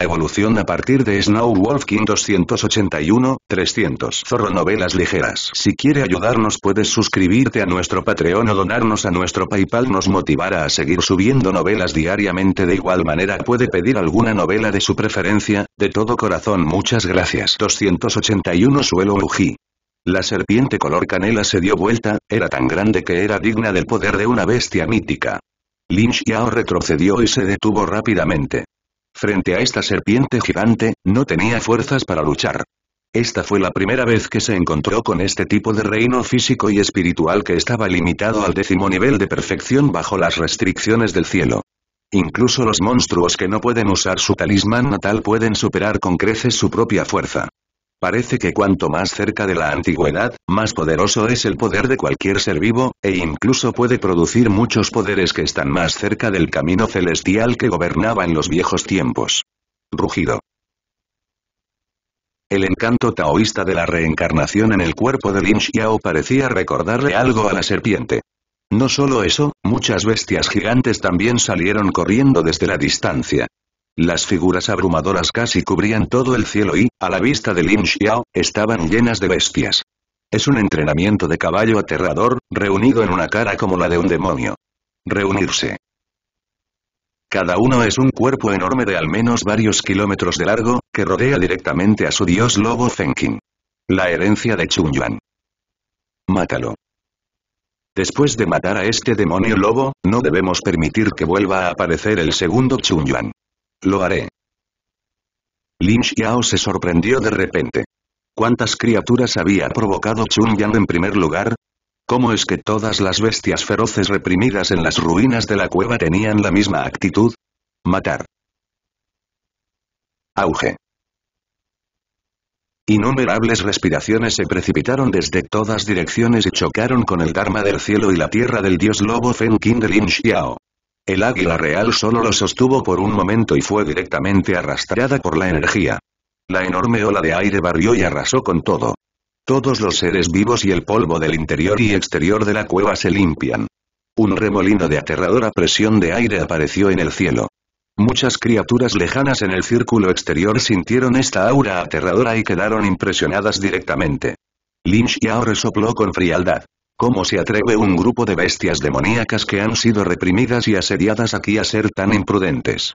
Evolución a partir de Snow Wolf King 281, 300. Zorro Novelas Ligeras. Si quiere ayudarnos puedes suscribirte a nuestro Patreon o donarnos a nuestro Paypal nos motivará a seguir subiendo novelas diariamente de igual manera puede pedir alguna novela de su preferencia, de todo corazón muchas gracias. 281 Suelo Uji. La serpiente color canela se dio vuelta, era tan grande que era digna del poder de una bestia mítica. Lin Xiao retrocedió y se detuvo rápidamente. Frente a esta serpiente gigante, no tenía fuerzas para luchar. Esta fue la primera vez que se encontró con este tipo de reino físico y espiritual que estaba limitado al décimo nivel de perfección bajo las restricciones del cielo. Incluso los monstruos que no pueden usar su talismán natal pueden superar con creces su propia fuerza. Parece que cuanto más cerca de la antigüedad, más poderoso es el poder de cualquier ser vivo, e incluso puede producir muchos poderes que están más cerca del camino celestial que gobernaba en los viejos tiempos. Rugido. El encanto taoísta de la reencarnación en el cuerpo de Lin Xiao parecía recordarle algo a la serpiente. No solo eso, muchas bestias gigantes también salieron corriendo desde la distancia. Las figuras abrumadoras casi cubrían todo el cielo y, a la vista de Lin Xiao, estaban llenas de bestias. Es un entrenamiento de caballo aterrador, reunido en una cara como la de un demonio. Reunirse. Cada uno es un cuerpo enorme de al menos varios kilómetros de largo, que rodea directamente a su dios lobo Fenkin. La herencia de Chun Yuan. Mátalo. Después de matar a este demonio lobo, no debemos permitir que vuelva a aparecer el segundo Chun Yuan. Lo haré. Lin Xiao se sorprendió de repente. ¿Cuántas criaturas había provocado Chun Yang en primer lugar? ¿Cómo es que todas las bestias feroces reprimidas en las ruinas de la cueva tenían la misma actitud? Matar. Auge. Innumerables respiraciones se precipitaron desde todas direcciones y chocaron con el Dharma del cielo y la tierra del dios lobo Fenqing de Lin Xiao. El águila real solo lo sostuvo por un momento y fue directamente arrastrada por la energía. La enorme ola de aire barrió y arrasó con todo. Todos los seres vivos y el polvo del interior y exterior de la cueva se limpian. Un remolino de aterradora presión de aire apareció en el cielo. Muchas criaturas lejanas en el círculo exterior sintieron esta aura aterradora y quedaron impresionadas directamente. Lynch ya resopló con frialdad. ¿Cómo se atreve un grupo de bestias demoníacas que han sido reprimidas y asediadas aquí a ser tan imprudentes?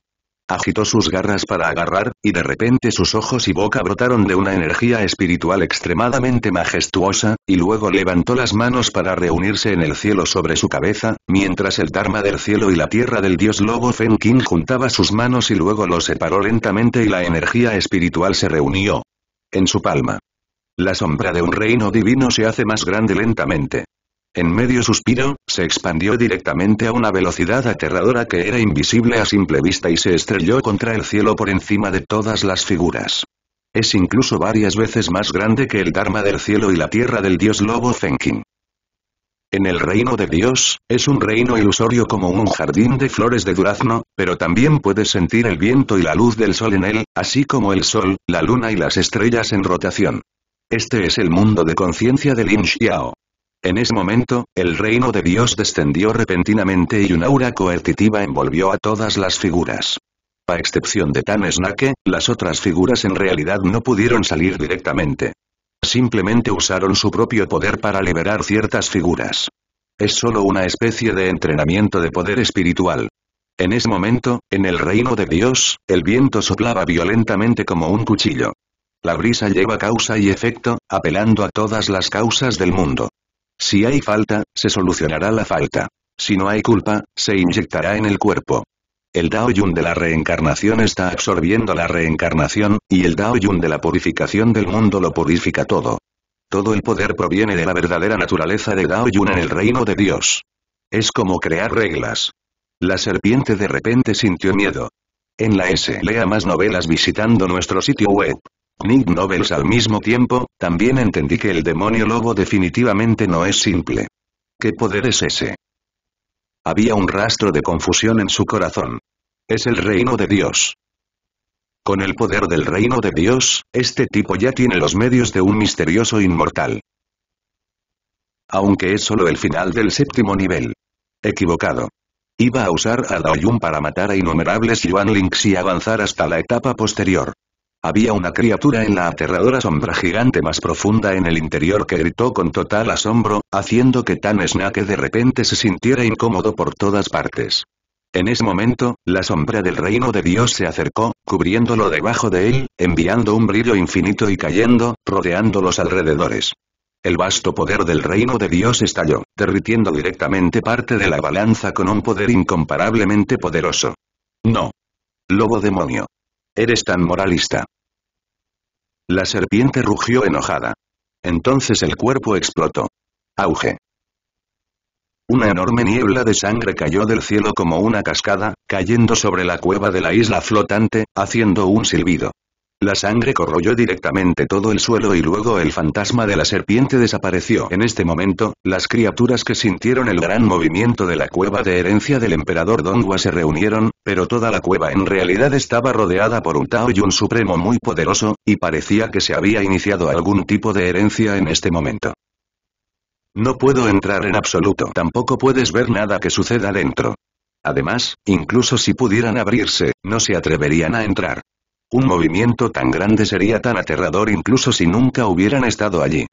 Agitó sus garras para agarrar, y de repente sus ojos y boca brotaron de una energía espiritual extremadamente majestuosa, y luego levantó las manos para reunirse en el cielo sobre su cabeza, mientras el Dharma del cielo y la tierra del dios lobo Fenkin juntaba sus manos y luego los separó lentamente y la energía espiritual se reunió en su palma. La sombra de un reino divino se hace más grande lentamente. En medio suspiro, se expandió directamente a una velocidad aterradora que era invisible a simple vista y se estrelló contra el cielo por encima de todas las figuras. Es incluso varias veces más grande que el Dharma del cielo y la tierra del dios lobo Fenkin. En el reino de Dios, es un reino ilusorio como un jardín de flores de durazno, pero también puedes sentir el viento y la luz del sol en él, así como el sol, la luna y las estrellas en rotación. Este es el mundo de conciencia de Lin Xiao. En ese momento, el reino de Dios descendió repentinamente y una aura coercitiva envolvió a todas las figuras. A excepción de Tan Snake, las otras figuras en realidad no pudieron salir directamente. Simplemente usaron su propio poder para liberar ciertas figuras. Es solo una especie de entrenamiento de poder espiritual. En ese momento, en el reino de Dios, el viento soplaba violentamente como un cuchillo. La brisa lleva causa y efecto, apelando a todas las causas del mundo. Si hay falta, se solucionará la falta. Si no hay culpa, se inyectará en el cuerpo. El Dao de la reencarnación está absorbiendo la reencarnación, y el Dao de la purificación del mundo lo purifica todo. Todo el poder proviene de la verdadera naturaleza de Dao Yun en el reino de Dios. Es como crear reglas. La serpiente de repente sintió miedo. En la S. Lea más novelas visitando nuestro sitio web. Nick Nobles al mismo tiempo, también entendí que el demonio lobo definitivamente no es simple. ¿Qué poder es ese? Había un rastro de confusión en su corazón. Es el reino de Dios. Con el poder del reino de Dios, este tipo ya tiene los medios de un misterioso inmortal. Aunque es solo el final del séptimo nivel. Equivocado. Iba a usar a Daoyun para matar a innumerables Links y avanzar hasta la etapa posterior. Había una criatura en la aterradora sombra gigante más profunda en el interior que gritó con total asombro, haciendo que Tan Snake de repente se sintiera incómodo por todas partes. En ese momento, la sombra del reino de Dios se acercó, cubriéndolo debajo de él, enviando un brillo infinito y cayendo, rodeando los alrededores. El vasto poder del reino de Dios estalló, derritiendo directamente parte de la balanza con un poder incomparablemente poderoso. No. Lobo demonio. Eres tan moralista. La serpiente rugió enojada. Entonces el cuerpo explotó. Auge. Una enorme niebla de sangre cayó del cielo como una cascada, cayendo sobre la cueva de la isla flotante, haciendo un silbido. La sangre corroyó directamente todo el suelo y luego el fantasma de la serpiente desapareció. En este momento, las criaturas que sintieron el gran movimiento de la cueva de herencia del emperador Dongua se reunieron, pero toda la cueva en realidad estaba rodeada por un Tao y un supremo muy poderoso, y parecía que se había iniciado algún tipo de herencia en este momento. No puedo entrar en absoluto. Tampoco puedes ver nada que suceda dentro. Además, incluso si pudieran abrirse, no se atreverían a entrar. Un movimiento tan grande sería tan aterrador incluso si nunca hubieran estado allí.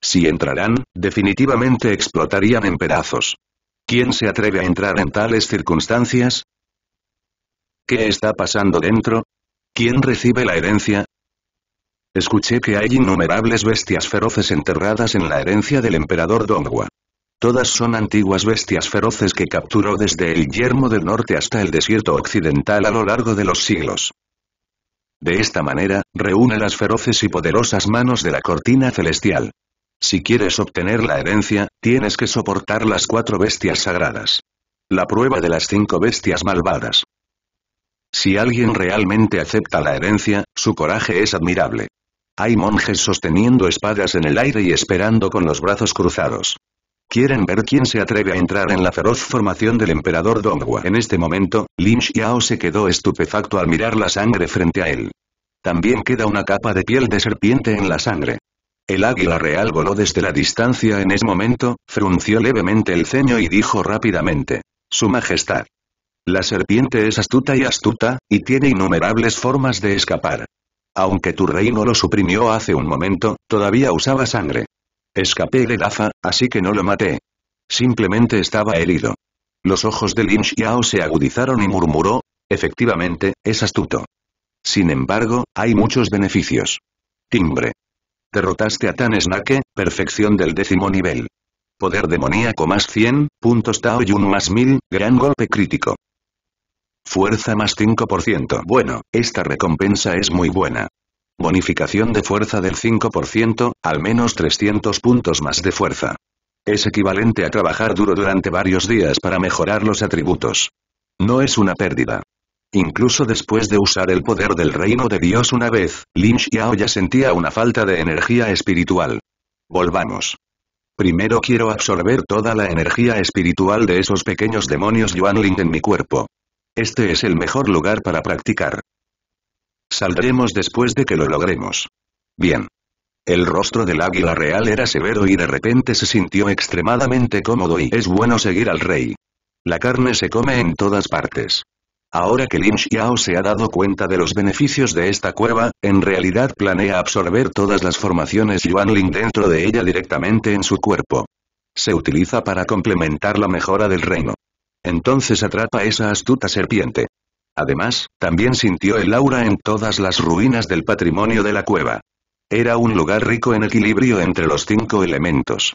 Si entrarán, definitivamente explotarían en pedazos. ¿Quién se atreve a entrar en tales circunstancias? ¿Qué está pasando dentro? ¿Quién recibe la herencia? Escuché que hay innumerables bestias feroces enterradas en la herencia del emperador Dongua. Todas son antiguas bestias feroces que capturó desde el yermo del norte hasta el desierto occidental a lo largo de los siglos. De esta manera, reúne las feroces y poderosas manos de la cortina celestial. Si quieres obtener la herencia, tienes que soportar las cuatro bestias sagradas. La prueba de las cinco bestias malvadas. Si alguien realmente acepta la herencia, su coraje es admirable. Hay monjes sosteniendo espadas en el aire y esperando con los brazos cruzados. Quieren ver quién se atreve a entrar en la feroz formación del emperador Donghua. En este momento, Lin Xiao se quedó estupefacto al mirar la sangre frente a él. También queda una capa de piel de serpiente en la sangre. El águila real voló desde la distancia en ese momento, frunció levemente el ceño y dijo rápidamente. Su Majestad. La serpiente es astuta y astuta, y tiene innumerables formas de escapar. Aunque tu reino lo suprimió hace un momento, todavía usaba sangre. Escapé de Dafa, así que no lo maté. Simplemente estaba herido. Los ojos de Lin Xiao se agudizaron y murmuró, efectivamente, es astuto. Sin embargo, hay muchos beneficios. Timbre. Derrotaste a Tan Snake, perfección del décimo nivel. Poder demoníaco más 100, puntos Tao Yun más 1000, gran golpe crítico. Fuerza más 5%. Bueno, esta recompensa es muy buena. Bonificación de fuerza del 5%, al menos 300 puntos más de fuerza. Es equivalente a trabajar duro durante varios días para mejorar los atributos. No es una pérdida. Incluso después de usar el poder del reino de Dios una vez, Lin Xiao ya sentía una falta de energía espiritual. Volvamos. Primero quiero absorber toda la energía espiritual de esos pequeños demonios Yuanling en mi cuerpo. Este es el mejor lugar para practicar. Saldremos después de que lo logremos. Bien. El rostro del águila real era severo y de repente se sintió extremadamente cómodo y es bueno seguir al rey. La carne se come en todas partes. Ahora que Lin Xiao se ha dado cuenta de los beneficios de esta cueva, en realidad planea absorber todas las formaciones Yuan Yuanling dentro de ella directamente en su cuerpo. Se utiliza para complementar la mejora del reino. Entonces atrapa esa astuta serpiente. Además, también sintió el aura en todas las ruinas del patrimonio de la cueva. Era un lugar rico en equilibrio entre los cinco elementos.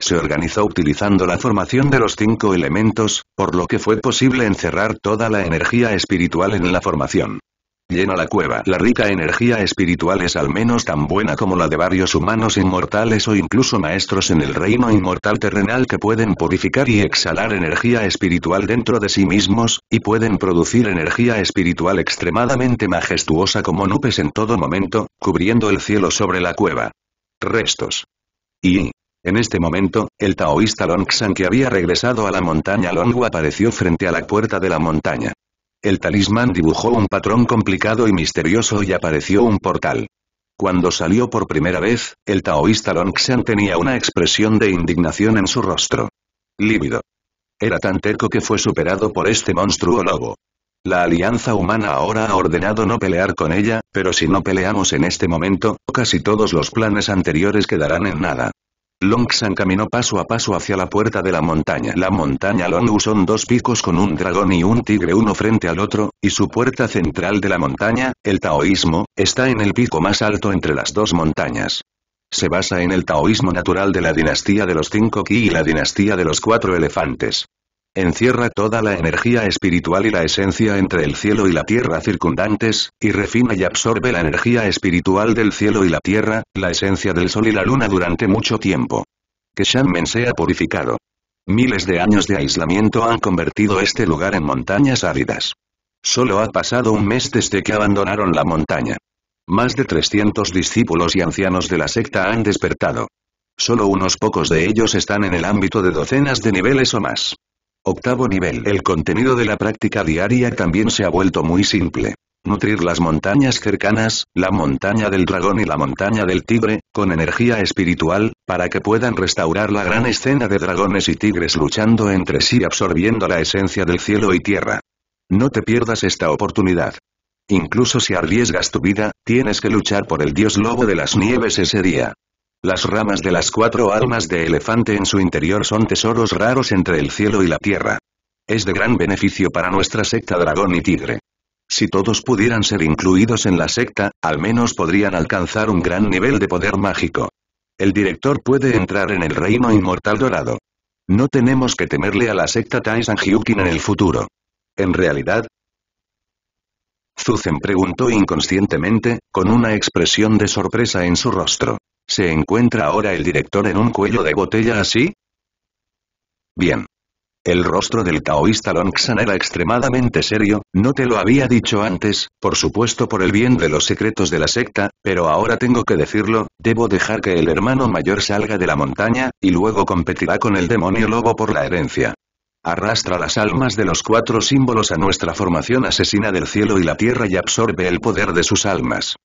Se organizó utilizando la formación de los cinco elementos, por lo que fue posible encerrar toda la energía espiritual en la formación llena la cueva. La rica energía espiritual es al menos tan buena como la de varios humanos inmortales o incluso maestros en el reino inmortal terrenal que pueden purificar y exhalar energía espiritual dentro de sí mismos, y pueden producir energía espiritual extremadamente majestuosa como nubes en todo momento, cubriendo el cielo sobre la cueva. Restos. Y, en este momento, el taoísta Longxan que había regresado a la montaña longo apareció frente a la puerta de la montaña. El talismán dibujó un patrón complicado y misterioso y apareció un portal. Cuando salió por primera vez, el taoísta Longshan tenía una expresión de indignación en su rostro. Lívido. Era tan terco que fue superado por este monstruo lobo. La alianza humana ahora ha ordenado no pelear con ella, pero si no peleamos en este momento, casi todos los planes anteriores quedarán en nada. Longshan caminó paso a paso hacia la puerta de la montaña. La montaña Longu son dos picos con un dragón y un tigre uno frente al otro, y su puerta central de la montaña, el taoísmo, está en el pico más alto entre las dos montañas. Se basa en el taoísmo natural de la dinastía de los cinco Qi y la dinastía de los cuatro elefantes encierra toda la energía espiritual y la esencia entre el cielo y la tierra circundantes, y refina y absorbe la energía espiritual del cielo y la tierra, la esencia del sol y la luna durante mucho tiempo. Que Shanmen sea purificado. Miles de años de aislamiento han convertido este lugar en montañas áridas. Solo ha pasado un mes desde que abandonaron la montaña. Más de 300 discípulos y ancianos de la secta han despertado. Solo unos pocos de ellos están en el ámbito de docenas de niveles o más. Octavo nivel. El contenido de la práctica diaria también se ha vuelto muy simple. Nutrir las montañas cercanas, la montaña del dragón y la montaña del tigre, con energía espiritual, para que puedan restaurar la gran escena de dragones y tigres luchando entre sí absorbiendo la esencia del cielo y tierra. No te pierdas esta oportunidad. Incluso si arriesgas tu vida, tienes que luchar por el dios lobo de las nieves ese día. Las ramas de las cuatro almas de elefante en su interior son tesoros raros entre el cielo y la tierra. Es de gran beneficio para nuestra secta dragón y tigre. Si todos pudieran ser incluidos en la secta, al menos podrían alcanzar un gran nivel de poder mágico. El director puede entrar en el reino inmortal dorado. No tenemos que temerle a la secta Taisan Hyukin en el futuro. En realidad, Zuzen preguntó inconscientemente, con una expresión de sorpresa en su rostro. ¿Se encuentra ahora el director en un cuello de botella así? Bien. El rostro del taoísta longsan era extremadamente serio, no te lo había dicho antes, por supuesto por el bien de los secretos de la secta, pero ahora tengo que decirlo, debo dejar que el hermano mayor salga de la montaña, y luego competirá con el demonio lobo por la herencia. Arrastra las almas de los cuatro símbolos a nuestra formación asesina del cielo y la tierra y absorbe el poder de sus almas.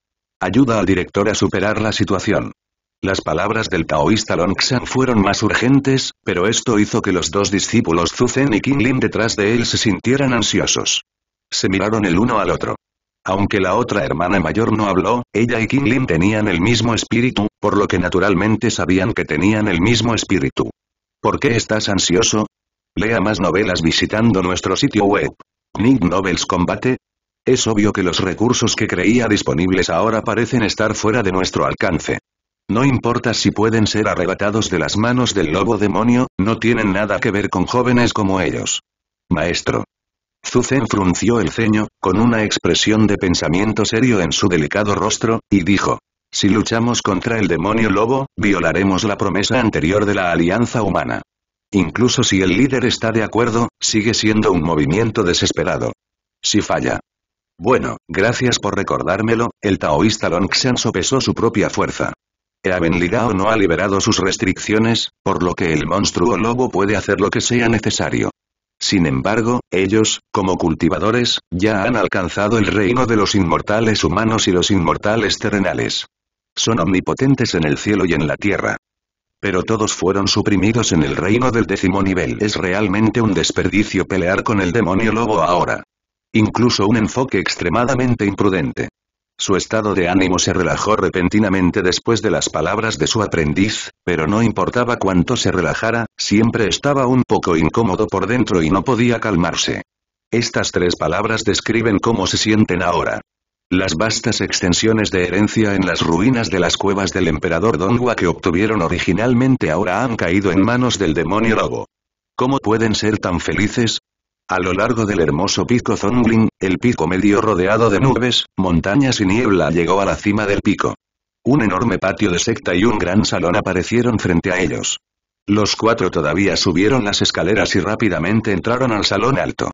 Ayuda al director a superar la situación. Las palabras del taoísta Longxan fueron más urgentes, pero esto hizo que los dos discípulos Zuzen y Lin detrás de él se sintieran ansiosos. Se miraron el uno al otro. Aunque la otra hermana mayor no habló, ella y Lin tenían el mismo espíritu, por lo que naturalmente sabían que tenían el mismo espíritu. ¿Por qué estás ansioso? Lea más novelas visitando nuestro sitio web. Nick Novels Combate, es obvio que los recursos que creía disponibles ahora parecen estar fuera de nuestro alcance. No importa si pueden ser arrebatados de las manos del lobo demonio, no tienen nada que ver con jóvenes como ellos. Maestro. Zuzen frunció el ceño, con una expresión de pensamiento serio en su delicado rostro, y dijo. Si luchamos contra el demonio lobo, violaremos la promesa anterior de la alianza humana. Incluso si el líder está de acuerdo, sigue siendo un movimiento desesperado. Si falla. Bueno, gracias por recordármelo, el taoísta Longshan sopesó su propia fuerza. El Ligao no ha liberado sus restricciones, por lo que el monstruo lobo puede hacer lo que sea necesario. Sin embargo, ellos, como cultivadores, ya han alcanzado el reino de los inmortales humanos y los inmortales terrenales. Son omnipotentes en el cielo y en la tierra. Pero todos fueron suprimidos en el reino del décimo nivel. Es realmente un desperdicio pelear con el demonio lobo ahora. Incluso un enfoque extremadamente imprudente. Su estado de ánimo se relajó repentinamente después de las palabras de su aprendiz, pero no importaba cuánto se relajara, siempre estaba un poco incómodo por dentro y no podía calmarse. Estas tres palabras describen cómo se sienten ahora. Las vastas extensiones de herencia en las ruinas de las cuevas del emperador Dongwa que obtuvieron originalmente ahora han caído en manos del demonio lobo. ¿Cómo pueden ser tan felices? A lo largo del hermoso pico Zongling, el pico medio rodeado de nubes, montañas y niebla llegó a la cima del pico. Un enorme patio de secta y un gran salón aparecieron frente a ellos. Los cuatro todavía subieron las escaleras y rápidamente entraron al salón alto.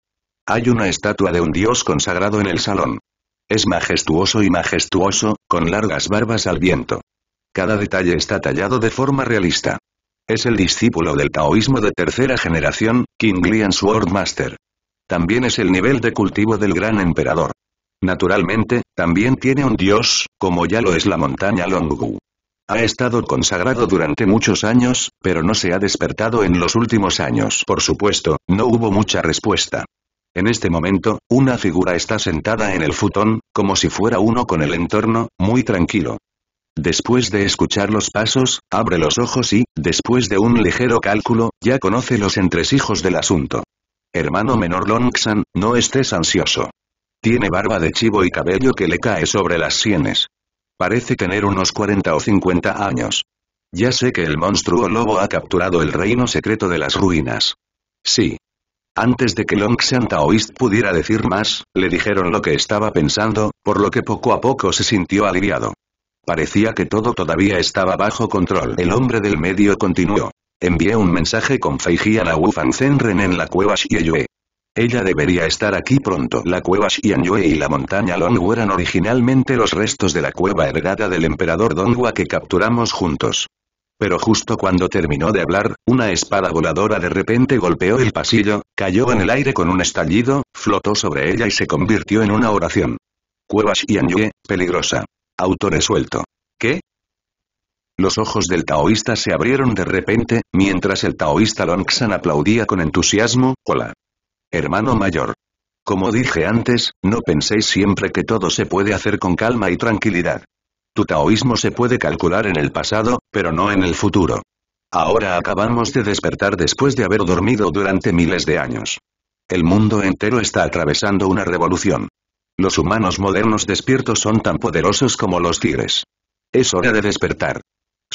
Hay una estatua de un dios consagrado en el salón. Es majestuoso y majestuoso, con largas barbas al viento. Cada detalle está tallado de forma realista. Es el discípulo del taoísmo de tercera generación, King Lian Swordmaster. También es el nivel de cultivo del gran emperador. Naturalmente, también tiene un dios, como ya lo es la montaña Longgu. Ha estado consagrado durante muchos años, pero no se ha despertado en los últimos años. Por supuesto, no hubo mucha respuesta. En este momento, una figura está sentada en el futón, como si fuera uno con el entorno, muy tranquilo. Después de escuchar los pasos, abre los ojos y, después de un ligero cálculo, ya conoce los entresijos del asunto. Hermano menor Longsan, no estés ansioso. Tiene barba de chivo y cabello que le cae sobre las sienes. Parece tener unos 40 o 50 años. Ya sé que el monstruo lobo ha capturado el reino secreto de las ruinas. Sí. Antes de que Longsan Taoist pudiera decir más, le dijeron lo que estaba pensando, por lo que poco a poco se sintió aliviado. Parecía que todo todavía estaba bajo control. El hombre del medio continuó. Envié un mensaje con Feiji a la Wufan Zenren en la cueva Xieyue. Ella debería estar aquí pronto. La cueva Xianyue y la montaña Longwu eran originalmente los restos de la cueva heredada del emperador Donghua que capturamos juntos. Pero justo cuando terminó de hablar, una espada voladora de repente golpeó el pasillo, cayó en el aire con un estallido, flotó sobre ella y se convirtió en una oración. Cueva Xianyue, peligrosa. Autor resuelto. ¿Qué? Los ojos del taoísta se abrieron de repente, mientras el taoísta Longxan aplaudía con entusiasmo, hola. Hermano mayor. Como dije antes, no penséis siempre que todo se puede hacer con calma y tranquilidad. Tu taoísmo se puede calcular en el pasado, pero no en el futuro. Ahora acabamos de despertar después de haber dormido durante miles de años. El mundo entero está atravesando una revolución. Los humanos modernos despiertos son tan poderosos como los tigres. Es hora de despertar.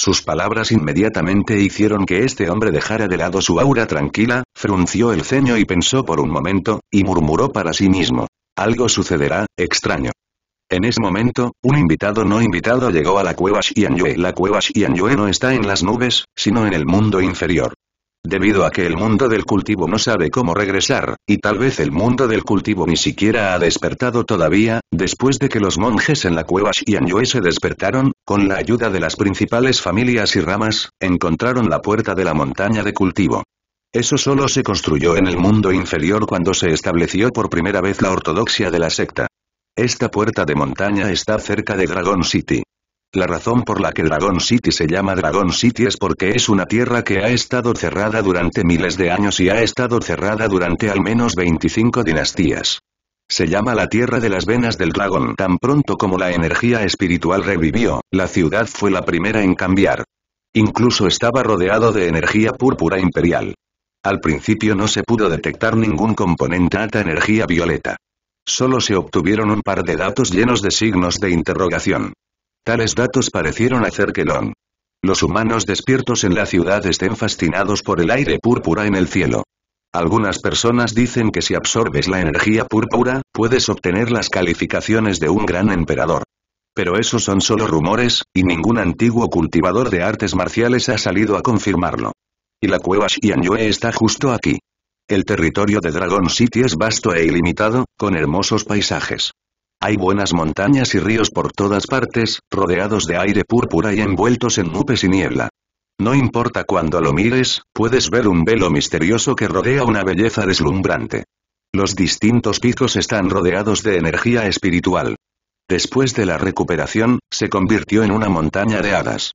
Sus palabras inmediatamente hicieron que este hombre dejara de lado su aura tranquila, frunció el ceño y pensó por un momento, y murmuró para sí mismo. Algo sucederá, extraño. En ese momento, un invitado no invitado llegó a la cueva Xianyue. La cueva Xianyue no está en las nubes, sino en el mundo inferior. Debido a que el mundo del cultivo no sabe cómo regresar, y tal vez el mundo del cultivo ni siquiera ha despertado todavía, después de que los monjes en la cueva Xianyue se despertaron, con la ayuda de las principales familias y ramas, encontraron la puerta de la montaña de cultivo. Eso solo se construyó en el mundo inferior cuando se estableció por primera vez la ortodoxia de la secta. Esta puerta de montaña está cerca de Dragon City. La razón por la que Dragon City se llama Dragon City es porque es una tierra que ha estado cerrada durante miles de años y ha estado cerrada durante al menos 25 dinastías. Se llama la Tierra de las Venas del Dragón. Tan pronto como la energía espiritual revivió, la ciudad fue la primera en cambiar. Incluso estaba rodeado de energía púrpura imperial. Al principio no se pudo detectar ningún componente alta energía violeta. Solo se obtuvieron un par de datos llenos de signos de interrogación. Tales datos parecieron hacer que Long. Los humanos despiertos en la ciudad estén fascinados por el aire púrpura en el cielo. Algunas personas dicen que si absorbes la energía púrpura, puedes obtener las calificaciones de un gran emperador. Pero esos son solo rumores, y ningún antiguo cultivador de artes marciales ha salido a confirmarlo. Y la cueva Xianyue está justo aquí. El territorio de Dragon City es vasto e ilimitado, con hermosos paisajes. Hay buenas montañas y ríos por todas partes, rodeados de aire púrpura y envueltos en nubes y niebla. No importa cuando lo mires, puedes ver un velo misterioso que rodea una belleza deslumbrante. Los distintos picos están rodeados de energía espiritual. Después de la recuperación, se convirtió en una montaña de hadas.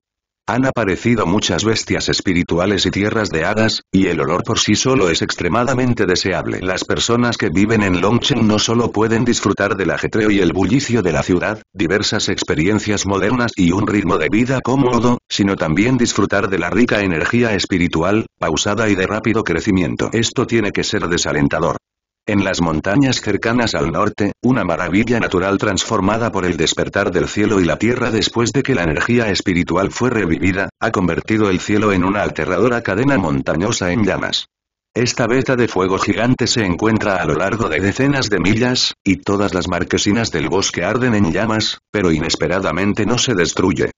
Han aparecido muchas bestias espirituales y tierras de hadas, y el olor por sí solo es extremadamente deseable. Las personas que viven en Longchen no solo pueden disfrutar del ajetreo y el bullicio de la ciudad, diversas experiencias modernas y un ritmo de vida cómodo, sino también disfrutar de la rica energía espiritual, pausada y de rápido crecimiento. Esto tiene que ser desalentador. En las montañas cercanas al norte, una maravilla natural transformada por el despertar del cielo y la tierra después de que la energía espiritual fue revivida, ha convertido el cielo en una aterradora cadena montañosa en llamas. Esta beta de fuego gigante se encuentra a lo largo de decenas de millas, y todas las marquesinas del bosque arden en llamas, pero inesperadamente no se destruye.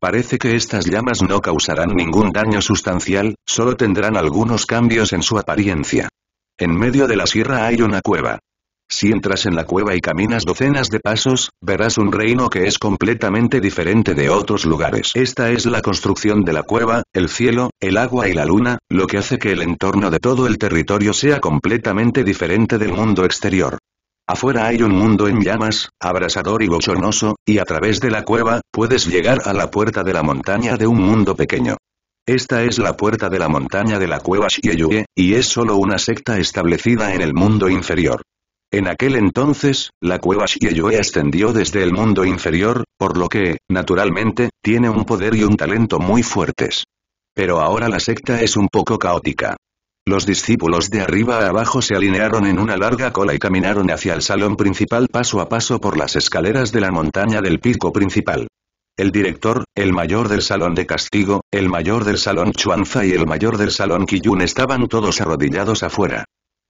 Parece que estas llamas no causarán ningún daño sustancial, solo tendrán algunos cambios en su apariencia. En medio de la sierra hay una cueva. Si entras en la cueva y caminas docenas de pasos, verás un reino que es completamente diferente de otros lugares. Esta es la construcción de la cueva, el cielo, el agua y la luna, lo que hace que el entorno de todo el territorio sea completamente diferente del mundo exterior. Afuera hay un mundo en llamas, abrasador y bochornoso, y a través de la cueva, puedes llegar a la puerta de la montaña de un mundo pequeño. Esta es la puerta de la montaña de la cueva Xieyue, y es solo una secta establecida en el mundo inferior. En aquel entonces, la cueva Xieyue ascendió desde el mundo inferior, por lo que, naturalmente, tiene un poder y un talento muy fuertes. Pero ahora la secta es un poco caótica. Los discípulos de arriba a abajo se alinearon en una larga cola y caminaron hacia el salón principal paso a paso por las escaleras de la montaña del pico principal. El director, el mayor del salón de castigo, el mayor del salón Chuanza y el mayor del salón Kiyun estaban todos arrodillados afuera.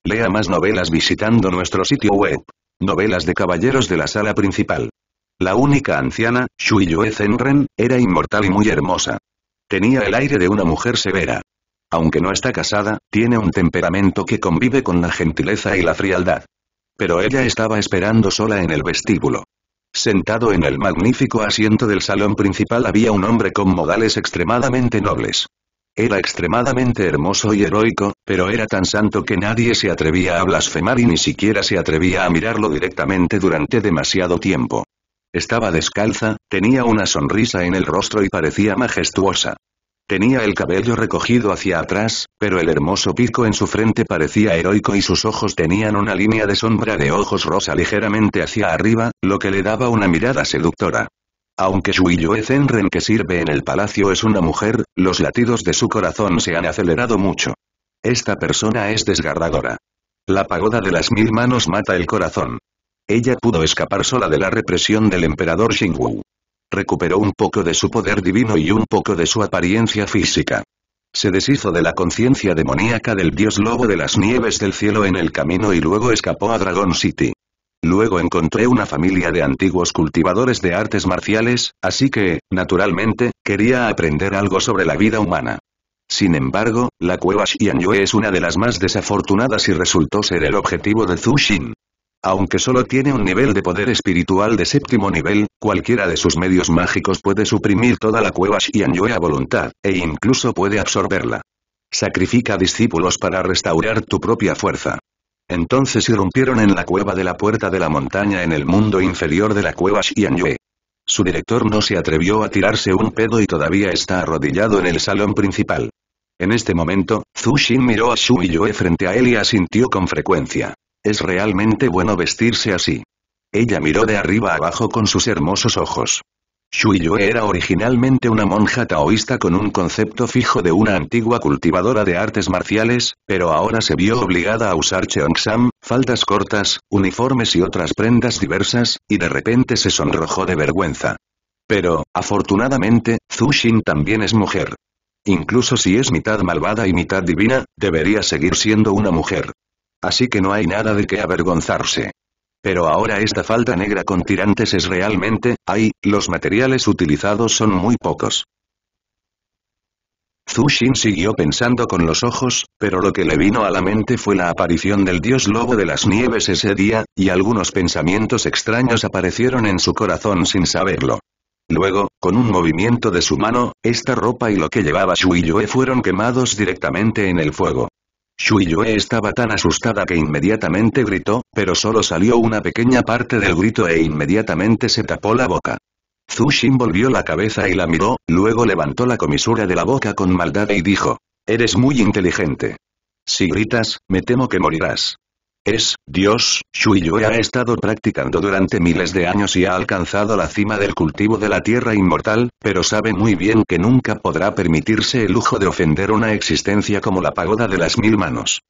Lea más novelas visitando nuestro sitio web. Novelas de caballeros de la sala principal. La única anciana, Shuiyue Zenren, era inmortal y muy hermosa. Tenía el aire de una mujer severa. Aunque no está casada, tiene un temperamento que convive con la gentileza y la frialdad. Pero ella estaba esperando sola en el vestíbulo. Sentado en el magnífico asiento del salón principal había un hombre con modales extremadamente nobles. Era extremadamente hermoso y heroico, pero era tan santo que nadie se atrevía a blasfemar y ni siquiera se atrevía a mirarlo directamente durante demasiado tiempo. Estaba descalza, tenía una sonrisa en el rostro y parecía majestuosa. Tenía el cabello recogido hacia atrás, pero el hermoso pico en su frente parecía heroico y sus ojos tenían una línea de sombra de ojos rosa ligeramente hacia arriba, lo que le daba una mirada seductora. Aunque Yue Zenren que sirve en el palacio es una mujer, los latidos de su corazón se han acelerado mucho. Esta persona es desgarradora. La pagoda de las mil manos mata el corazón. Ella pudo escapar sola de la represión del emperador Xingwu recuperó un poco de su poder divino y un poco de su apariencia física. Se deshizo de la conciencia demoníaca del dios lobo de las nieves del cielo en el camino y luego escapó a Dragon City. Luego encontré una familia de antiguos cultivadores de artes marciales, así que, naturalmente, quería aprender algo sobre la vida humana. Sin embargo, la cueva Xianyue es una de las más desafortunadas y resultó ser el objetivo de Zhu Xin. Aunque solo tiene un nivel de poder espiritual de séptimo nivel, cualquiera de sus medios mágicos puede suprimir toda la cueva Xianyue a voluntad, e incluso puede absorberla. Sacrifica discípulos para restaurar tu propia fuerza. Entonces irrumpieron en la cueva de la puerta de la montaña en el mundo inferior de la cueva Xianyue. Su director no se atrevió a tirarse un pedo y todavía está arrodillado en el salón principal. En este momento, Zhu Xin miró a Shu Yue frente a él y asintió con frecuencia. Es realmente bueno vestirse así. Ella miró de arriba abajo con sus hermosos ojos. Shui Yue era originalmente una monja taoísta con un concepto fijo de una antigua cultivadora de artes marciales, pero ahora se vio obligada a usar cheongsam, faldas cortas, uniformes y otras prendas diversas, y de repente se sonrojó de vergüenza. Pero, afortunadamente, Zhu Xin también es mujer. Incluso si es mitad malvada y mitad divina, debería seguir siendo una mujer así que no hay nada de qué avergonzarse. Pero ahora esta falda negra con tirantes es realmente, ay, los materiales utilizados son muy pocos. Zhu Xin siguió pensando con los ojos, pero lo que le vino a la mente fue la aparición del dios lobo de las nieves ese día, y algunos pensamientos extraños aparecieron en su corazón sin saberlo. Luego, con un movimiento de su mano, esta ropa y lo que llevaba Shui Yue fueron quemados directamente en el fuego. Shui Yue estaba tan asustada que inmediatamente gritó, pero solo salió una pequeña parte del grito e inmediatamente se tapó la boca. Zhu volvió la cabeza y la miró, luego levantó la comisura de la boca con maldad y dijo, «Eres muy inteligente. Si gritas, me temo que morirás. Es, Dios, yue ha estado practicando durante miles de años y ha alcanzado la cima del cultivo de la tierra inmortal, pero sabe muy bien que nunca podrá permitirse el lujo de ofender una existencia como la pagoda de las mil manos.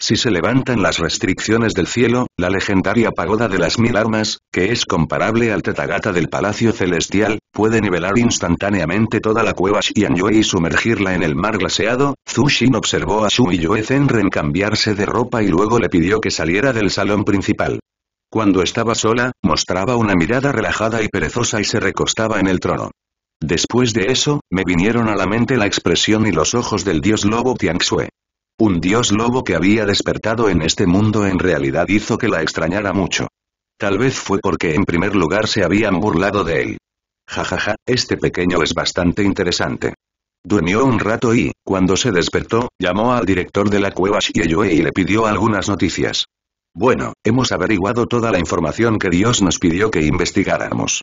Si se levantan las restricciones del cielo, la legendaria pagoda de las mil armas, que es comparable al Tetagata del Palacio Celestial, puede nivelar instantáneamente toda la cueva Xianyue y sumergirla en el mar glaseado, Zhu observó a Xu y Yue Zenren cambiarse de ropa y luego le pidió que saliera del salón principal. Cuando estaba sola, mostraba una mirada relajada y perezosa y se recostaba en el trono. Después de eso, me vinieron a la mente la expresión y los ojos del dios lobo Tianxue. Un dios lobo que había despertado en este mundo en realidad hizo que la extrañara mucho. Tal vez fue porque en primer lugar se habían burlado de él. Jajaja, ja, ja, este pequeño es bastante interesante. Durmió un rato y, cuando se despertó, llamó al director de la cueva Shieyue y le pidió algunas noticias. Bueno, hemos averiguado toda la información que Dios nos pidió que investigáramos.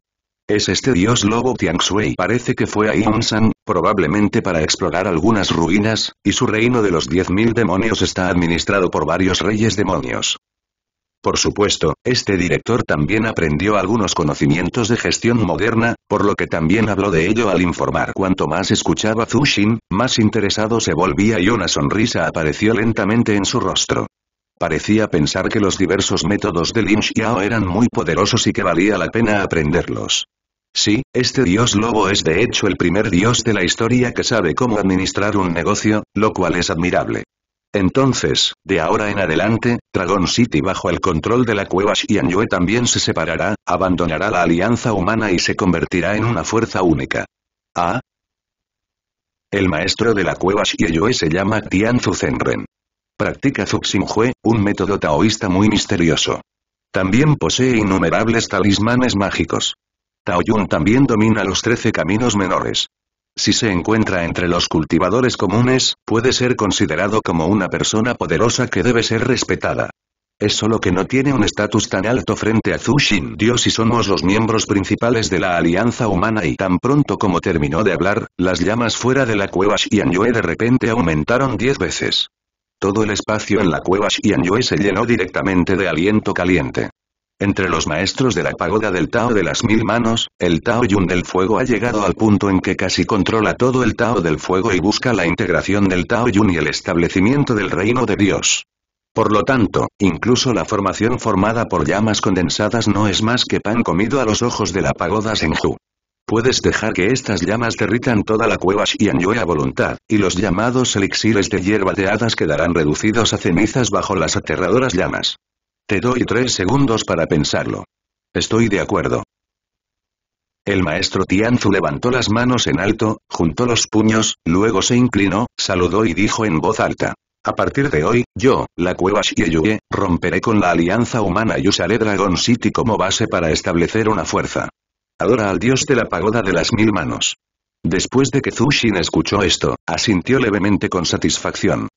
¿Es este dios lobo y Parece que fue a Yunshan, probablemente para explorar algunas ruinas, y su reino de los 10.000 demonios está administrado por varios reyes demonios. Por supuesto, este director también aprendió algunos conocimientos de gestión moderna, por lo que también habló de ello al informar. Cuanto más escuchaba Zushin, más interesado se volvía y una sonrisa apareció lentamente en su rostro. Parecía pensar que los diversos métodos de Lin Xiao eran muy poderosos y que valía la pena aprenderlos. Sí, este dios lobo es de hecho el primer dios de la historia que sabe cómo administrar un negocio, lo cual es admirable. Entonces, de ahora en adelante, Dragon City bajo el control de la cueva Xianyue también se separará, abandonará la alianza humana y se convertirá en una fuerza única. ¿Ah? El maestro de la cueva Xianyue se llama Tian Zenren. Practica Hue, un método taoísta muy misterioso. También posee innumerables talismanes mágicos. Taoyun también domina los trece caminos menores. Si se encuentra entre los cultivadores comunes, puede ser considerado como una persona poderosa que debe ser respetada. Es solo que no tiene un estatus tan alto frente a Zushin Dios y somos los miembros principales de la alianza humana y tan pronto como terminó de hablar, las llamas fuera de la cueva Xianyue de repente aumentaron diez veces. Todo el espacio en la cueva Xianyue se llenó directamente de aliento caliente. Entre los maestros de la pagoda del Tao de las Mil Manos, el Tao Yun del Fuego ha llegado al punto en que casi controla todo el Tao del Fuego y busca la integración del Tao Yun y el establecimiento del reino de Dios. Por lo tanto, incluso la formación formada por llamas condensadas no es más que pan comido a los ojos de la pagoda Senju. Puedes dejar que estas llamas derritan toda la cueva Xianyue a voluntad, y los llamados elixires de hierba de hadas quedarán reducidos a cenizas bajo las aterradoras llamas. Te doy tres segundos para pensarlo. Estoy de acuerdo. El maestro Tianzu levantó las manos en alto, juntó los puños, luego se inclinó, saludó y dijo en voz alta. A partir de hoy, yo, la cueva Shieyue, romperé con la alianza humana y usaré Dragon City como base para establecer una fuerza. Adora al dios de la pagoda de las mil manos. Después de que Zushin escuchó esto, asintió levemente con satisfacción.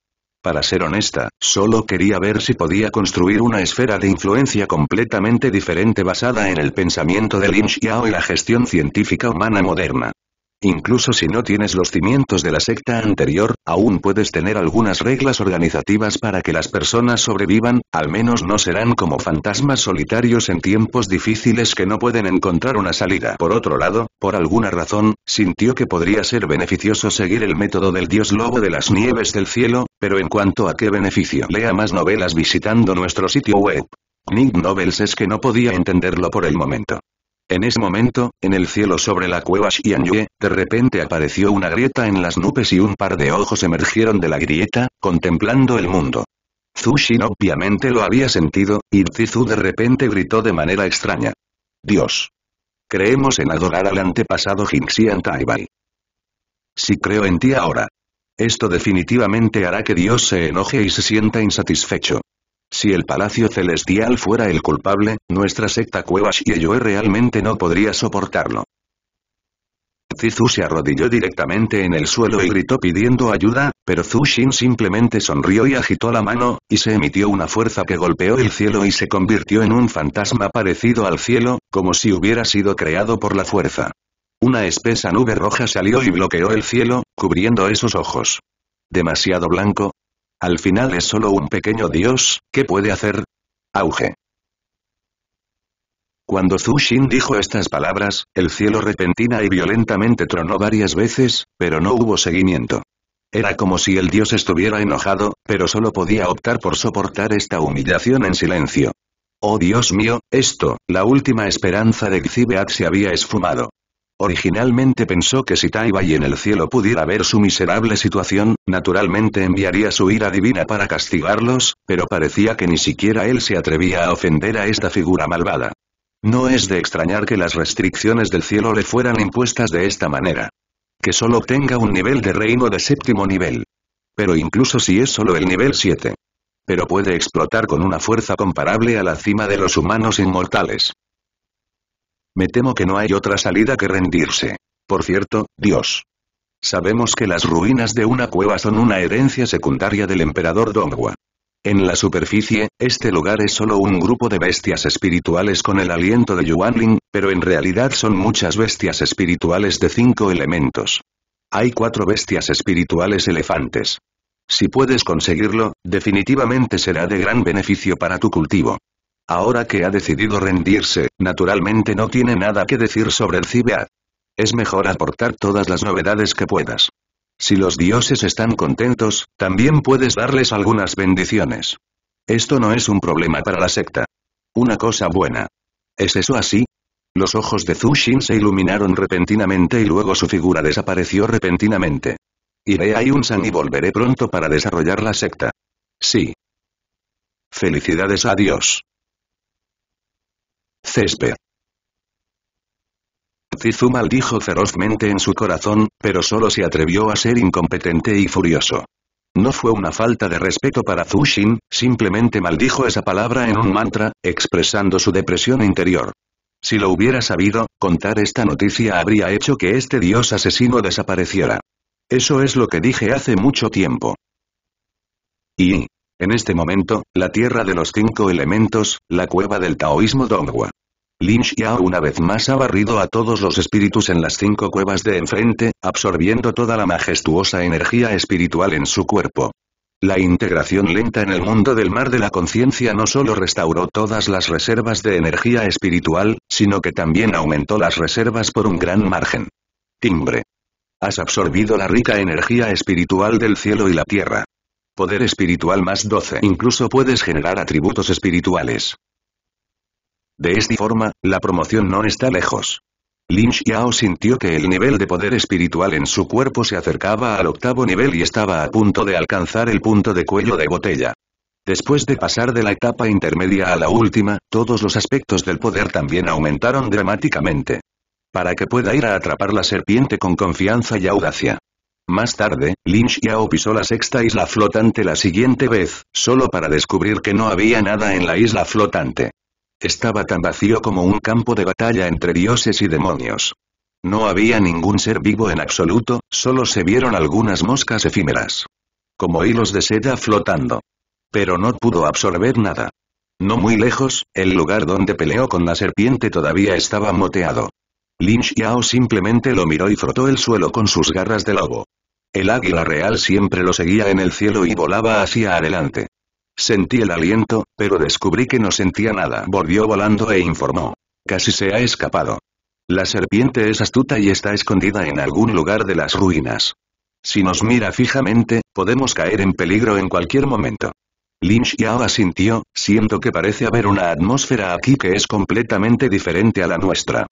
Para ser honesta, solo quería ver si podía construir una esfera de influencia completamente diferente basada en el pensamiento de Lin Xiao y la gestión científica humana moderna. Incluso si no tienes los cimientos de la secta anterior, aún puedes tener algunas reglas organizativas para que las personas sobrevivan, al menos no serán como fantasmas solitarios en tiempos difíciles que no pueden encontrar una salida. Por otro lado, por alguna razón, sintió que podría ser beneficioso seguir el método del dios lobo de las nieves del cielo, pero en cuanto a qué beneficio. Lea más novelas visitando nuestro sitio web. Nick Novels es que no podía entenderlo por el momento. En ese momento, en el cielo sobre la cueva Xianyue, de repente apareció una grieta en las nubes y un par de ojos emergieron de la grieta, contemplando el mundo. Zushin obviamente lo había sentido, y Zizu de repente gritó de manera extraña. Dios. Creemos en adorar al antepasado Jinxian Taibai. Si creo en ti ahora. Esto definitivamente hará que Dios se enoje y se sienta insatisfecho. Si el Palacio Celestial fuera el culpable, nuestra secta y yo realmente no podría soportarlo. Zizu se arrodilló directamente en el suelo y gritó pidiendo ayuda, pero Zushin simplemente sonrió y agitó la mano, y se emitió una fuerza que golpeó el cielo y se convirtió en un fantasma parecido al cielo, como si hubiera sido creado por la fuerza. Una espesa nube roja salió y bloqueó el cielo, cubriendo esos ojos. Demasiado blanco, al final es solo un pequeño dios, ¿qué puede hacer? Auge. Cuando Zhu dijo estas palabras, el cielo repentina y violentamente tronó varias veces, pero no hubo seguimiento. Era como si el dios estuviera enojado, pero solo podía optar por soportar esta humillación en silencio. Oh Dios mío, esto, la última esperanza de Xibeat se había esfumado. Originalmente pensó que si y en el cielo pudiera ver su miserable situación, naturalmente enviaría su ira divina para castigarlos, pero parecía que ni siquiera él se atrevía a ofender a esta figura malvada. No es de extrañar que las restricciones del cielo le fueran impuestas de esta manera. Que solo obtenga un nivel de reino de séptimo nivel. Pero incluso si es solo el nivel 7. Pero puede explotar con una fuerza comparable a la cima de los humanos inmortales. Me temo que no hay otra salida que rendirse. Por cierto, Dios. Sabemos que las ruinas de una cueva son una herencia secundaria del emperador Donghua. En la superficie, este lugar es solo un grupo de bestias espirituales con el aliento de Yuanling, pero en realidad son muchas bestias espirituales de cinco elementos. Hay cuatro bestias espirituales elefantes. Si puedes conseguirlo, definitivamente será de gran beneficio para tu cultivo. Ahora que ha decidido rendirse, naturalmente no tiene nada que decir sobre el CBA. Es mejor aportar todas las novedades que puedas. Si los dioses están contentos, también puedes darles algunas bendiciones. Esto no es un problema para la secta. Una cosa buena. ¿Es eso así? Los ojos de Zushin se iluminaron repentinamente y luego su figura desapareció repentinamente. Iré a Yunsan y volveré pronto para desarrollar la secta. Sí. Felicidades a Dios. Césped. Zizu maldijo ferozmente en su corazón, pero solo se atrevió a ser incompetente y furioso. No fue una falta de respeto para Zushin, simplemente maldijo esa palabra en un mantra, expresando su depresión interior. Si lo hubiera sabido, contar esta noticia habría hecho que este dios asesino desapareciera. Eso es lo que dije hace mucho tiempo. Y, en este momento, la tierra de los cinco elementos, la cueva del taoísmo Donghua. Lynch ya una vez más ha barrido a todos los espíritus en las cinco cuevas de enfrente, absorbiendo toda la majestuosa energía espiritual en su cuerpo. La integración lenta en el mundo del mar de la conciencia no solo restauró todas las reservas de energía espiritual, sino que también aumentó las reservas por un gran margen. Timbre. Has absorbido la rica energía espiritual del cielo y la tierra. Poder espiritual más 12. Incluso puedes generar atributos espirituales. De esta forma, la promoción no está lejos. Lin Xiao sintió que el nivel de poder espiritual en su cuerpo se acercaba al octavo nivel y estaba a punto de alcanzar el punto de cuello de botella. Después de pasar de la etapa intermedia a la última, todos los aspectos del poder también aumentaron dramáticamente. Para que pueda ir a atrapar la serpiente con confianza y audacia. Más tarde, Lin Xiao pisó la sexta isla flotante la siguiente vez, solo para descubrir que no había nada en la isla flotante estaba tan vacío como un campo de batalla entre dioses y demonios. No había ningún ser vivo en absoluto, solo se vieron algunas moscas efímeras. Como hilos de seda flotando. Pero no pudo absorber nada. No muy lejos, el lugar donde peleó con la serpiente todavía estaba moteado. Lin Xiao simplemente lo miró y frotó el suelo con sus garras de lobo. El águila real siempre lo seguía en el cielo y volaba hacia adelante. Sentí el aliento, pero descubrí que no sentía nada. Volvió volando e informó. Casi se ha escapado. La serpiente es astuta y está escondida en algún lugar de las ruinas. Si nos mira fijamente, podemos caer en peligro en cualquier momento. Lin Xiao asintió, siento que parece haber una atmósfera aquí que es completamente diferente a la nuestra.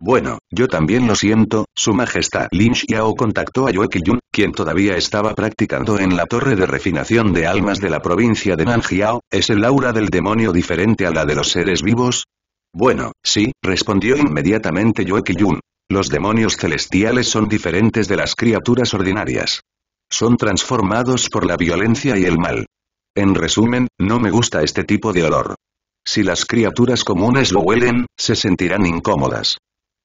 Bueno, yo también lo siento, su majestad Lin Xiao contactó a Yue Qiyun, quien todavía estaba practicando en la torre de refinación de almas de la provincia de Nanjiao, ¿es el aura del demonio diferente a la de los seres vivos? Bueno, sí, respondió inmediatamente Yue Qiyun. Los demonios celestiales son diferentes de las criaturas ordinarias. Son transformados por la violencia y el mal. En resumen, no me gusta este tipo de olor. Si las criaturas comunes lo huelen, se sentirán incómodas.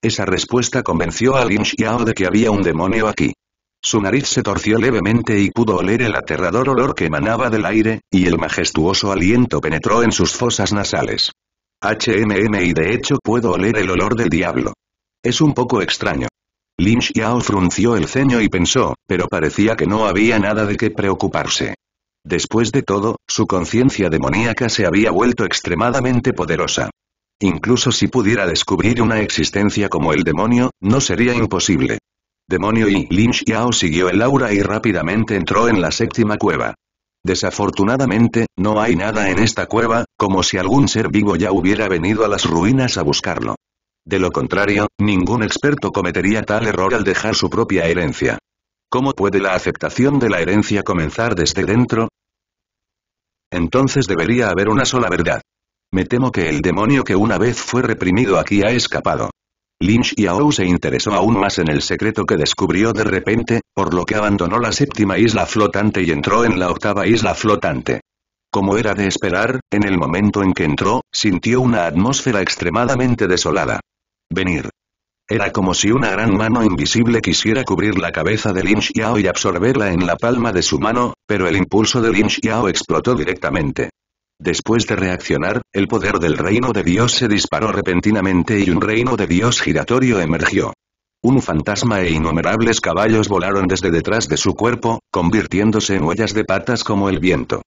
Esa respuesta convenció a Lin Xiao de que había un demonio aquí. Su nariz se torció levemente y pudo oler el aterrador olor que emanaba del aire, y el majestuoso aliento penetró en sus fosas nasales. HMM y de hecho puedo oler el olor del diablo. Es un poco extraño. Lin Xiao frunció el ceño y pensó, pero parecía que no había nada de qué preocuparse. Después de todo, su conciencia demoníaca se había vuelto extremadamente poderosa. Incluso si pudiera descubrir una existencia como el demonio, no sería imposible. Demonio y Lin Xiao siguió el aura y rápidamente entró en la séptima cueva. Desafortunadamente, no hay nada en esta cueva, como si algún ser vivo ya hubiera venido a las ruinas a buscarlo. De lo contrario, ningún experto cometería tal error al dejar su propia herencia. ¿Cómo puede la aceptación de la herencia comenzar desde dentro? Entonces debería haber una sola verdad. Me temo que el demonio que una vez fue reprimido aquí ha escapado. Lynch Yao se interesó aún más en el secreto que descubrió de repente, por lo que abandonó la séptima isla flotante y entró en la octava isla flotante. Como era de esperar, en el momento en que entró, sintió una atmósfera extremadamente desolada. Venir. Era como si una gran mano invisible quisiera cubrir la cabeza de Lin Xiao y absorberla en la palma de su mano, pero el impulso de Lin Xiao explotó directamente. Después de reaccionar, el poder del reino de Dios se disparó repentinamente y un reino de Dios giratorio emergió. Un fantasma e innumerables caballos volaron desde detrás de su cuerpo, convirtiéndose en huellas de patas como el viento.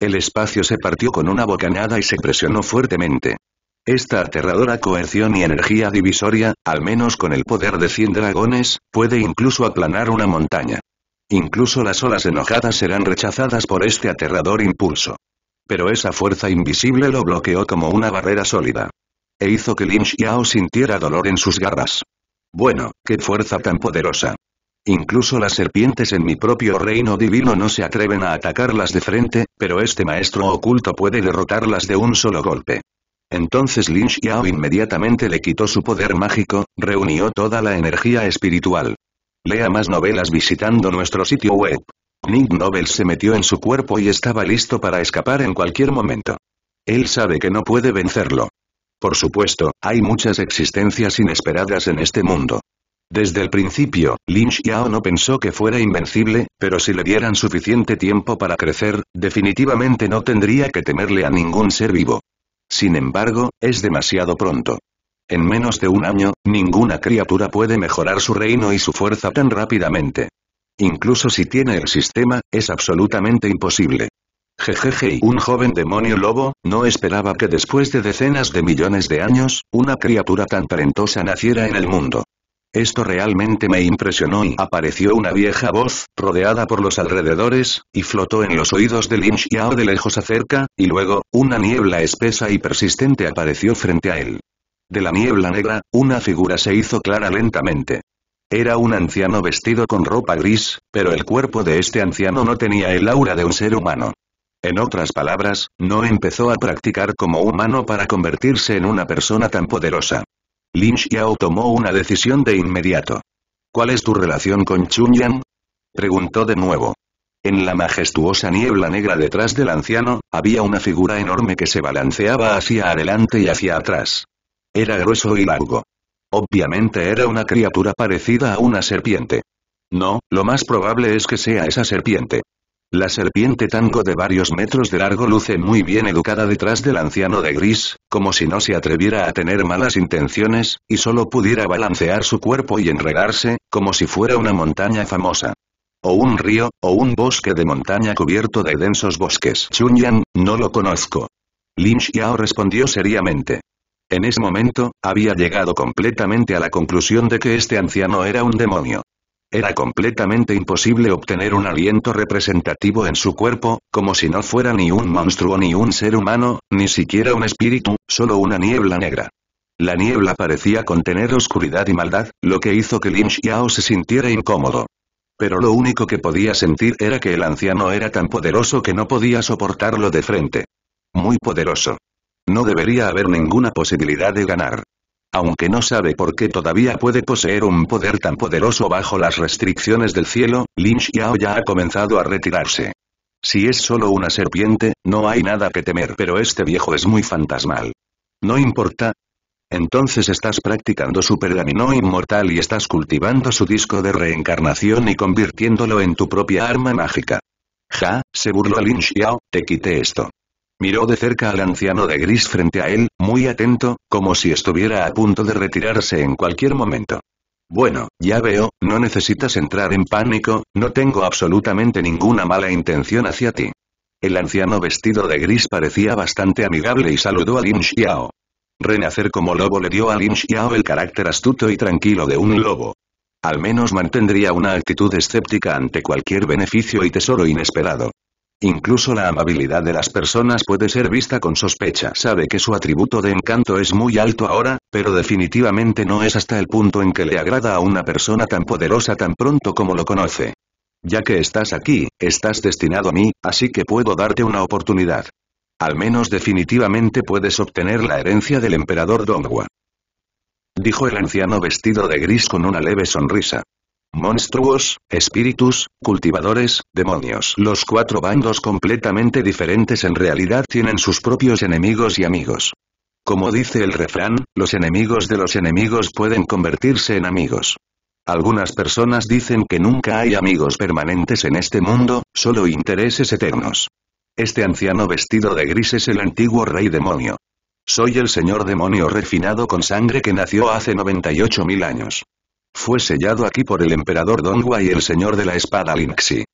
El espacio se partió con una bocanada y se presionó fuertemente. Esta aterradora coerción y energía divisoria, al menos con el poder de cien dragones, puede incluso aplanar una montaña. Incluso las olas enojadas serán rechazadas por este aterrador impulso pero esa fuerza invisible lo bloqueó como una barrera sólida. E hizo que Lin Xiao sintiera dolor en sus garras. Bueno, qué fuerza tan poderosa. Incluso las serpientes en mi propio reino divino no se atreven a atacarlas de frente, pero este maestro oculto puede derrotarlas de un solo golpe. Entonces Lin Xiao inmediatamente le quitó su poder mágico, reunió toda la energía espiritual. Lea más novelas visitando nuestro sitio web. Nick Nobel se metió en su cuerpo y estaba listo para escapar en cualquier momento. Él sabe que no puede vencerlo. Por supuesto, hay muchas existencias inesperadas en este mundo. Desde el principio, Lin Xiao no pensó que fuera invencible, pero si le dieran suficiente tiempo para crecer, definitivamente no tendría que temerle a ningún ser vivo. Sin embargo, es demasiado pronto. En menos de un año, ninguna criatura puede mejorar su reino y su fuerza tan rápidamente. Incluso si tiene el sistema, es absolutamente imposible. Jejeje un joven demonio lobo, no esperaba que después de decenas de millones de años, una criatura tan talentosa naciera en el mundo. Esto realmente me impresionó y apareció una vieja voz, rodeada por los alrededores, y flotó en los oídos de Lin Xiao de lejos acerca, y luego, una niebla espesa y persistente apareció frente a él. De la niebla negra, una figura se hizo clara lentamente. Era un anciano vestido con ropa gris, pero el cuerpo de este anciano no tenía el aura de un ser humano. En otras palabras, no empezó a practicar como humano para convertirse en una persona tan poderosa. Lin Xiao tomó una decisión de inmediato. ¿Cuál es tu relación con Chunyan? Preguntó de nuevo. En la majestuosa niebla negra detrás del anciano, había una figura enorme que se balanceaba hacia adelante y hacia atrás. Era grueso y largo. Obviamente era una criatura parecida a una serpiente. No, lo más probable es que sea esa serpiente. La serpiente tango de varios metros de largo luce muy bien educada detrás del anciano de gris, como si no se atreviera a tener malas intenciones, y solo pudiera balancear su cuerpo y enredarse, como si fuera una montaña famosa. O un río, o un bosque de montaña cubierto de densos bosques. Chunyan, no lo conozco. Lin Xiao respondió seriamente. En ese momento, había llegado completamente a la conclusión de que este anciano era un demonio. Era completamente imposible obtener un aliento representativo en su cuerpo, como si no fuera ni un monstruo ni un ser humano, ni siquiera un espíritu, solo una niebla negra. La niebla parecía contener oscuridad y maldad, lo que hizo que Lin Xiao se sintiera incómodo. Pero lo único que podía sentir era que el anciano era tan poderoso que no podía soportarlo de frente. Muy poderoso. No debería haber ninguna posibilidad de ganar. Aunque no sabe por qué todavía puede poseer un poder tan poderoso bajo las restricciones del cielo, Lin Xiao ya ha comenzado a retirarse. Si es solo una serpiente, no hay nada que temer pero este viejo es muy fantasmal. No importa. Entonces estás practicando su pergamino Inmortal y estás cultivando su disco de reencarnación y convirtiéndolo en tu propia arma mágica. Ja, se burló Lin Xiao, te quité esto. Miró de cerca al anciano de gris frente a él, muy atento, como si estuviera a punto de retirarse en cualquier momento. Bueno, ya veo, no necesitas entrar en pánico, no tengo absolutamente ninguna mala intención hacia ti. El anciano vestido de gris parecía bastante amigable y saludó a Lin Xiao. Renacer como lobo le dio a Lin Xiao el carácter astuto y tranquilo de un lobo. Al menos mantendría una actitud escéptica ante cualquier beneficio y tesoro inesperado. Incluso la amabilidad de las personas puede ser vista con sospecha. Sabe que su atributo de encanto es muy alto ahora, pero definitivamente no es hasta el punto en que le agrada a una persona tan poderosa tan pronto como lo conoce. Ya que estás aquí, estás destinado a mí, así que puedo darte una oportunidad. Al menos definitivamente puedes obtener la herencia del emperador Dongua. Dijo el anciano vestido de gris con una leve sonrisa monstruos, espíritus, cultivadores, demonios. Los cuatro bandos completamente diferentes en realidad tienen sus propios enemigos y amigos. Como dice el refrán, los enemigos de los enemigos pueden convertirse en amigos. Algunas personas dicen que nunca hay amigos permanentes en este mundo, solo intereses eternos. Este anciano vestido de gris es el antiguo rey demonio. Soy el señor demonio refinado con sangre que nació hace 98.000 años. Fue sellado aquí por el emperador Dongua y el señor de la espada Linxi.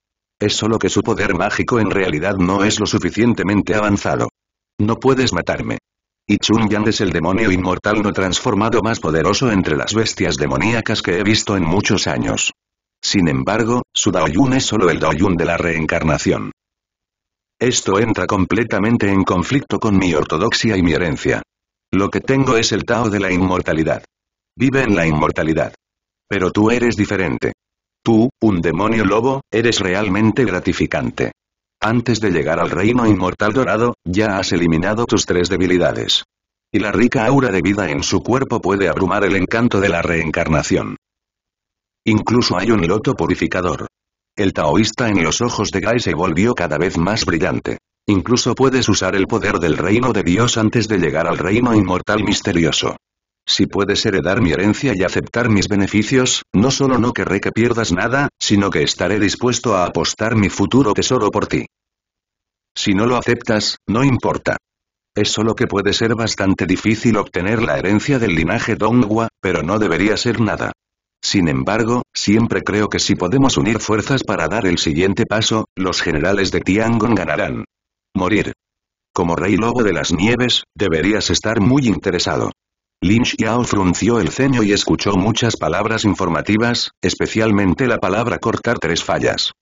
Es solo que su poder mágico en realidad no es lo suficientemente avanzado. No puedes matarme. Y Chun es el demonio inmortal no transformado más poderoso entre las bestias demoníacas que he visto en muchos años. Sin embargo, su Daoyun es solo el Daoyun de la reencarnación. Esto entra completamente en conflicto con mi ortodoxia y mi herencia. Lo que tengo es el Tao de la inmortalidad. Vive en la inmortalidad. Pero tú eres diferente. Tú, un demonio lobo, eres realmente gratificante. Antes de llegar al reino inmortal dorado, ya has eliminado tus tres debilidades. Y la rica aura de vida en su cuerpo puede abrumar el encanto de la reencarnación. Incluso hay un loto purificador. El taoísta en los ojos de Gai se volvió cada vez más brillante. Incluso puedes usar el poder del reino de Dios antes de llegar al reino inmortal misterioso. Si puedes heredar mi herencia y aceptar mis beneficios, no solo no querré que pierdas nada, sino que estaré dispuesto a apostar mi futuro tesoro por ti. Si no lo aceptas, no importa. Es solo que puede ser bastante difícil obtener la herencia del linaje Donghua, pero no debería ser nada. Sin embargo, siempre creo que si podemos unir fuerzas para dar el siguiente paso, los generales de Tiangong ganarán. Morir. Como rey lobo de las nieves, deberías estar muy interesado. Lin Xiao frunció el ceño y escuchó muchas palabras informativas, especialmente la palabra cortar tres fallas.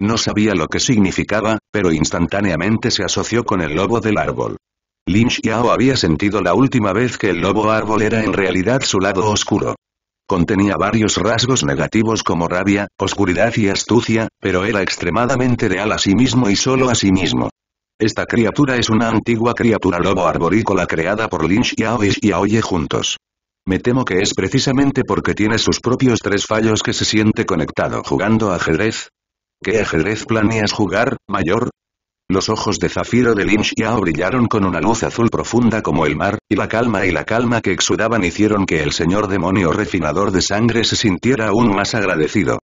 No sabía lo que significaba, pero instantáneamente se asoció con el lobo del árbol. Lin Xiao había sentido la última vez que el lobo árbol era en realidad su lado oscuro. Contenía varios rasgos negativos como rabia, oscuridad y astucia, pero era extremadamente real a sí mismo y solo a sí mismo. Esta criatura es una antigua criatura lobo arborícola creada por y Xiao y Aoye juntos. Me temo que es precisamente porque tiene sus propios tres fallos que se siente conectado jugando ajedrez. ¿Qué ajedrez planeas jugar, mayor? Los ojos de zafiro de y Xiao brillaron con una luz azul profunda como el mar, y la calma y la calma que exudaban hicieron que el señor demonio refinador de sangre se sintiera aún más agradecido.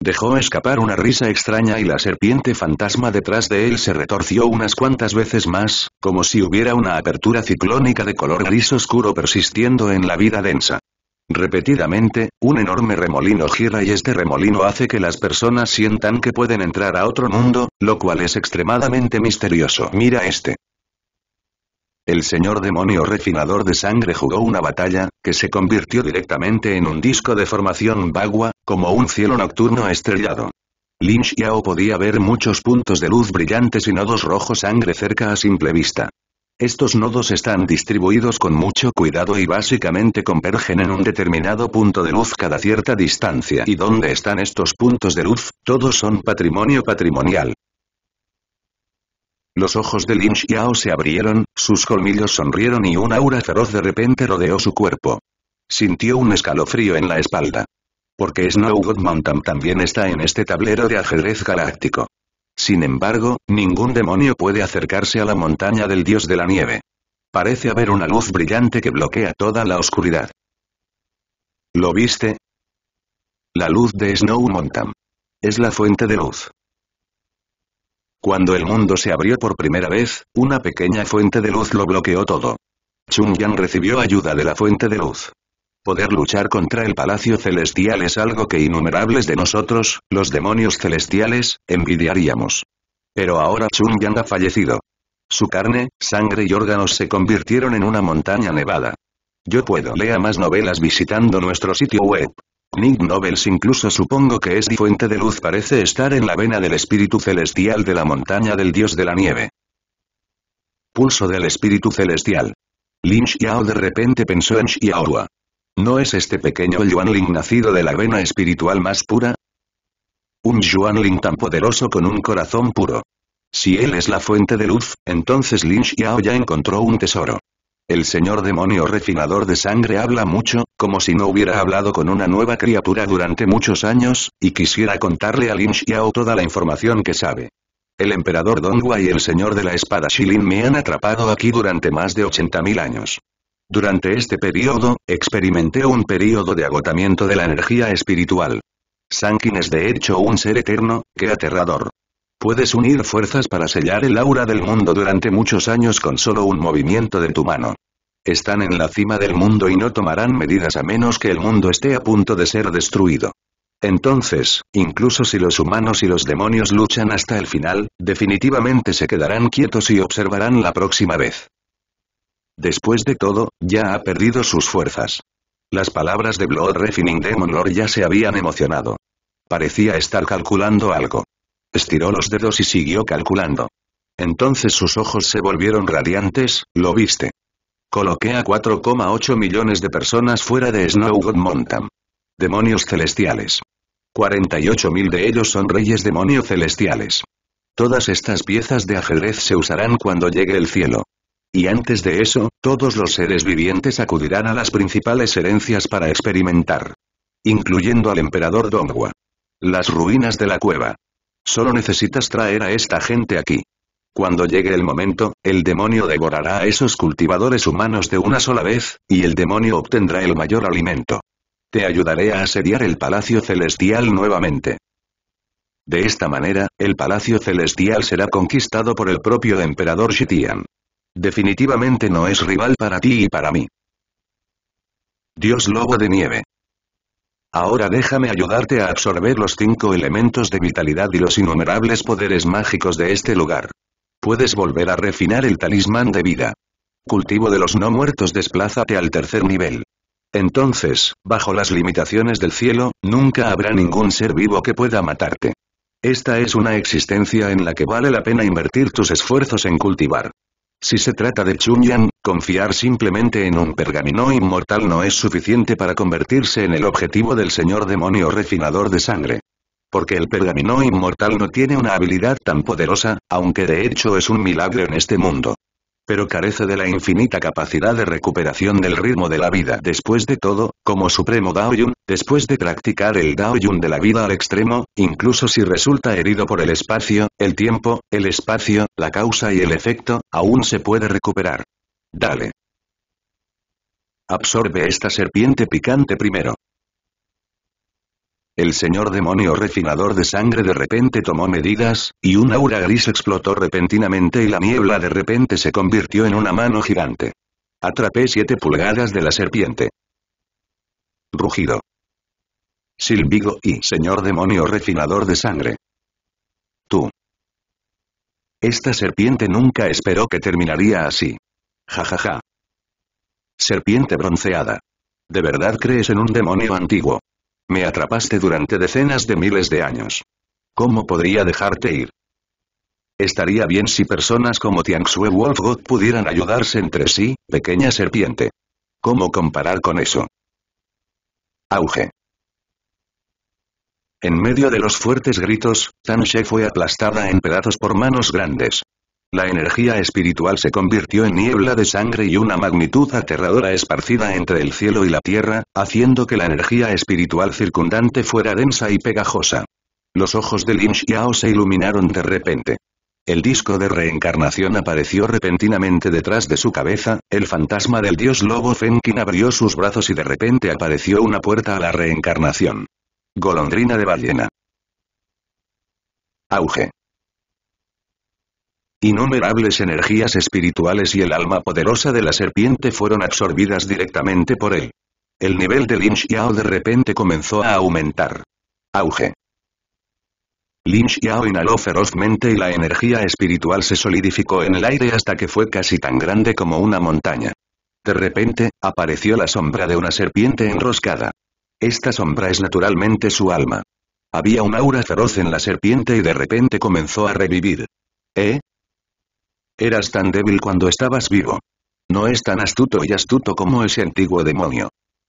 Dejó escapar una risa extraña y la serpiente fantasma detrás de él se retorció unas cuantas veces más, como si hubiera una apertura ciclónica de color gris oscuro persistiendo en la vida densa. Repetidamente, un enorme remolino gira y este remolino hace que las personas sientan que pueden entrar a otro mundo, lo cual es extremadamente misterioso. Mira este el señor demonio refinador de sangre jugó una batalla, que se convirtió directamente en un disco de formación vagua, como un cielo nocturno estrellado. Lin Xiao podía ver muchos puntos de luz brillantes y nodos rojos sangre cerca a simple vista. Estos nodos están distribuidos con mucho cuidado y básicamente convergen en un determinado punto de luz cada cierta distancia. ¿Y dónde están estos puntos de luz? Todos son patrimonio patrimonial. Los ojos de Lin Xiao se abrieron, sus colmillos sonrieron y un aura feroz de repente rodeó su cuerpo. Sintió un escalofrío en la espalda. Porque Snow Mountain también está en este tablero de ajedrez galáctico. Sin embargo, ningún demonio puede acercarse a la montaña del dios de la nieve. Parece haber una luz brillante que bloquea toda la oscuridad. ¿Lo viste? La luz de Snow Mountain. Es la fuente de luz. Cuando el mundo se abrió por primera vez, una pequeña fuente de luz lo bloqueó todo. Chung Yang recibió ayuda de la fuente de luz. Poder luchar contra el palacio celestial es algo que innumerables de nosotros, los demonios celestiales, envidiaríamos. Pero ahora Chung Yang ha fallecido. Su carne, sangre y órganos se convirtieron en una montaña nevada. Yo puedo leer más novelas visitando nuestro sitio web. Nick Nobles incluso supongo que es fuente de luz parece estar en la vena del espíritu celestial de la montaña del dios de la nieve. Pulso del espíritu celestial. Lin Xiao de repente pensó en Xiaohua. ¿No es este pequeño Ling nacido de la vena espiritual más pura? Un Ling tan poderoso con un corazón puro. Si él es la fuente de luz, entonces Lin Xiao ya encontró un tesoro. El señor demonio refinador de sangre habla mucho, como si no hubiera hablado con una nueva criatura durante muchos años, y quisiera contarle a Lin Xiao toda la información que sabe. El emperador Dongua y el señor de la espada Shilin me han atrapado aquí durante más de 80.000 años. Durante este periodo, experimenté un periodo de agotamiento de la energía espiritual. Sankin es de hecho un ser eterno, qué aterrador. Puedes unir fuerzas para sellar el aura del mundo durante muchos años con solo un movimiento de tu mano. Están en la cima del mundo y no tomarán medidas a menos que el mundo esté a punto de ser destruido. Entonces, incluso si los humanos y los demonios luchan hasta el final, definitivamente se quedarán quietos y observarán la próxima vez. Después de todo, ya ha perdido sus fuerzas. Las palabras de Blood Refining Demon Lord ya se habían emocionado. Parecía estar calculando algo. Estiró los dedos y siguió calculando. Entonces sus ojos se volvieron radiantes, lo viste. Coloqué a 4,8 millones de personas fuera de Snow Mountain. Demonios celestiales. 48.000 de ellos son reyes demonio celestiales. Todas estas piezas de ajedrez se usarán cuando llegue el cielo. Y antes de eso, todos los seres vivientes acudirán a las principales herencias para experimentar. Incluyendo al emperador Donghua. Las ruinas de la cueva. Solo necesitas traer a esta gente aquí. Cuando llegue el momento, el demonio devorará a esos cultivadores humanos de una sola vez, y el demonio obtendrá el mayor alimento. Te ayudaré a asediar el Palacio Celestial nuevamente. De esta manera, el Palacio Celestial será conquistado por el propio emperador Shitian. Definitivamente no es rival para ti y para mí. Dios Lobo de Nieve. Ahora déjame ayudarte a absorber los cinco elementos de vitalidad y los innumerables poderes mágicos de este lugar. Puedes volver a refinar el talismán de vida. Cultivo de los no muertos desplázate al tercer nivel. Entonces, bajo las limitaciones del cielo, nunca habrá ningún ser vivo que pueda matarte. Esta es una existencia en la que vale la pena invertir tus esfuerzos en cultivar. Si se trata de Chunyan, confiar simplemente en un pergamino inmortal no es suficiente para convertirse en el objetivo del señor demonio refinador de sangre. Porque el pergamino inmortal no tiene una habilidad tan poderosa, aunque de hecho es un milagro en este mundo pero carece de la infinita capacidad de recuperación del ritmo de la vida. Después de todo, como supremo Daoyun, después de practicar el Daoyun de la vida al extremo, incluso si resulta herido por el espacio, el tiempo, el espacio, la causa y el efecto, aún se puede recuperar. Dale. Absorbe esta serpiente picante primero. El señor demonio refinador de sangre de repente tomó medidas, y un aura gris explotó repentinamente y la niebla de repente se convirtió en una mano gigante. Atrapé siete pulgadas de la serpiente. Rugido. Silbido y señor demonio refinador de sangre. Tú. Esta serpiente nunca esperó que terminaría así. Ja Ja, ja. Serpiente bronceada. ¿De verdad crees en un demonio antiguo? Me atrapaste durante decenas de miles de años. ¿Cómo podría dejarte ir? Estaría bien si personas como Tianxue Wolfgod pudieran ayudarse entre sí, pequeña serpiente. ¿Cómo comparar con eso? Auge. En medio de los fuertes gritos, Tan fue aplastada en pedazos por manos grandes. La energía espiritual se convirtió en niebla de sangre y una magnitud aterradora esparcida entre el cielo y la tierra, haciendo que la energía espiritual circundante fuera densa y pegajosa. Los ojos de Lin Xiao se iluminaron de repente. El disco de reencarnación apareció repentinamente detrás de su cabeza, el fantasma del dios lobo Fenkin abrió sus brazos y de repente apareció una puerta a la reencarnación. Golondrina de ballena. Auge. Innumerables energías espirituales y el alma poderosa de la serpiente fueron absorbidas directamente por él. El nivel de Lin Xiao de repente comenzó a aumentar. Auge. Lin Xiao inhaló ferozmente y la energía espiritual se solidificó en el aire hasta que fue casi tan grande como una montaña. De repente, apareció la sombra de una serpiente enroscada. Esta sombra es naturalmente su alma. Había un aura feroz en la serpiente y de repente comenzó a revivir. ¿Eh? Eras tan débil cuando estabas vivo. No es tan astuto y astuto como ese antiguo demonio.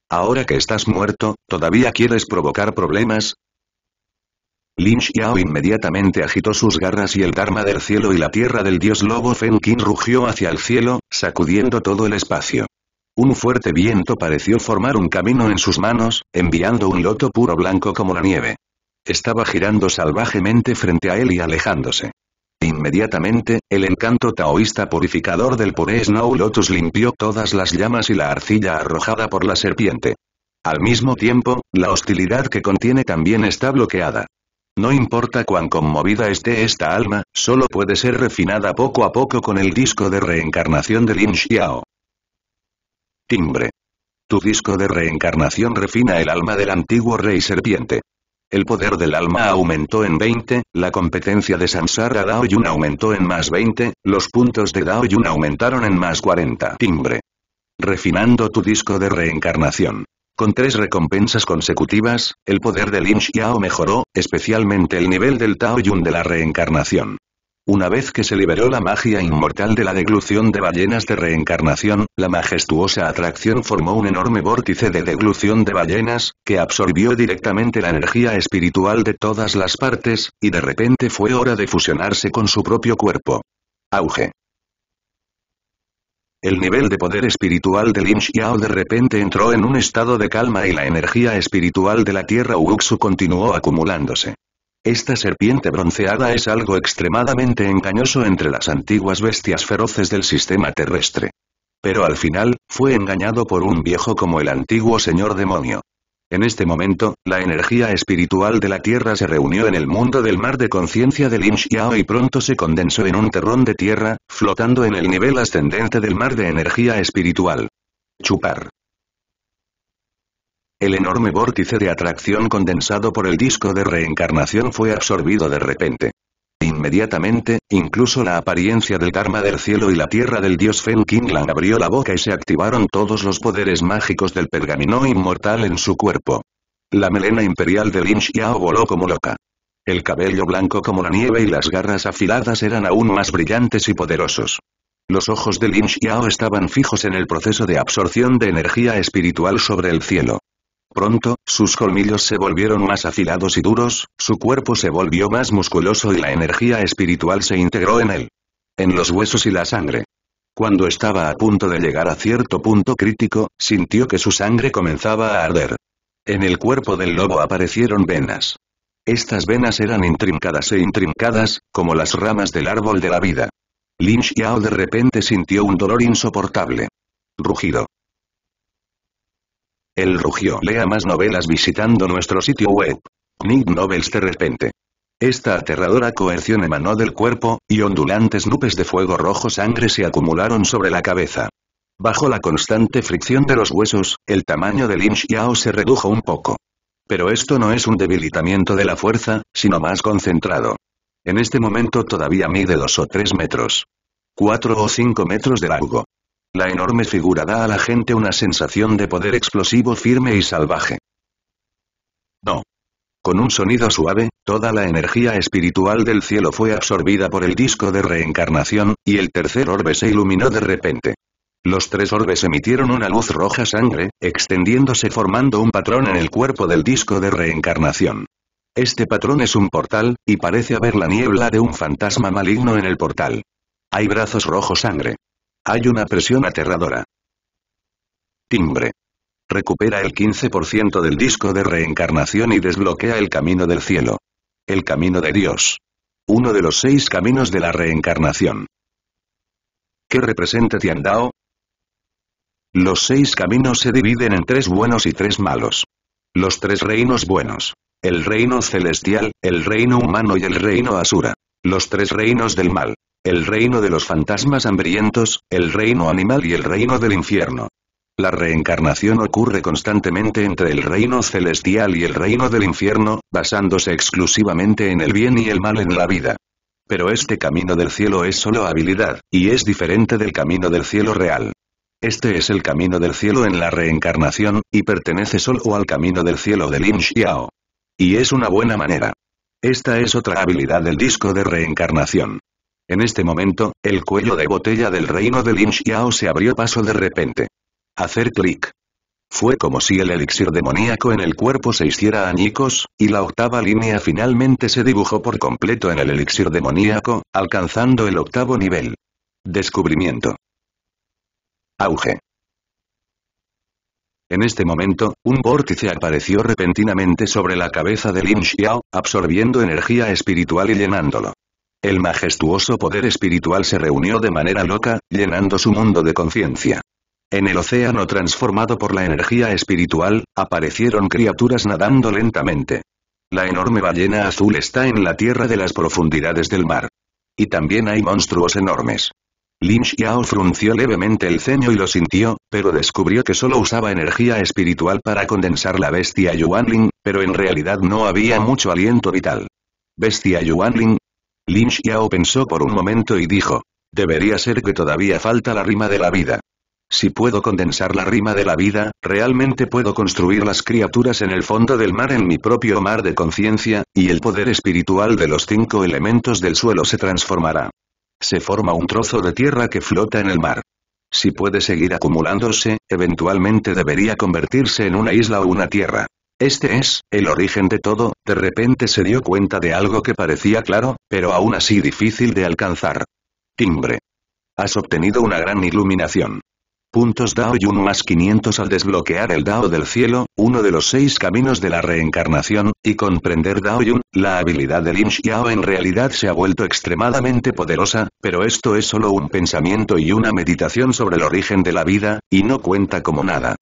Ahora que estás muerto, ¿todavía quieres provocar problemas? Lin Xiao inmediatamente agitó sus garras y el Dharma del cielo y la tierra del dios lobo Fen rugió hacia el cielo, sacudiendo todo el espacio. Un fuerte viento pareció formar un camino en sus manos, enviando un loto puro blanco como la nieve. Estaba girando salvajemente frente a él y alejándose. Inmediatamente, el encanto taoísta purificador del puré Snow Lotus limpió todas las llamas y la arcilla arrojada por la serpiente. Al mismo tiempo, la hostilidad que contiene también está bloqueada. No importa cuán conmovida esté esta alma, solo puede ser refinada poco a poco con el disco de reencarnación de Lin Xiao. Timbre. Tu disco de reencarnación refina el alma del antiguo rey serpiente. El poder del alma aumentó en 20, la competencia de Samsara Dao Yun aumentó en más 20, los puntos de Dao Yun aumentaron en más 40. Timbre. Refinando tu disco de reencarnación. Con tres recompensas consecutivas, el poder de Lin Xiao mejoró, especialmente el nivel del Tao Yun de la reencarnación. Una vez que se liberó la magia inmortal de la deglución de ballenas de reencarnación, la majestuosa atracción formó un enorme vórtice de deglución de ballenas, que absorbió directamente la energía espiritual de todas las partes, y de repente fue hora de fusionarse con su propio cuerpo. Auge. El nivel de poder espiritual de Lin Xiao de repente entró en un estado de calma y la energía espiritual de la Tierra Uxu continuó acumulándose. Esta serpiente bronceada es algo extremadamente engañoso entre las antiguas bestias feroces del sistema terrestre. Pero al final, fue engañado por un viejo como el antiguo señor demonio. En este momento, la energía espiritual de la Tierra se reunió en el mundo del mar de conciencia de Lin Xiao y pronto se condensó en un terrón de tierra, flotando en el nivel ascendente del mar de energía espiritual. Chupar. El enorme vórtice de atracción condensado por el disco de reencarnación fue absorbido de repente. Inmediatamente, incluso la apariencia del karma del cielo y la tierra del dios Fen abrió la boca y se activaron todos los poderes mágicos del pergamino inmortal en su cuerpo. La melena imperial de Lin Xiao voló como loca. El cabello blanco como la nieve y las garras afiladas eran aún más brillantes y poderosos. Los ojos de Lin Xiao estaban fijos en el proceso de absorción de energía espiritual sobre el cielo pronto, sus colmillos se volvieron más afilados y duros, su cuerpo se volvió más musculoso y la energía espiritual se integró en él. En los huesos y la sangre. Cuando estaba a punto de llegar a cierto punto crítico, sintió que su sangre comenzaba a arder. En el cuerpo del lobo aparecieron venas. Estas venas eran intrincadas e intrincadas, como las ramas del árbol de la vida. Lin Xiao de repente sintió un dolor insoportable. Rugido. El rugió. Lea más novelas visitando nuestro sitio web. Nick Novels de repente. Esta aterradora coerción emanó del cuerpo, y ondulantes nubes de fuego rojo sangre se acumularon sobre la cabeza. Bajo la constante fricción de los huesos, el tamaño de Lin Yao se redujo un poco. Pero esto no es un debilitamiento de la fuerza, sino más concentrado. En este momento todavía mide dos o tres metros. Cuatro o cinco metros de largo. La enorme figura da a la gente una sensación de poder explosivo firme y salvaje. No. Con un sonido suave, toda la energía espiritual del cielo fue absorbida por el disco de reencarnación, y el tercer orbe se iluminó de repente. Los tres orbes emitieron una luz roja sangre, extendiéndose formando un patrón en el cuerpo del disco de reencarnación. Este patrón es un portal, y parece haber la niebla de un fantasma maligno en el portal. Hay brazos rojo sangre. Hay una presión aterradora. Timbre. Recupera el 15% del disco de reencarnación y desbloquea el camino del cielo. El camino de Dios. Uno de los seis caminos de la reencarnación. ¿Qué representa Tiandao? Los seis caminos se dividen en tres buenos y tres malos. Los tres reinos buenos. El reino celestial, el reino humano y el reino asura. Los tres reinos del mal. El reino de los fantasmas hambrientos, el reino animal y el reino del infierno. La reencarnación ocurre constantemente entre el reino celestial y el reino del infierno, basándose exclusivamente en el bien y el mal en la vida. Pero este camino del cielo es solo habilidad, y es diferente del camino del cielo real. Este es el camino del cielo en la reencarnación, y pertenece solo al camino del cielo de Lin Xiao. Y es una buena manera. Esta es otra habilidad del disco de reencarnación. En este momento, el cuello de botella del reino de Lin Xiao se abrió paso de repente. Hacer clic. Fue como si el elixir demoníaco en el cuerpo se hiciera añicos, y la octava línea finalmente se dibujó por completo en el elixir demoníaco, alcanzando el octavo nivel. Descubrimiento. Auge. En este momento, un vórtice apareció repentinamente sobre la cabeza de Lin Xiao, absorbiendo energía espiritual y llenándolo. El majestuoso poder espiritual se reunió de manera loca, llenando su mundo de conciencia. En el océano transformado por la energía espiritual, aparecieron criaturas nadando lentamente. La enorme ballena azul está en la tierra de las profundidades del mar. Y también hay monstruos enormes. Lin Xiao frunció levemente el ceño y lo sintió, pero descubrió que solo usaba energía espiritual para condensar la bestia Yuanling, pero en realidad no había mucho aliento vital. Bestia Yuanling, Lin Xiao pensó por un momento y dijo. Debería ser que todavía falta la rima de la vida. Si puedo condensar la rima de la vida, realmente puedo construir las criaturas en el fondo del mar en mi propio mar de conciencia, y el poder espiritual de los cinco elementos del suelo se transformará. Se forma un trozo de tierra que flota en el mar. Si puede seguir acumulándose, eventualmente debería convertirse en una isla o una tierra. Este es, el origen de todo, de repente se dio cuenta de algo que parecía claro, pero aún así difícil de alcanzar. Timbre. Has obtenido una gran iluminación. Puntos Dao Yun más 500 al desbloquear el Dao del Cielo, uno de los seis caminos de la reencarnación, y comprender Dao Yun, la habilidad de Lin Xiao en realidad se ha vuelto extremadamente poderosa, pero esto es solo un pensamiento y una meditación sobre el origen de la vida, y no cuenta como nada.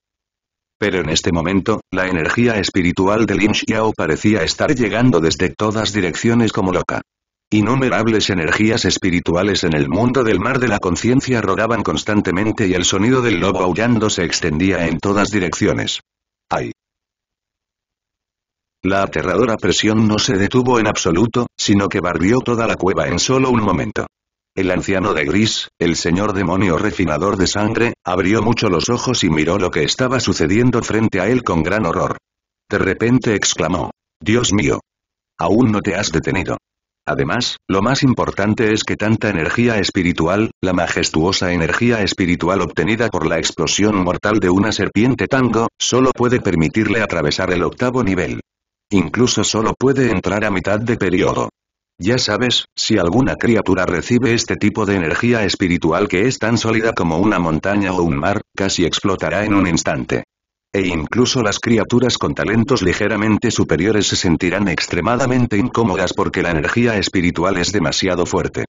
Pero en este momento, la energía espiritual de Lin Xiao parecía estar llegando desde todas direcciones como loca. Innumerables energías espirituales en el mundo del mar de la conciencia rodaban constantemente y el sonido del lobo aullando se extendía en todas direcciones. ¡Ay! La aterradora presión no se detuvo en absoluto, sino que barrió toda la cueva en solo un momento. El anciano de gris, el señor demonio refinador de sangre, abrió mucho los ojos y miró lo que estaba sucediendo frente a él con gran horror. De repente exclamó, Dios mío. Aún no te has detenido. Además, lo más importante es que tanta energía espiritual, la majestuosa energía espiritual obtenida por la explosión mortal de una serpiente tango, solo puede permitirle atravesar el octavo nivel. Incluso solo puede entrar a mitad de periodo. Ya sabes, si alguna criatura recibe este tipo de energía espiritual que es tan sólida como una montaña o un mar, casi explotará en un instante. E incluso las criaturas con talentos ligeramente superiores se sentirán extremadamente incómodas porque la energía espiritual es demasiado fuerte.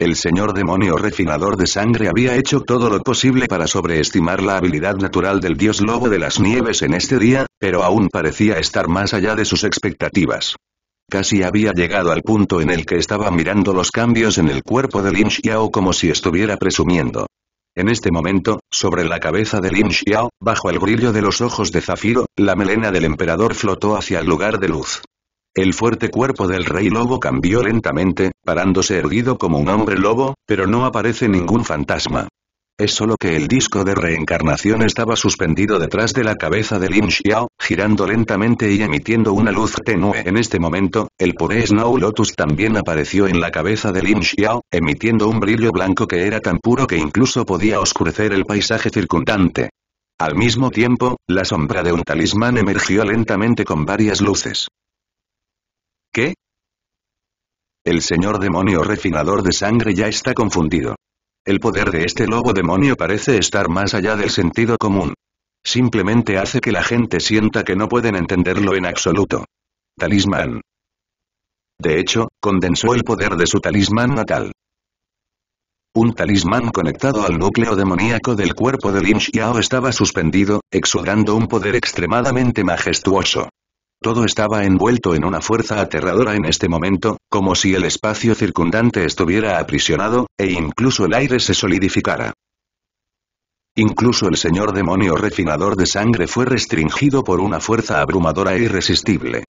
El señor demonio refinador de sangre había hecho todo lo posible para sobreestimar la habilidad natural del dios lobo de las nieves en este día, pero aún parecía estar más allá de sus expectativas. Casi había llegado al punto en el que estaba mirando los cambios en el cuerpo de Lin Xiao como si estuviera presumiendo. En este momento, sobre la cabeza de Lin Xiao, bajo el brillo de los ojos de Zafiro, la melena del emperador flotó hacia el lugar de luz. El fuerte cuerpo del rey lobo cambió lentamente, parándose erguido como un hombre lobo, pero no aparece ningún fantasma. Es solo que el disco de reencarnación estaba suspendido detrás de la cabeza de Lin Xiao, girando lentamente y emitiendo una luz tenue. En este momento, el Pure Snow Lotus también apareció en la cabeza de Lin Xiao, emitiendo un brillo blanco que era tan puro que incluso podía oscurecer el paisaje circundante. Al mismo tiempo, la sombra de un talismán emergió lentamente con varias luces. ¿Qué? El señor demonio refinador de sangre ya está confundido. El poder de este lobo demonio parece estar más allá del sentido común. Simplemente hace que la gente sienta que no pueden entenderlo en absoluto. Talismán. De hecho, condensó el poder de su talismán natal. Un talismán conectado al núcleo demoníaco del cuerpo de Lin Xiao estaba suspendido, exudando un poder extremadamente majestuoso. Todo estaba envuelto en una fuerza aterradora en este momento, como si el espacio circundante estuviera aprisionado, e incluso el aire se solidificara. Incluso el señor demonio refinador de sangre fue restringido por una fuerza abrumadora e irresistible.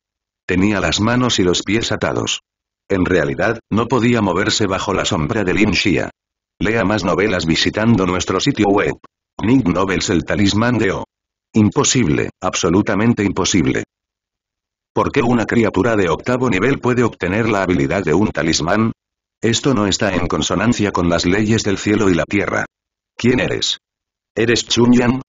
Tenía las manos y los pies atados. En realidad, no podía moverse bajo la sombra de Lin Xia. Lea más novelas visitando nuestro sitio web. Nick Novels El Talismán de O. Imposible, absolutamente imposible. ¿Por qué una criatura de octavo nivel puede obtener la habilidad de un talismán? Esto no está en consonancia con las leyes del cielo y la tierra. ¿Quién eres? ¿Eres Chunyan?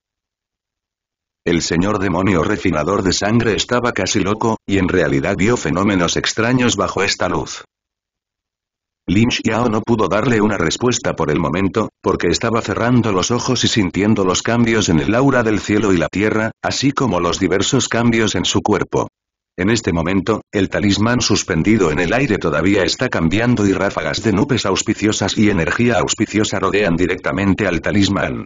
El señor demonio refinador de sangre estaba casi loco, y en realidad vio fenómenos extraños bajo esta luz. Lin Xiao no pudo darle una respuesta por el momento, porque estaba cerrando los ojos y sintiendo los cambios en el aura del cielo y la tierra, así como los diversos cambios en su cuerpo. En este momento, el talismán suspendido en el aire todavía está cambiando y ráfagas de nubes auspiciosas y energía auspiciosa rodean directamente al talismán.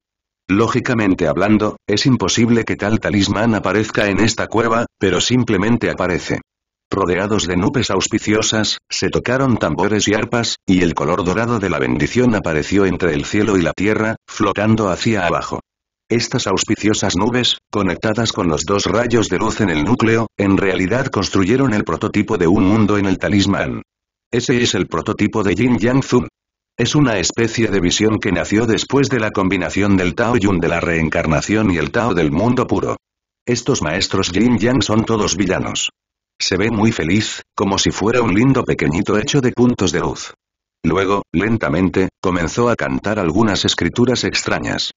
Lógicamente hablando, es imposible que tal talismán aparezca en esta cueva, pero simplemente aparece. Rodeados de nubes auspiciosas, se tocaron tambores y arpas, y el color dorado de la bendición apareció entre el cielo y la tierra, flotando hacia abajo. Estas auspiciosas nubes, conectadas con los dos rayos de luz en el núcleo, en realidad construyeron el prototipo de un mundo en el talismán. Ese es el prototipo de Jin Yang Zhu. Es una especie de visión que nació después de la combinación del Tao Yun de la reencarnación y el Tao del mundo puro. Estos maestros Jin Yang son todos villanos. Se ve muy feliz, como si fuera un lindo pequeñito hecho de puntos de luz. Luego, lentamente, comenzó a cantar algunas escrituras extrañas.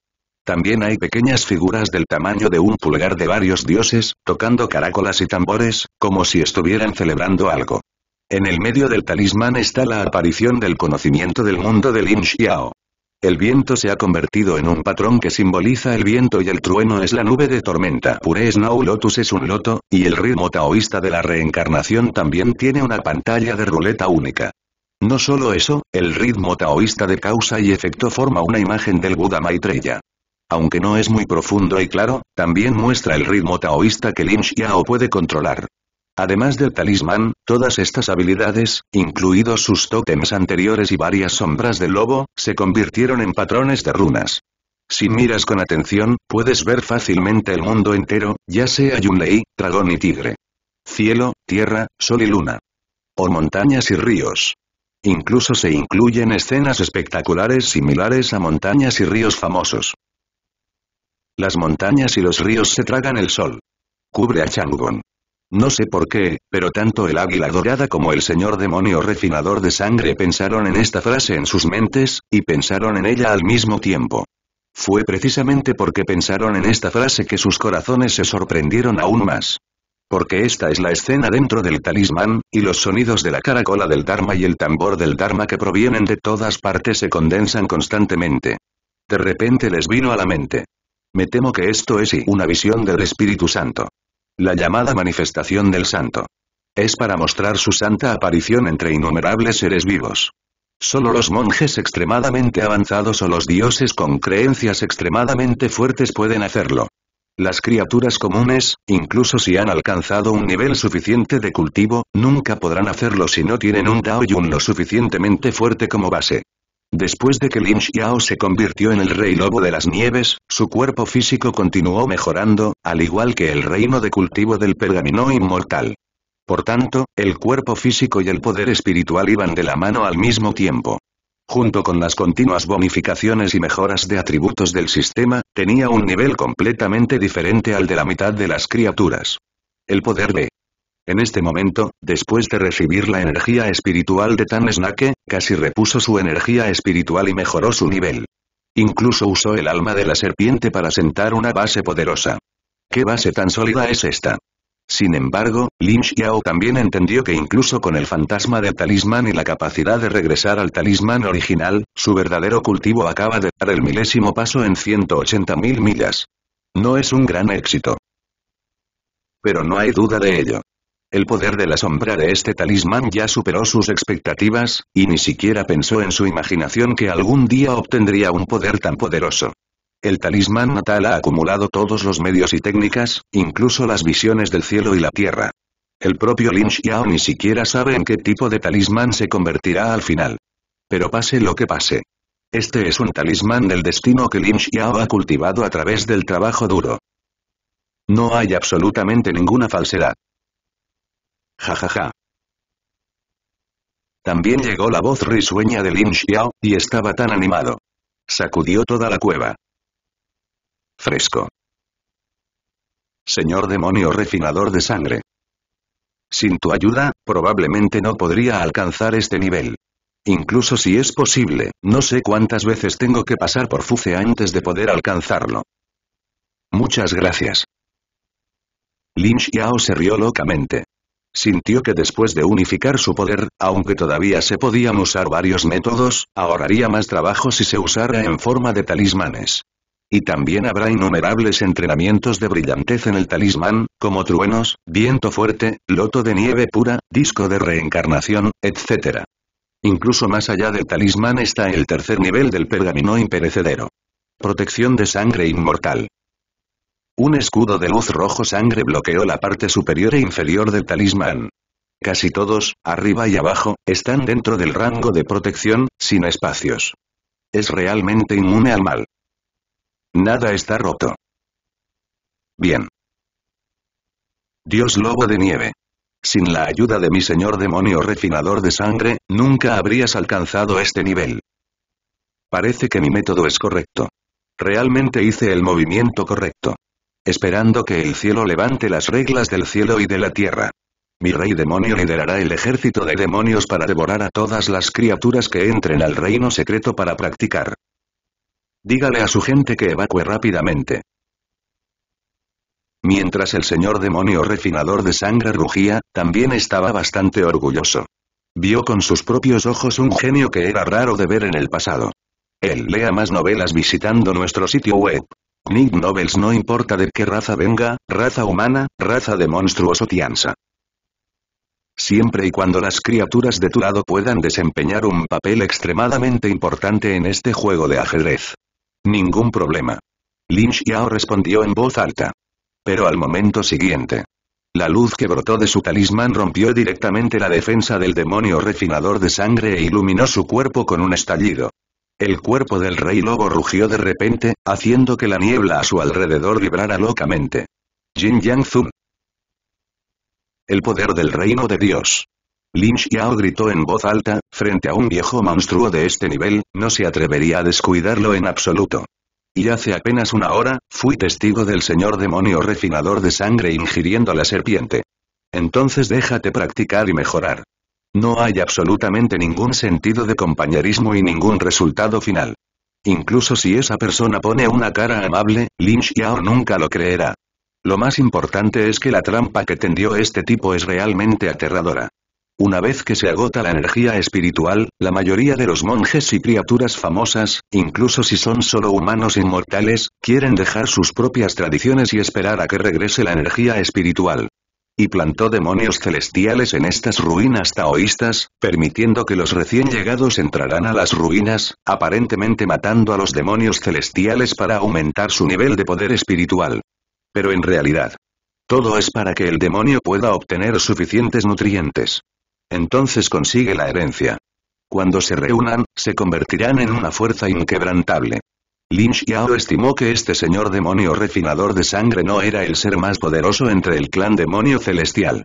También hay pequeñas figuras del tamaño de un pulgar de varios dioses, tocando caracolas y tambores, como si estuvieran celebrando algo. En el medio del talismán está la aparición del conocimiento del mundo de Lin Xiao. El viento se ha convertido en un patrón que simboliza el viento y el trueno es la nube de tormenta. Pure Snow Lotus es un loto, y el ritmo taoísta de la reencarnación también tiene una pantalla de ruleta única. No solo eso, el ritmo taoísta de causa y efecto forma una imagen del Buda Maitreya aunque no es muy profundo y claro, también muestra el ritmo taoísta que Lin Xiao puede controlar. Además del talismán, todas estas habilidades, incluidos sus tótems anteriores y varias sombras del lobo, se convirtieron en patrones de runas. Si miras con atención, puedes ver fácilmente el mundo entero, ya sea Yunlei, dragón y tigre. Cielo, tierra, sol y luna. O montañas y ríos. Incluso se incluyen escenas espectaculares similares a montañas y ríos famosos. Las montañas y los ríos se tragan el sol. Cubre a changón No sé por qué, pero tanto el águila dorada como el señor demonio refinador de sangre pensaron en esta frase en sus mentes, y pensaron en ella al mismo tiempo. Fue precisamente porque pensaron en esta frase que sus corazones se sorprendieron aún más. Porque esta es la escena dentro del talismán, y los sonidos de la caracola del Dharma y el tambor del Dharma que provienen de todas partes se condensan constantemente. De repente les vino a la mente. Me temo que esto es y una visión del Espíritu Santo. La llamada manifestación del santo. Es para mostrar su santa aparición entre innumerables seres vivos. Solo los monjes extremadamente avanzados o los dioses con creencias extremadamente fuertes pueden hacerlo. Las criaturas comunes, incluso si han alcanzado un nivel suficiente de cultivo, nunca podrán hacerlo si no tienen un Taoyun lo suficientemente fuerte como base. Después de que Lin Xiao se convirtió en el rey lobo de las nieves, su cuerpo físico continuó mejorando, al igual que el reino de cultivo del pergamino inmortal. Por tanto, el cuerpo físico y el poder espiritual iban de la mano al mismo tiempo. Junto con las continuas bonificaciones y mejoras de atributos del sistema, tenía un nivel completamente diferente al de la mitad de las criaturas. El poder de en este momento, después de recibir la energía espiritual de Tan Snake, casi repuso su energía espiritual y mejoró su nivel. Incluso usó el alma de la serpiente para sentar una base poderosa. ¿Qué base tan sólida es esta? Sin embargo, Lin Xiao también entendió que incluso con el fantasma del talismán y la capacidad de regresar al talismán original, su verdadero cultivo acaba de dar el milésimo paso en 180.000 millas. No es un gran éxito. Pero no hay duda de ello. El poder de la sombra de este talismán ya superó sus expectativas, y ni siquiera pensó en su imaginación que algún día obtendría un poder tan poderoso. El talismán natal ha acumulado todos los medios y técnicas, incluso las visiones del cielo y la tierra. El propio Lin Xiao ni siquiera sabe en qué tipo de talismán se convertirá al final. Pero pase lo que pase. Este es un talismán del destino que Lin Xiao ha cultivado a través del trabajo duro. No hay absolutamente ninguna falsedad jajaja. También llegó la voz risueña de Lin Xiao, y estaba tan animado. Sacudió toda la cueva. Fresco. Señor demonio refinador de sangre. Sin tu ayuda, probablemente no podría alcanzar este nivel. Incluso si es posible, no sé cuántas veces tengo que pasar por Fuce antes de poder alcanzarlo. Muchas gracias. Lin Xiao se rió locamente. Sintió que después de unificar su poder, aunque todavía se podían usar varios métodos, ahorraría más trabajo si se usara en forma de talismanes. Y también habrá innumerables entrenamientos de brillantez en el talismán, como truenos, viento fuerte, loto de nieve pura, disco de reencarnación, etc. Incluso más allá del talismán está el tercer nivel del pergamino imperecedero. Protección de sangre inmortal. Un escudo de luz rojo sangre bloqueó la parte superior e inferior del talismán. Casi todos, arriba y abajo, están dentro del rango de protección, sin espacios. Es realmente inmune al mal. Nada está roto. Bien. Dios Lobo de Nieve. Sin la ayuda de mi señor demonio refinador de sangre, nunca habrías alcanzado este nivel. Parece que mi método es correcto. Realmente hice el movimiento correcto esperando que el cielo levante las reglas del cielo y de la tierra. Mi rey demonio liderará el ejército de demonios para devorar a todas las criaturas que entren al reino secreto para practicar. Dígale a su gente que evacue rápidamente. Mientras el señor demonio refinador de sangre rugía, también estaba bastante orgulloso. Vio con sus propios ojos un genio que era raro de ver en el pasado. Él lea más novelas visitando nuestro sitio web. Nick Nobles no importa de qué raza venga, raza humana, raza de monstruos o tianza. Siempre y cuando las criaturas de tu lado puedan desempeñar un papel extremadamente importante en este juego de ajedrez. Ningún problema. Lin Xiao respondió en voz alta. Pero al momento siguiente. La luz que brotó de su talismán rompió directamente la defensa del demonio refinador de sangre e iluminó su cuerpo con un estallido. El cuerpo del rey lobo rugió de repente, haciendo que la niebla a su alrededor vibrara locamente. Jin Yang Zhu. El poder del reino de Dios. Lin Xiao gritó en voz alta, frente a un viejo monstruo de este nivel, no se atrevería a descuidarlo en absoluto. Y hace apenas una hora, fui testigo del señor demonio refinador de sangre ingiriendo la serpiente. Entonces déjate practicar y mejorar. No hay absolutamente ningún sentido de compañerismo y ningún resultado final. Incluso si esa persona pone una cara amable, Lynch Yao nunca lo creerá. Lo más importante es que la trampa que tendió este tipo es realmente aterradora. Una vez que se agota la energía espiritual, la mayoría de los monjes y criaturas famosas, incluso si son solo humanos inmortales, quieren dejar sus propias tradiciones y esperar a que regrese la energía espiritual y plantó demonios celestiales en estas ruinas taoístas, permitiendo que los recién llegados entraran a las ruinas, aparentemente matando a los demonios celestiales para aumentar su nivel de poder espiritual. Pero en realidad, todo es para que el demonio pueda obtener suficientes nutrientes. Entonces consigue la herencia. Cuando se reúnan, se convertirán en una fuerza inquebrantable. Lin Xiao estimó que este señor demonio refinador de sangre no era el ser más poderoso entre el clan demonio celestial.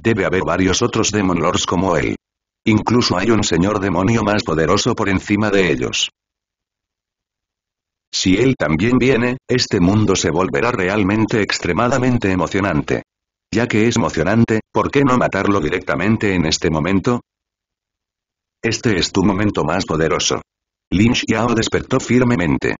Debe haber varios otros Demon Lords como él. Incluso hay un señor demonio más poderoso por encima de ellos. Si él también viene, este mundo se volverá realmente extremadamente emocionante. Ya que es emocionante, ¿por qué no matarlo directamente en este momento? Este es tu momento más poderoso. Lin Xiao despertó firmemente.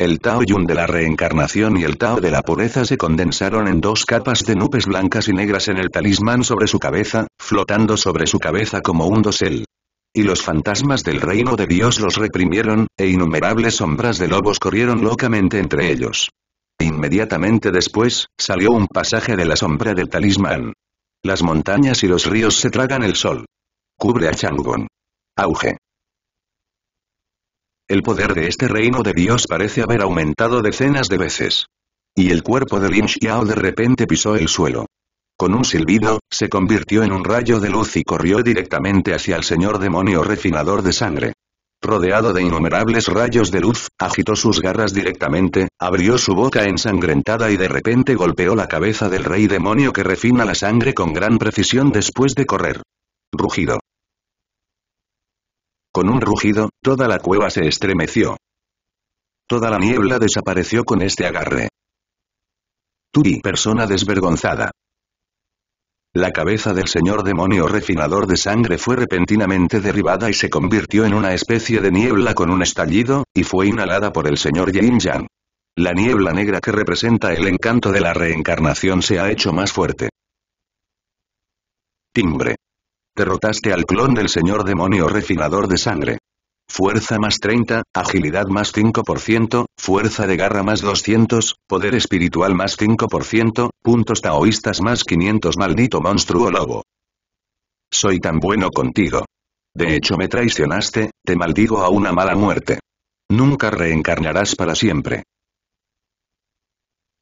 El Tao Yun de la reencarnación y el Tao de la pureza se condensaron en dos capas de nubes blancas y negras en el talismán sobre su cabeza, flotando sobre su cabeza como un dosel. Y los fantasmas del reino de Dios los reprimieron, e innumerables sombras de lobos corrieron locamente entre ellos. Inmediatamente después, salió un pasaje de la sombra del talismán. Las montañas y los ríos se tragan el sol. Cubre a Changon. Auge el poder de este reino de Dios parece haber aumentado decenas de veces. Y el cuerpo de Lin Xiao de repente pisó el suelo. Con un silbido, se convirtió en un rayo de luz y corrió directamente hacia el señor demonio refinador de sangre. Rodeado de innumerables rayos de luz, agitó sus garras directamente, abrió su boca ensangrentada y de repente golpeó la cabeza del rey demonio que refina la sangre con gran precisión después de correr. Rugido. Con un rugido, toda la cueva se estremeció. Toda la niebla desapareció con este agarre. Turi, persona desvergonzada. La cabeza del señor demonio refinador de sangre fue repentinamente derribada y se convirtió en una especie de niebla con un estallido, y fue inhalada por el señor Yin Yang. La niebla negra que representa el encanto de la reencarnación se ha hecho más fuerte. Timbre. Derrotaste al clon del señor demonio refinador de sangre. Fuerza más 30, agilidad más 5%, fuerza de garra más 200, poder espiritual más 5%, puntos taoístas más 500 maldito monstruo lobo. Soy tan bueno contigo. De hecho me traicionaste, te maldigo a una mala muerte. Nunca reencarnarás para siempre.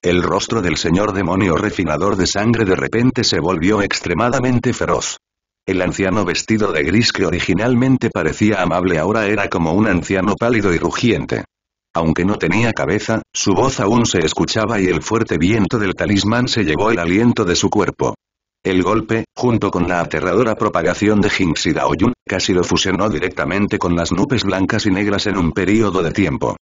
El rostro del señor demonio refinador de sangre de repente se volvió extremadamente feroz. El anciano vestido de gris que originalmente parecía amable ahora era como un anciano pálido y rugiente. Aunque no tenía cabeza, su voz aún se escuchaba y el fuerte viento del talismán se llevó el aliento de su cuerpo. El golpe, junto con la aterradora propagación de Jinx Daoyun, casi lo fusionó directamente con las nubes blancas y negras en un período de tiempo.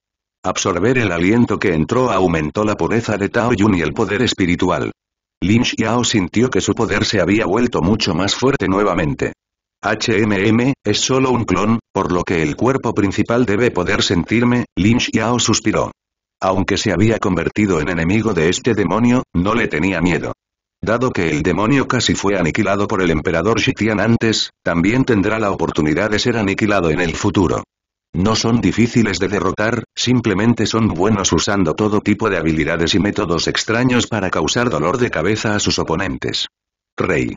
Absorber el aliento que entró aumentó la pureza de Taoyun y el poder espiritual. Lin Xiao sintió que su poder se había vuelto mucho más fuerte nuevamente. HMM, es solo un clon, por lo que el cuerpo principal debe poder sentirme, Lin Xiao suspiró. Aunque se había convertido en enemigo de este demonio, no le tenía miedo. Dado que el demonio casi fue aniquilado por el emperador Xitian antes, también tendrá la oportunidad de ser aniquilado en el futuro. No son difíciles de derrotar, simplemente son buenos usando todo tipo de habilidades y métodos extraños para causar dolor de cabeza a sus oponentes. Rey.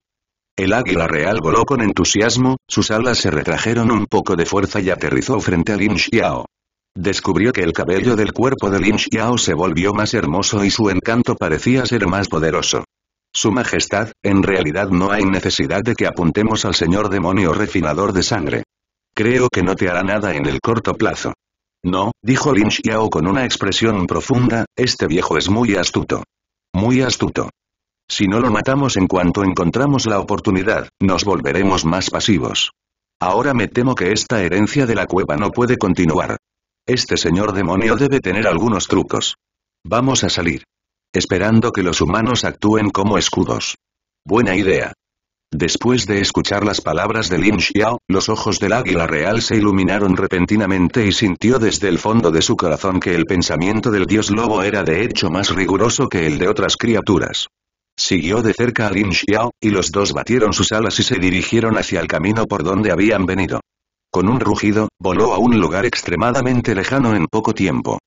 El águila real voló con entusiasmo, sus alas se retrajeron un poco de fuerza y aterrizó frente a Lin Xiao. Descubrió que el cabello del cuerpo de Lin Xiao se volvió más hermoso y su encanto parecía ser más poderoso. Su Majestad, en realidad no hay necesidad de que apuntemos al señor demonio refinador de sangre. Creo que no te hará nada en el corto plazo. No, dijo Lin Xiao con una expresión profunda, este viejo es muy astuto. Muy astuto. Si no lo matamos en cuanto encontramos la oportunidad, nos volveremos más pasivos. Ahora me temo que esta herencia de la cueva no puede continuar. Este señor demonio debe tener algunos trucos. Vamos a salir. Esperando que los humanos actúen como escudos. Buena idea. Después de escuchar las palabras de Lin Xiao, los ojos del águila real se iluminaron repentinamente y sintió desde el fondo de su corazón que el pensamiento del dios lobo era de hecho más riguroso que el de otras criaturas. Siguió de cerca a Lin Xiao, y los dos batieron sus alas y se dirigieron hacia el camino por donde habían venido. Con un rugido, voló a un lugar extremadamente lejano en poco tiempo.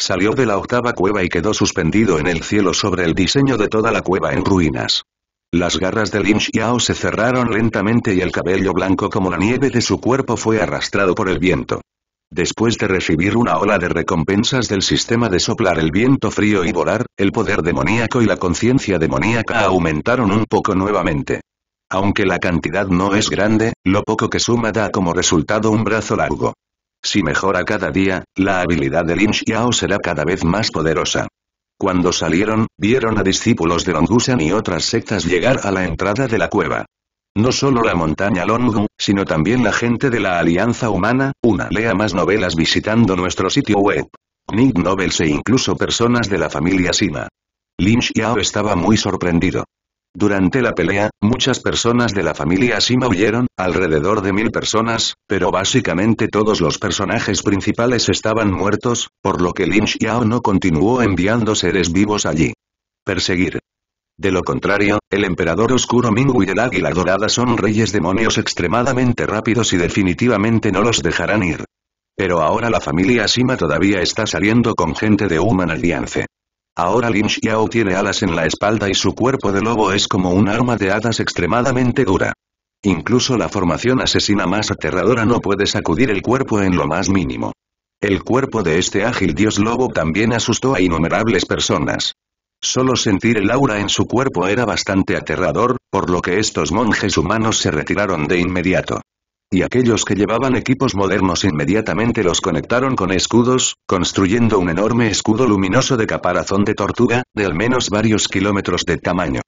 Salió de la octava cueva y quedó suspendido en el cielo sobre el diseño de toda la cueva en ruinas. Las garras de Lin Xiao se cerraron lentamente y el cabello blanco como la nieve de su cuerpo fue arrastrado por el viento. Después de recibir una ola de recompensas del sistema de soplar el viento frío y volar, el poder demoníaco y la conciencia demoníaca aumentaron un poco nuevamente. Aunque la cantidad no es grande, lo poco que suma da como resultado un brazo largo. Si mejora cada día, la habilidad de Lin Xiao será cada vez más poderosa. Cuando salieron, vieron a discípulos de Longusan y otras sectas llegar a la entrada de la cueva. No solo la montaña Longhu, sino también la gente de la Alianza Humana, una lea más novelas visitando nuestro sitio web. Nick Nobels e incluso personas de la familia Sima. Lin Xiao estaba muy sorprendido. Durante la pelea, muchas personas de la familia Sima huyeron, alrededor de mil personas, pero básicamente todos los personajes principales estaban muertos, por lo que Lin Xiao no continuó enviando seres vivos allí. Perseguir. De lo contrario, el emperador oscuro Mingui y el águila dorada son reyes demonios extremadamente rápidos y definitivamente no los dejarán ir. Pero ahora la familia Sima todavía está saliendo con gente de Human Alliance. Ahora Lin Xiao tiene alas en la espalda y su cuerpo de lobo es como un arma de hadas extremadamente dura. Incluso la formación asesina más aterradora no puede sacudir el cuerpo en lo más mínimo. El cuerpo de este ágil dios lobo también asustó a innumerables personas. Solo sentir el aura en su cuerpo era bastante aterrador, por lo que estos monjes humanos se retiraron de inmediato y aquellos que llevaban equipos modernos inmediatamente los conectaron con escudos, construyendo un enorme escudo luminoso de caparazón de tortuga, de al menos varios kilómetros de tamaño.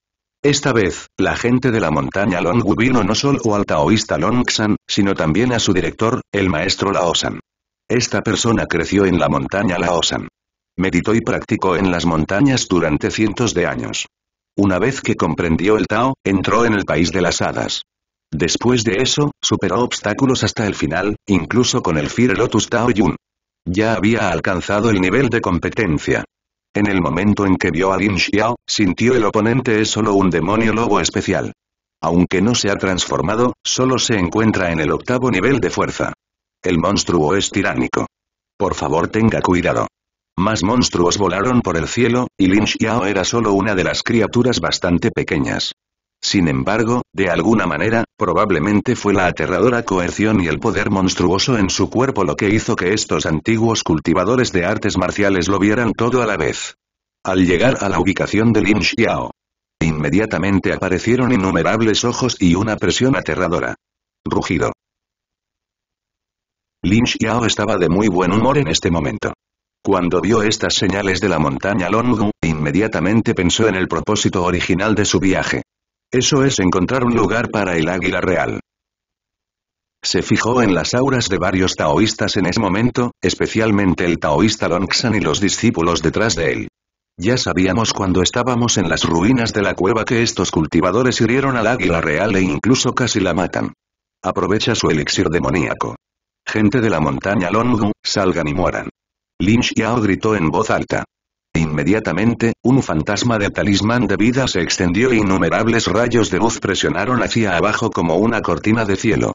Esta vez, la gente de la montaña Longu vino no solo al taoísta Longxan, sino también a su director, el maestro Laosan. Esta persona creció en la montaña Laosan. Meditó y practicó en las montañas durante cientos de años. Una vez que comprendió el Tao, entró en el país de las hadas. Después de eso, superó obstáculos hasta el final, incluso con el Fire Lotus Tao Yun. Ya había alcanzado el nivel de competencia. En el momento en que vio a Lin Xiao, sintió el oponente es solo un demonio lobo especial. Aunque no se ha transformado, solo se encuentra en el octavo nivel de fuerza. El monstruo es tiránico. Por favor tenga cuidado. Más monstruos volaron por el cielo, y Lin Xiao era solo una de las criaturas bastante pequeñas. Sin embargo, de alguna manera, probablemente fue la aterradora coerción y el poder monstruoso en su cuerpo lo que hizo que estos antiguos cultivadores de artes marciales lo vieran todo a la vez. Al llegar a la ubicación de Lin Xiao, inmediatamente aparecieron innumerables ojos y una presión aterradora. Rugido. Lin Xiao estaba de muy buen humor en este momento. Cuando vio estas señales de la montaña Longwu, inmediatamente pensó en el propósito original de su viaje. Eso es encontrar un lugar para el águila real. Se fijó en las auras de varios taoístas en ese momento, especialmente el taoísta Longxan y los discípulos detrás de él. Ya sabíamos cuando estábamos en las ruinas de la cueva que estos cultivadores hirieron al águila real e incluso casi la matan. Aprovecha su elixir demoníaco. Gente de la montaña Longu, salgan y mueran. Lin Xiao gritó en voz alta. Inmediatamente, un fantasma de talismán de vida se extendió e innumerables rayos de luz presionaron hacia abajo como una cortina de cielo.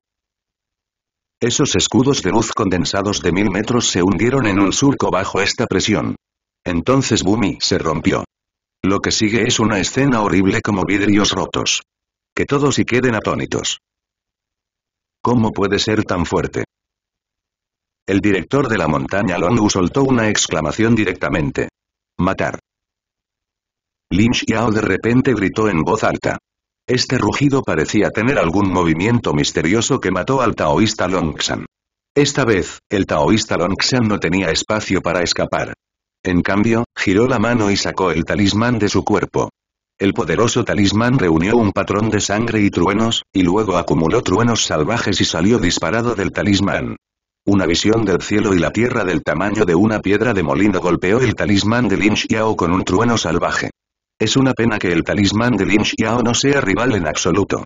Esos escudos de luz condensados de mil metros se hundieron en un surco bajo esta presión. Entonces Bumi se rompió. Lo que sigue es una escena horrible como vidrios rotos. Que todos y queden atónitos. ¿Cómo puede ser tan fuerte? El director de la montaña Longu soltó una exclamación directamente. Matar. Lin Xiao de repente gritó en voz alta. Este rugido parecía tener algún movimiento misterioso que mató al taoísta Longshan. Esta vez, el taoísta Longshan no tenía espacio para escapar. En cambio, giró la mano y sacó el talismán de su cuerpo. El poderoso talismán reunió un patrón de sangre y truenos, y luego acumuló truenos salvajes y salió disparado del talismán. Una visión del cielo y la tierra del tamaño de una piedra de molino golpeó el talismán de Lin Xiao con un trueno salvaje. Es una pena que el talismán de Lin Xiao no sea rival en absoluto.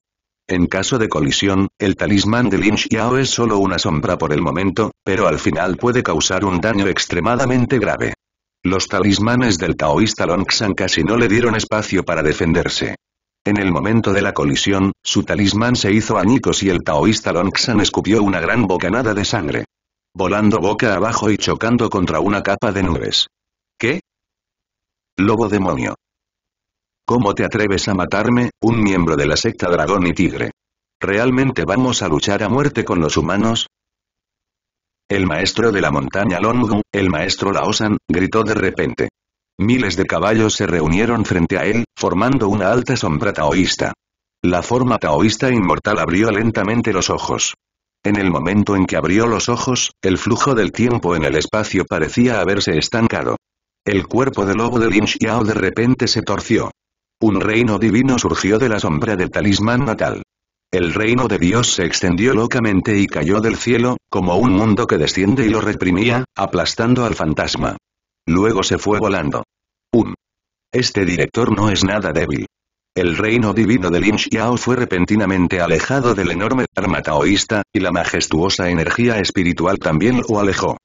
En caso de colisión, el talismán de Lin Xiao es solo una sombra por el momento, pero al final puede causar un daño extremadamente grave. Los talismanes del taoísta Long casi no le dieron espacio para defenderse. En el momento de la colisión, su talismán se hizo añicos y el taoísta Longshan escupió una gran bocanada de sangre. Volando boca abajo y chocando contra una capa de nubes. ¿Qué? Lobo demonio. ¿Cómo te atreves a matarme, un miembro de la secta dragón y tigre? ¿Realmente vamos a luchar a muerte con los humanos? El maestro de la montaña Longhu, el maestro Laosan, gritó de repente. Miles de caballos se reunieron frente a él, formando una alta sombra taoísta. La forma taoísta inmortal abrió lentamente los ojos. En el momento en que abrió los ojos, el flujo del tiempo en el espacio parecía haberse estancado. El cuerpo del lobo de Lin Xiao de repente se torció. Un reino divino surgió de la sombra del talismán natal. El reino de Dios se extendió locamente y cayó del cielo, como un mundo que desciende y lo reprimía, aplastando al fantasma. Luego se fue volando. Un. Este director no es nada débil. El reino divino de Lin Xiao fue repentinamente alejado del enorme arma taoísta, y la majestuosa energía espiritual también lo alejó.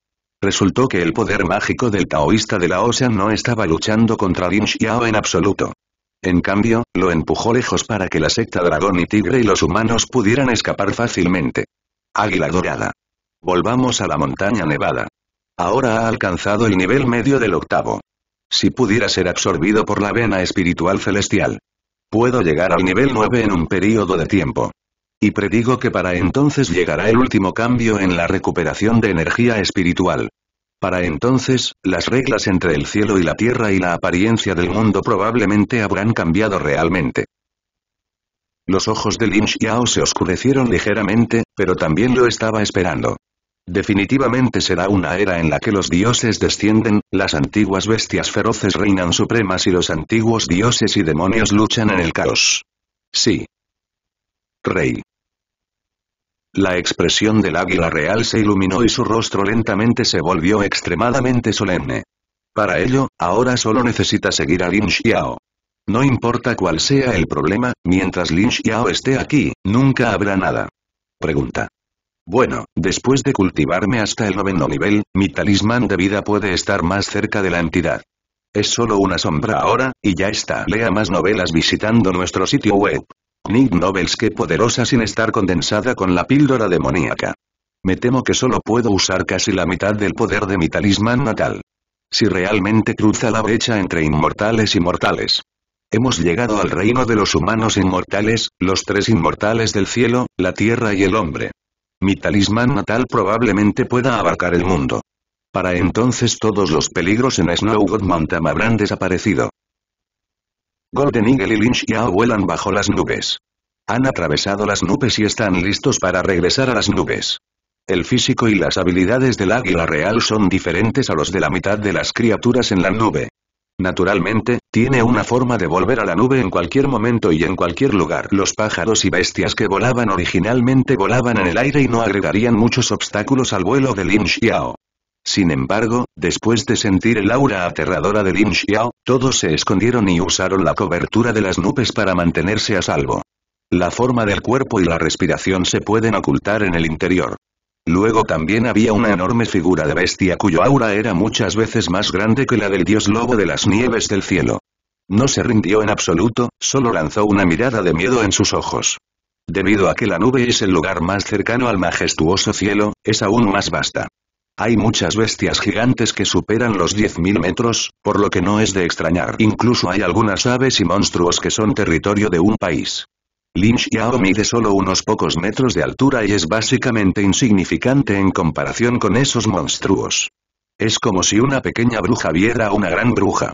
Resultó que el poder mágico del taoísta de la Ocean no estaba luchando contra Lin Xiao en absoluto. En cambio, lo empujó lejos para que la secta dragón y tigre y los humanos pudieran escapar fácilmente. Águila dorada. Volvamos a la montaña nevada. Ahora ha alcanzado el nivel medio del octavo. Si pudiera ser absorbido por la vena espiritual celestial. Puedo llegar al nivel 9 en un período de tiempo. Y predigo que para entonces llegará el último cambio en la recuperación de energía espiritual. Para entonces, las reglas entre el cielo y la tierra y la apariencia del mundo probablemente habrán cambiado realmente. Los ojos de Lin Xiao se oscurecieron ligeramente, pero también lo estaba esperando. Definitivamente será una era en la que los dioses descienden, las antiguas bestias feroces reinan supremas y los antiguos dioses y demonios luchan en el caos. Sí. Rey. La expresión del águila real se iluminó y su rostro lentamente se volvió extremadamente solemne. Para ello, ahora solo necesita seguir a Lin Xiao. No importa cuál sea el problema, mientras Lin Xiao esté aquí, nunca habrá nada. Pregunta. Bueno, después de cultivarme hasta el noveno nivel, mi talismán de vida puede estar más cerca de la entidad. Es solo una sombra ahora, y ya está. Lea más novelas visitando nuestro sitio web. Nick Novels qué poderosa sin estar condensada con la píldora demoníaca. Me temo que solo puedo usar casi la mitad del poder de mi talismán natal. Si realmente cruza la brecha entre inmortales y mortales. Hemos llegado al reino de los humanos inmortales, los tres inmortales del cielo, la tierra y el hombre. Mi talismán natal probablemente pueda abarcar el mundo. Para entonces todos los peligros en Snow God Mountain habrán desaparecido. Golden Eagle y Lynch ya vuelan bajo las nubes. Han atravesado las nubes y están listos para regresar a las nubes. El físico y las habilidades del águila real son diferentes a los de la mitad de las criaturas en la nube. Naturalmente, tiene una forma de volver a la nube en cualquier momento y en cualquier lugar. Los pájaros y bestias que volaban originalmente volaban en el aire y no agregarían muchos obstáculos al vuelo de Lin Xiao. Sin embargo, después de sentir el aura aterradora de Lin Xiao, todos se escondieron y usaron la cobertura de las nubes para mantenerse a salvo. La forma del cuerpo y la respiración se pueden ocultar en el interior. Luego también había una enorme figura de bestia cuyo aura era muchas veces más grande que la del dios lobo de las nieves del cielo. No se rindió en absoluto, solo lanzó una mirada de miedo en sus ojos. Debido a que la nube es el lugar más cercano al majestuoso cielo, es aún más vasta. Hay muchas bestias gigantes que superan los 10.000 metros, por lo que no es de extrañar. Incluso hay algunas aves y monstruos que son territorio de un país. Lin Xiao mide solo unos pocos metros de altura y es básicamente insignificante en comparación con esos monstruos. Es como si una pequeña bruja viera a una gran bruja.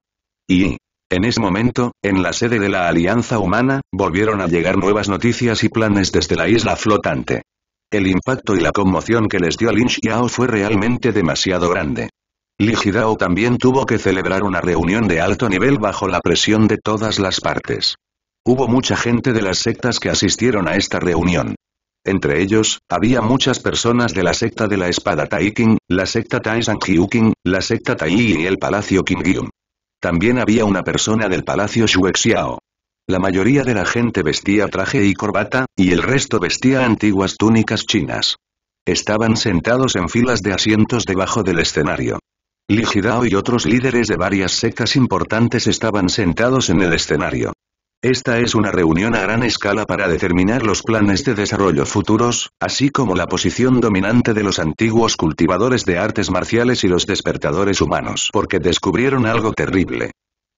Y, en ese momento, en la sede de la Alianza Humana, volvieron a llegar nuevas noticias y planes desde la isla flotante. El impacto y la conmoción que les dio Lin Xiao fue realmente demasiado grande. Li Jidao también tuvo que celebrar una reunión de alto nivel bajo la presión de todas las partes. Hubo mucha gente de las sectas que asistieron a esta reunión. Entre ellos, había muchas personas de la secta de la espada Taiking, la secta Tai Jiuking, la secta Tai y el palacio Kingyum. También había una persona del palacio Xuexiao. La mayoría de la gente vestía traje y corbata, y el resto vestía antiguas túnicas chinas. Estaban sentados en filas de asientos debajo del escenario. Li Jidao y otros líderes de varias sectas importantes estaban sentados en el escenario. Esta es una reunión a gran escala para determinar los planes de desarrollo futuros, así como la posición dominante de los antiguos cultivadores de artes marciales y los despertadores humanos porque descubrieron algo terrible.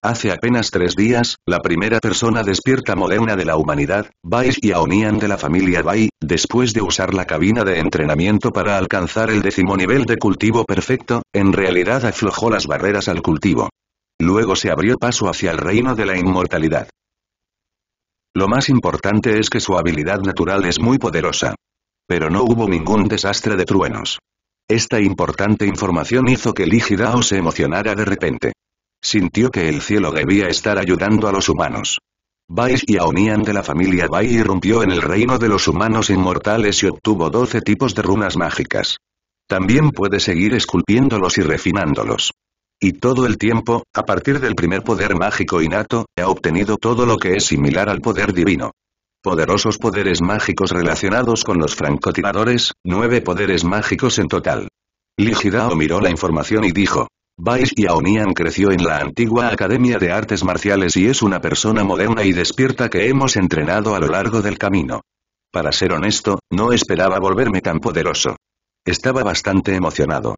Hace apenas tres días, la primera persona despierta moderna de la humanidad, Bai Aonian de la familia Bai, después de usar la cabina de entrenamiento para alcanzar el décimo nivel de cultivo perfecto, en realidad aflojó las barreras al cultivo. Luego se abrió paso hacia el reino de la inmortalidad. Lo más importante es que su habilidad natural es muy poderosa. Pero no hubo ningún desastre de truenos. Esta importante información hizo que Ligidao se emocionara de repente. Sintió que el cielo debía estar ayudando a los humanos. Bai y Aonian de la familia Bai irrumpió en el reino de los humanos inmortales y obtuvo 12 tipos de runas mágicas. También puede seguir esculpiéndolos y refinándolos. Y todo el tiempo, a partir del primer poder mágico innato, ha obtenido todo lo que es similar al poder divino. Poderosos poderes mágicos relacionados con los francotiradores, nueve poderes mágicos en total. Ligidao miró la información y dijo. y Yaonian creció en la antigua Academia de Artes Marciales y es una persona moderna y despierta que hemos entrenado a lo largo del camino. Para ser honesto, no esperaba volverme tan poderoso. Estaba bastante emocionado.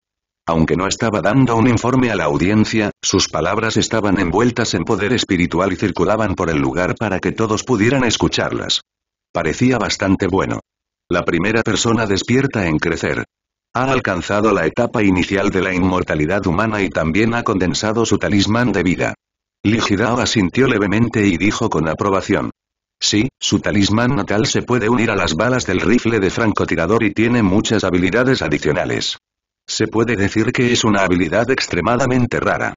Aunque no estaba dando un informe a la audiencia, sus palabras estaban envueltas en poder espiritual y circulaban por el lugar para que todos pudieran escucharlas. Parecía bastante bueno. La primera persona despierta en crecer. Ha alcanzado la etapa inicial de la inmortalidad humana y también ha condensado su talismán de vida. Ligidao asintió levemente y dijo con aprobación. Sí, su talismán natal se puede unir a las balas del rifle de francotirador y tiene muchas habilidades adicionales. Se puede decir que es una habilidad extremadamente rara.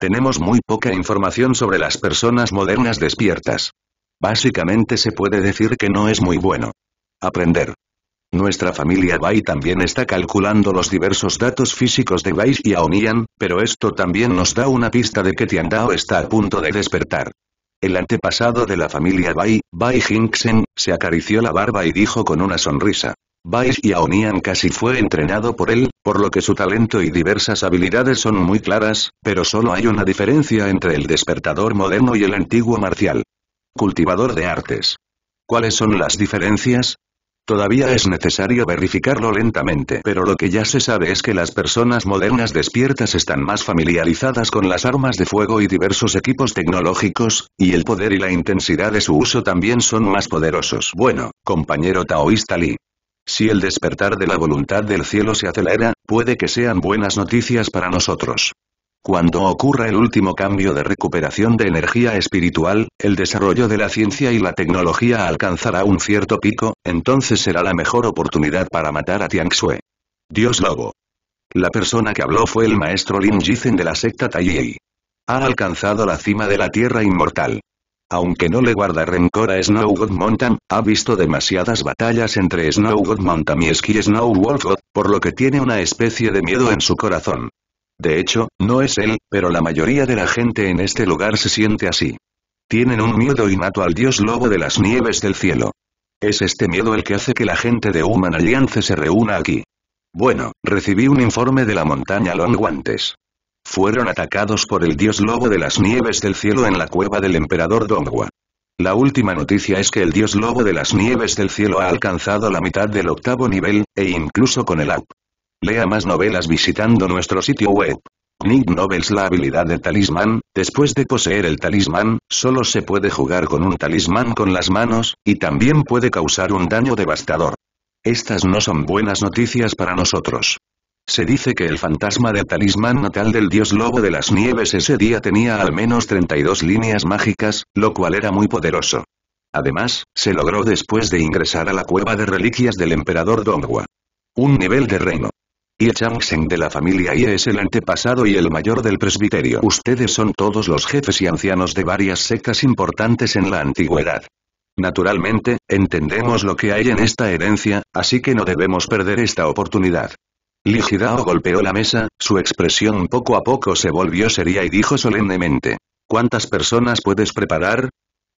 Tenemos muy poca información sobre las personas modernas despiertas. Básicamente se puede decir que no es muy bueno. Aprender. Nuestra familia Bai también está calculando los diversos datos físicos de Bai y Aonian, pero esto también nos da una pista de que Tiandao está a punto de despertar. El antepasado de la familia Bai, Bai Jingxen, se acarició la barba y dijo con una sonrisa y Aonian casi fue entrenado por él, por lo que su talento y diversas habilidades son muy claras, pero solo hay una diferencia entre el despertador moderno y el antiguo marcial. Cultivador de artes. ¿Cuáles son las diferencias? Todavía es necesario verificarlo lentamente, pero lo que ya se sabe es que las personas modernas despiertas están más familiarizadas con las armas de fuego y diversos equipos tecnológicos, y el poder y la intensidad de su uso también son más poderosos. Bueno, compañero taoísta Lee, si el despertar de la voluntad del cielo se acelera, puede que sean buenas noticias para nosotros. Cuando ocurra el último cambio de recuperación de energía espiritual, el desarrollo de la ciencia y la tecnología alcanzará un cierto pico, entonces será la mejor oportunidad para matar a Xue. Dios Lobo. La persona que habló fue el maestro Lin Jizen de la secta Taiyi. Ha alcanzado la cima de la Tierra Inmortal. Aunque no le guarda rencor a Snow Mountain, ha visto demasiadas batallas entre Snow Mountain y Ski Snow Wolf por lo que tiene una especie de miedo en su corazón. De hecho, no es él, pero la mayoría de la gente en este lugar se siente así. Tienen un miedo innato al dios lobo de las nieves del cielo. Es este miedo el que hace que la gente de Human Alliance se reúna aquí. Bueno, recibí un informe de la montaña Long Guantes fueron atacados por el dios lobo de las nieves del cielo en la cueva del emperador Donghua. La última noticia es que el dios lobo de las nieves del cielo ha alcanzado la mitad del octavo nivel, e incluso con el app. Lea más novelas visitando nuestro sitio web. Nick Novels La habilidad del talismán, después de poseer el talismán, solo se puede jugar con un talismán con las manos, y también puede causar un daño devastador. Estas no son buenas noticias para nosotros. Se dice que el fantasma del talismán natal del dios lobo de las nieves ese día tenía al menos 32 líneas mágicas, lo cual era muy poderoso. Además, se logró después de ingresar a la cueva de reliquias del emperador Donghua. Un nivel de reino. Y Changsheng de la familia Ye es el antepasado y el mayor del presbiterio. Ustedes son todos los jefes y ancianos de varias sectas importantes en la antigüedad. Naturalmente, entendemos lo que hay en esta herencia, así que no debemos perder esta oportunidad. Li golpeó la mesa, su expresión poco a poco se volvió seria y dijo solemnemente. ¿Cuántas personas puedes preparar?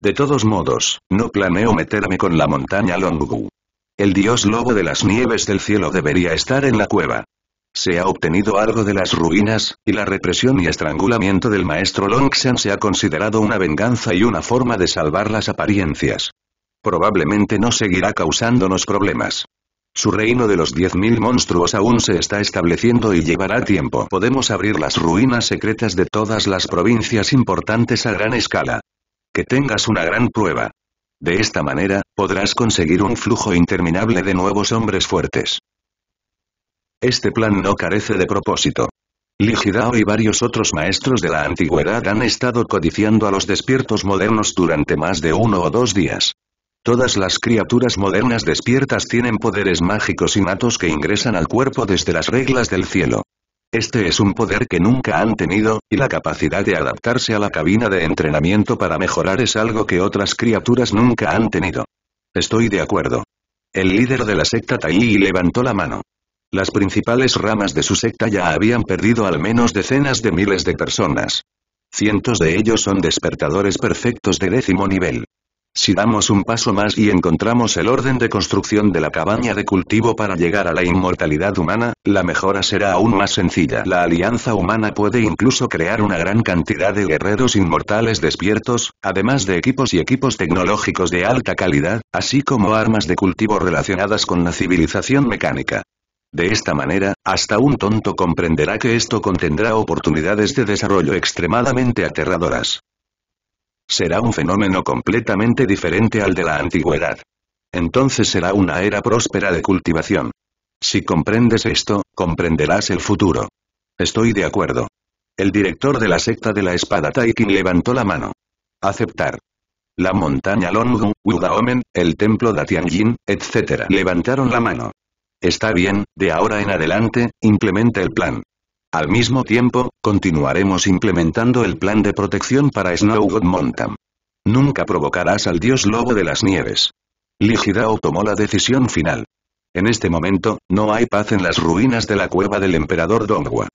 De todos modos, no planeo meterme con la montaña Longgu. El dios lobo de las nieves del cielo debería estar en la cueva. Se ha obtenido algo de las ruinas, y la represión y estrangulamiento del maestro Longshan se ha considerado una venganza y una forma de salvar las apariencias. Probablemente no seguirá causándonos problemas. Su reino de los 10.000 monstruos aún se está estableciendo y llevará tiempo. Podemos abrir las ruinas secretas de todas las provincias importantes a gran escala. Que tengas una gran prueba. De esta manera, podrás conseguir un flujo interminable de nuevos hombres fuertes. Este plan no carece de propósito. Ligidao y varios otros maestros de la antigüedad han estado codiciando a los despiertos modernos durante más de uno o dos días. Todas las criaturas modernas despiertas tienen poderes mágicos y innatos que ingresan al cuerpo desde las reglas del cielo. Este es un poder que nunca han tenido, y la capacidad de adaptarse a la cabina de entrenamiento para mejorar es algo que otras criaturas nunca han tenido. Estoy de acuerdo. El líder de la secta Tai levantó la mano. Las principales ramas de su secta ya habían perdido al menos decenas de miles de personas. Cientos de ellos son despertadores perfectos de décimo nivel. Si damos un paso más y encontramos el orden de construcción de la cabaña de cultivo para llegar a la inmortalidad humana, la mejora será aún más sencilla. La alianza humana puede incluso crear una gran cantidad de guerreros inmortales despiertos, además de equipos y equipos tecnológicos de alta calidad, así como armas de cultivo relacionadas con la civilización mecánica. De esta manera, hasta un tonto comprenderá que esto contendrá oportunidades de desarrollo extremadamente aterradoras será un fenómeno completamente diferente al de la antigüedad. Entonces será una era próspera de cultivación. Si comprendes esto, comprenderás el futuro. Estoy de acuerdo. El director de la secta de la espada Taikin levantó la mano. Aceptar. La montaña Longu, Wudaomen, el templo de Tianjin, etc. levantaron la mano. Está bien, de ahora en adelante, implementa el plan. Al mismo tiempo, continuaremos implementando el plan de protección para Snow God Mountain. Nunca provocarás al dios lobo de las nieves. Ligidao tomó la decisión final. En este momento, no hay paz en las ruinas de la cueva del emperador Donghua.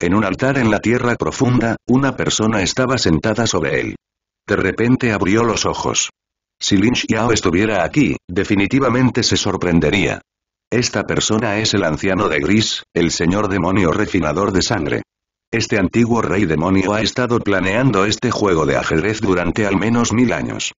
En un altar en la tierra profunda, una persona estaba sentada sobre él. De repente abrió los ojos. Si Lin Xiao estuviera aquí, definitivamente se sorprendería. Esta persona es el anciano de Gris, el señor demonio refinador de sangre. Este antiguo rey demonio ha estado planeando este juego de ajedrez durante al menos mil años.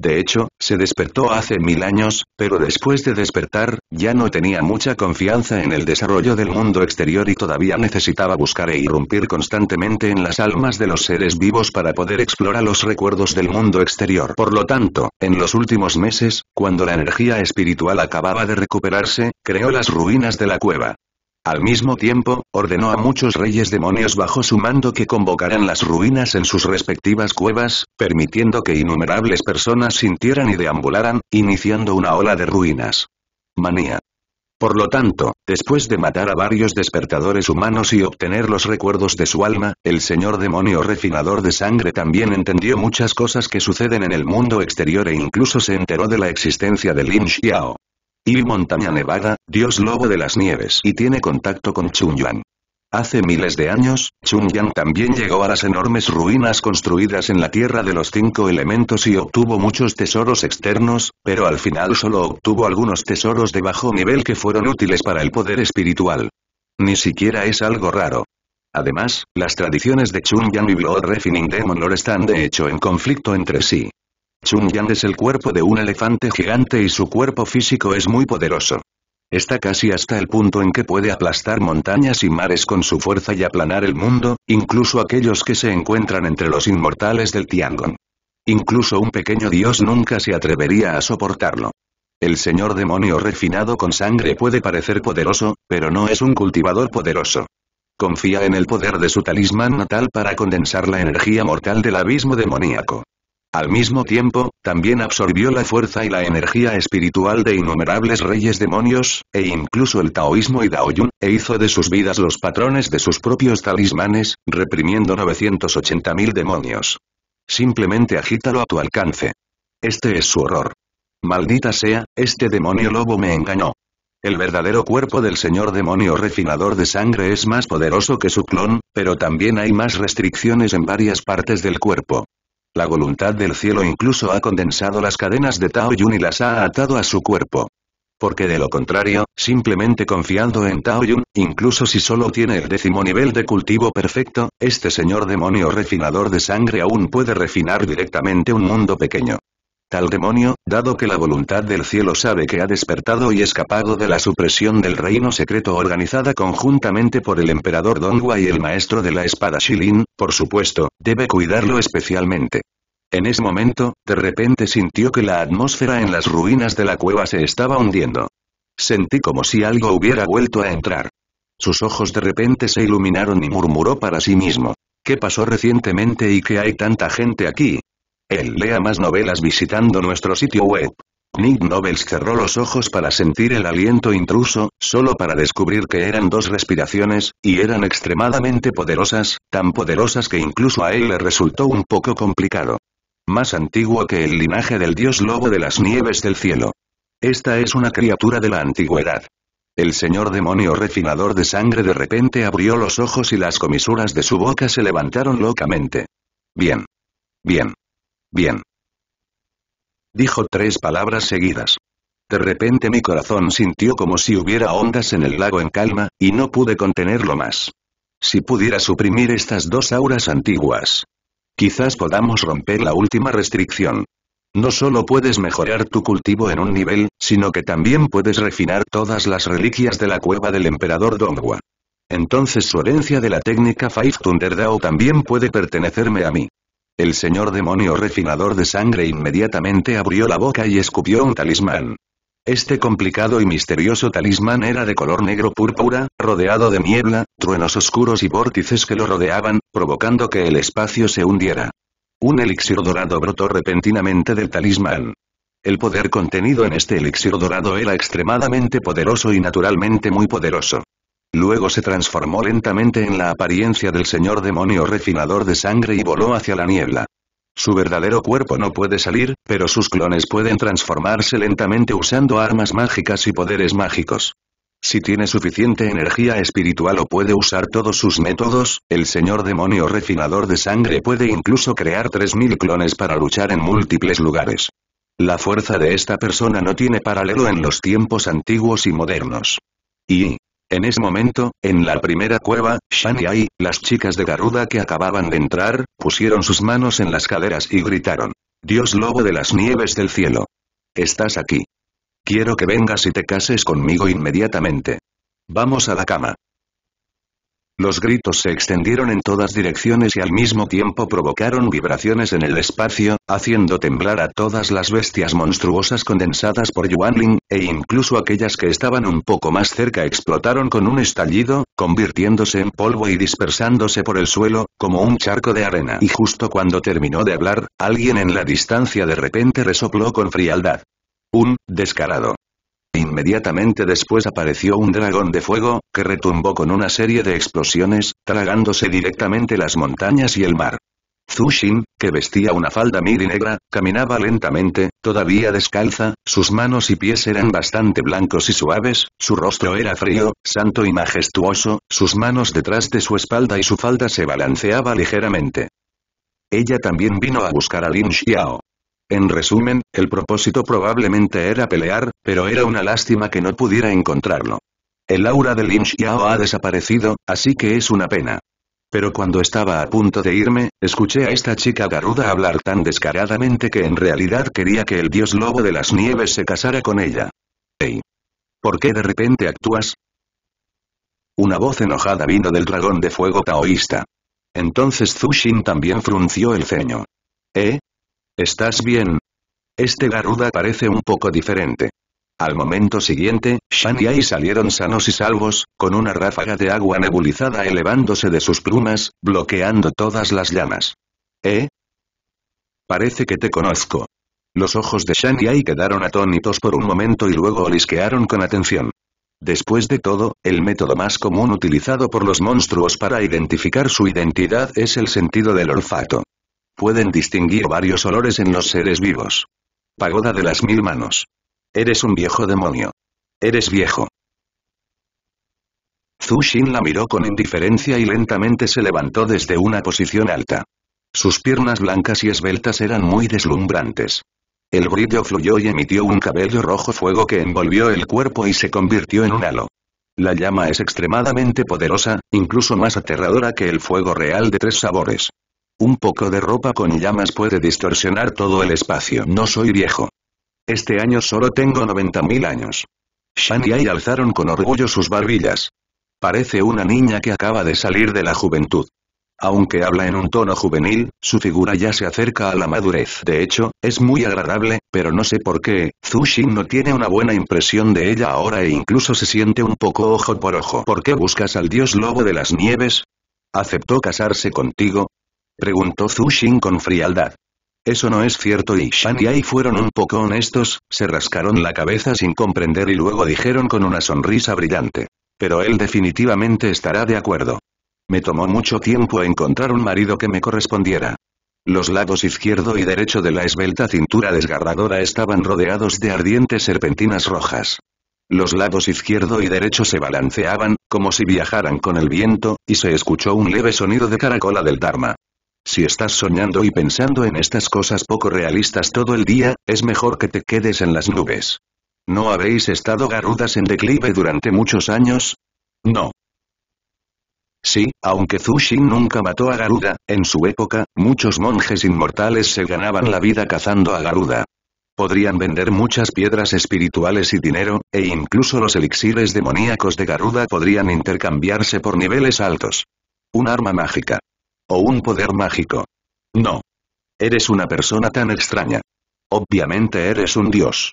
De hecho, se despertó hace mil años, pero después de despertar, ya no tenía mucha confianza en el desarrollo del mundo exterior y todavía necesitaba buscar e irrumpir constantemente en las almas de los seres vivos para poder explorar los recuerdos del mundo exterior. Por lo tanto, en los últimos meses, cuando la energía espiritual acababa de recuperarse, creó las ruinas de la cueva. Al mismo tiempo, ordenó a muchos reyes demonios bajo su mando que convocaran las ruinas en sus respectivas cuevas, permitiendo que innumerables personas sintieran y deambularan, iniciando una ola de ruinas. Manía. Por lo tanto, después de matar a varios despertadores humanos y obtener los recuerdos de su alma, el señor demonio refinador de sangre también entendió muchas cosas que suceden en el mundo exterior e incluso se enteró de la existencia de Lin Xiao. Y montaña nevada, dios lobo de las nieves y tiene contacto con Yuan. Hace miles de años, Yuan también llegó a las enormes ruinas construidas en la Tierra de los Cinco Elementos y obtuvo muchos tesoros externos, pero al final solo obtuvo algunos tesoros de bajo nivel que fueron útiles para el poder espiritual. Ni siquiera es algo raro. Además, las tradiciones de Yuan y Blood Refining Demon Lord están de hecho en conflicto entre sí. Chun es el cuerpo de un elefante gigante y su cuerpo físico es muy poderoso. Está casi hasta el punto en que puede aplastar montañas y mares con su fuerza y aplanar el mundo, incluso aquellos que se encuentran entre los inmortales del Tiangong. Incluso un pequeño dios nunca se atrevería a soportarlo. El señor demonio refinado con sangre puede parecer poderoso, pero no es un cultivador poderoso. Confía en el poder de su talismán natal para condensar la energía mortal del abismo demoníaco. Al mismo tiempo, también absorbió la fuerza y la energía espiritual de innumerables reyes demonios, e incluso el taoísmo y Daoyun, e hizo de sus vidas los patrones de sus propios talismanes, reprimiendo 980.000 demonios. Simplemente agítalo a tu alcance. Este es su horror. Maldita sea, este demonio lobo me engañó. El verdadero cuerpo del señor demonio refinador de sangre es más poderoso que su clon, pero también hay más restricciones en varias partes del cuerpo. La voluntad del cielo incluso ha condensado las cadenas de Tao Yun y las ha atado a su cuerpo. Porque de lo contrario, simplemente confiando en Tao Yun, incluso si solo tiene el décimo nivel de cultivo perfecto, este señor demonio refinador de sangre aún puede refinar directamente un mundo pequeño. Tal demonio, dado que la voluntad del cielo sabe que ha despertado y escapado de la supresión del reino secreto organizada conjuntamente por el emperador Dongua y el maestro de la espada Shilin, por supuesto, debe cuidarlo especialmente. En ese momento, de repente sintió que la atmósfera en las ruinas de la cueva se estaba hundiendo. Sentí como si algo hubiera vuelto a entrar. Sus ojos de repente se iluminaron y murmuró para sí mismo. ¿Qué pasó recientemente y qué hay tanta gente aquí? Él lea más novelas visitando nuestro sitio web. Nick Novels cerró los ojos para sentir el aliento intruso, solo para descubrir que eran dos respiraciones, y eran extremadamente poderosas, tan poderosas que incluso a él le resultó un poco complicado. Más antiguo que el linaje del dios lobo de las nieves del cielo. Esta es una criatura de la antigüedad. El señor demonio refinador de sangre de repente abrió los ojos y las comisuras de su boca se levantaron locamente. Bien. Bien. Bien. Dijo tres palabras seguidas. De repente mi corazón sintió como si hubiera ondas en el lago en calma, y no pude contenerlo más. Si pudiera suprimir estas dos auras antiguas. Quizás podamos romper la última restricción. No solo puedes mejorar tu cultivo en un nivel, sino que también puedes refinar todas las reliquias de la cueva del emperador Dongua. Entonces su herencia de la técnica Five Thunder Dao también puede pertenecerme a mí. El señor demonio refinador de sangre inmediatamente abrió la boca y escupió un talismán. Este complicado y misterioso talismán era de color negro púrpura, rodeado de niebla, truenos oscuros y vórtices que lo rodeaban, provocando que el espacio se hundiera. Un elixir dorado brotó repentinamente del talismán. El poder contenido en este elixir dorado era extremadamente poderoso y naturalmente muy poderoso. Luego se transformó lentamente en la apariencia del señor demonio refinador de sangre y voló hacia la niebla. Su verdadero cuerpo no puede salir, pero sus clones pueden transformarse lentamente usando armas mágicas y poderes mágicos. Si tiene suficiente energía espiritual o puede usar todos sus métodos, el señor demonio refinador de sangre puede incluso crear 3.000 clones para luchar en múltiples lugares. La fuerza de esta persona no tiene paralelo en los tiempos antiguos y modernos. Y, en ese momento, en la primera cueva, Shan y las chicas de Garuda que acababan de entrar, pusieron sus manos en las caderas y gritaron. Dios lobo de las nieves del cielo. Estás aquí. Quiero que vengas y te cases conmigo inmediatamente. Vamos a la cama. Los gritos se extendieron en todas direcciones y al mismo tiempo provocaron vibraciones en el espacio, haciendo temblar a todas las bestias monstruosas condensadas por Yuanling, e incluso aquellas que estaban un poco más cerca explotaron con un estallido, convirtiéndose en polvo y dispersándose por el suelo, como un charco de arena. Y justo cuando terminó de hablar, alguien en la distancia de repente resopló con frialdad. Un, descarado. Inmediatamente después apareció un dragón de fuego, que retumbó con una serie de explosiones, tragándose directamente las montañas y el mar. Zushin, que vestía una falda midi negra, caminaba lentamente, todavía descalza, sus manos y pies eran bastante blancos y suaves, su rostro era frío, santo y majestuoso, sus manos detrás de su espalda y su falda se balanceaba ligeramente. Ella también vino a buscar a Lin Xiao. En resumen, el propósito probablemente era pelear, pero era una lástima que no pudiera encontrarlo. El aura de Lin Xiao ha desaparecido, así que es una pena. Pero cuando estaba a punto de irme, escuché a esta chica garuda hablar tan descaradamente que en realidad quería que el dios lobo de las nieves se casara con ella. Ey. ¿Por qué de repente actúas? Una voz enojada vino del dragón de fuego taoísta. Entonces Zushin también frunció el ceño. ¿Eh? ¿Estás bien? Este Garuda parece un poco diferente. Al momento siguiente, Shan y Ai salieron sanos y salvos, con una ráfaga de agua nebulizada elevándose de sus plumas, bloqueando todas las llamas. ¿Eh? Parece que te conozco. Los ojos de Shan y Ai quedaron atónitos por un momento y luego olisquearon con atención. Después de todo, el método más común utilizado por los monstruos para identificar su identidad es el sentido del olfato. Pueden distinguir varios olores en los seres vivos. Pagoda de las mil manos. Eres un viejo demonio. Eres viejo. Zhu Xin la miró con indiferencia y lentamente se levantó desde una posición alta. Sus piernas blancas y esbeltas eran muy deslumbrantes. El brillo fluyó y emitió un cabello rojo fuego que envolvió el cuerpo y se convirtió en un halo. La llama es extremadamente poderosa, incluso más aterradora que el fuego real de tres sabores. Un poco de ropa con llamas puede distorsionar todo el espacio. No soy viejo. Este año solo tengo 90.000 años. Shan y alzaron con orgullo sus barbillas. Parece una niña que acaba de salir de la juventud. Aunque habla en un tono juvenil, su figura ya se acerca a la madurez. De hecho, es muy agradable, pero no sé por qué, Zhu Xin no tiene una buena impresión de ella ahora e incluso se siente un poco ojo por ojo. ¿Por qué buscas al dios lobo de las nieves? ¿Aceptó casarse contigo? Preguntó Zhu con frialdad. Eso no es cierto y Shan y Ai fueron un poco honestos, se rascaron la cabeza sin comprender y luego dijeron con una sonrisa brillante. Pero él definitivamente estará de acuerdo. Me tomó mucho tiempo encontrar un marido que me correspondiera. Los lados izquierdo y derecho de la esbelta cintura desgarradora estaban rodeados de ardientes serpentinas rojas. Los lados izquierdo y derecho se balanceaban, como si viajaran con el viento, y se escuchó un leve sonido de caracola del Dharma. Si estás soñando y pensando en estas cosas poco realistas todo el día, es mejor que te quedes en las nubes. ¿No habéis estado garudas en declive durante muchos años? No. Sí, aunque Zushin nunca mató a Garuda, en su época, muchos monjes inmortales se ganaban la vida cazando a Garuda. Podrían vender muchas piedras espirituales y dinero, e incluso los elixires demoníacos de Garuda podrían intercambiarse por niveles altos. Un arma mágica. O un poder mágico. No. Eres una persona tan extraña. Obviamente eres un dios.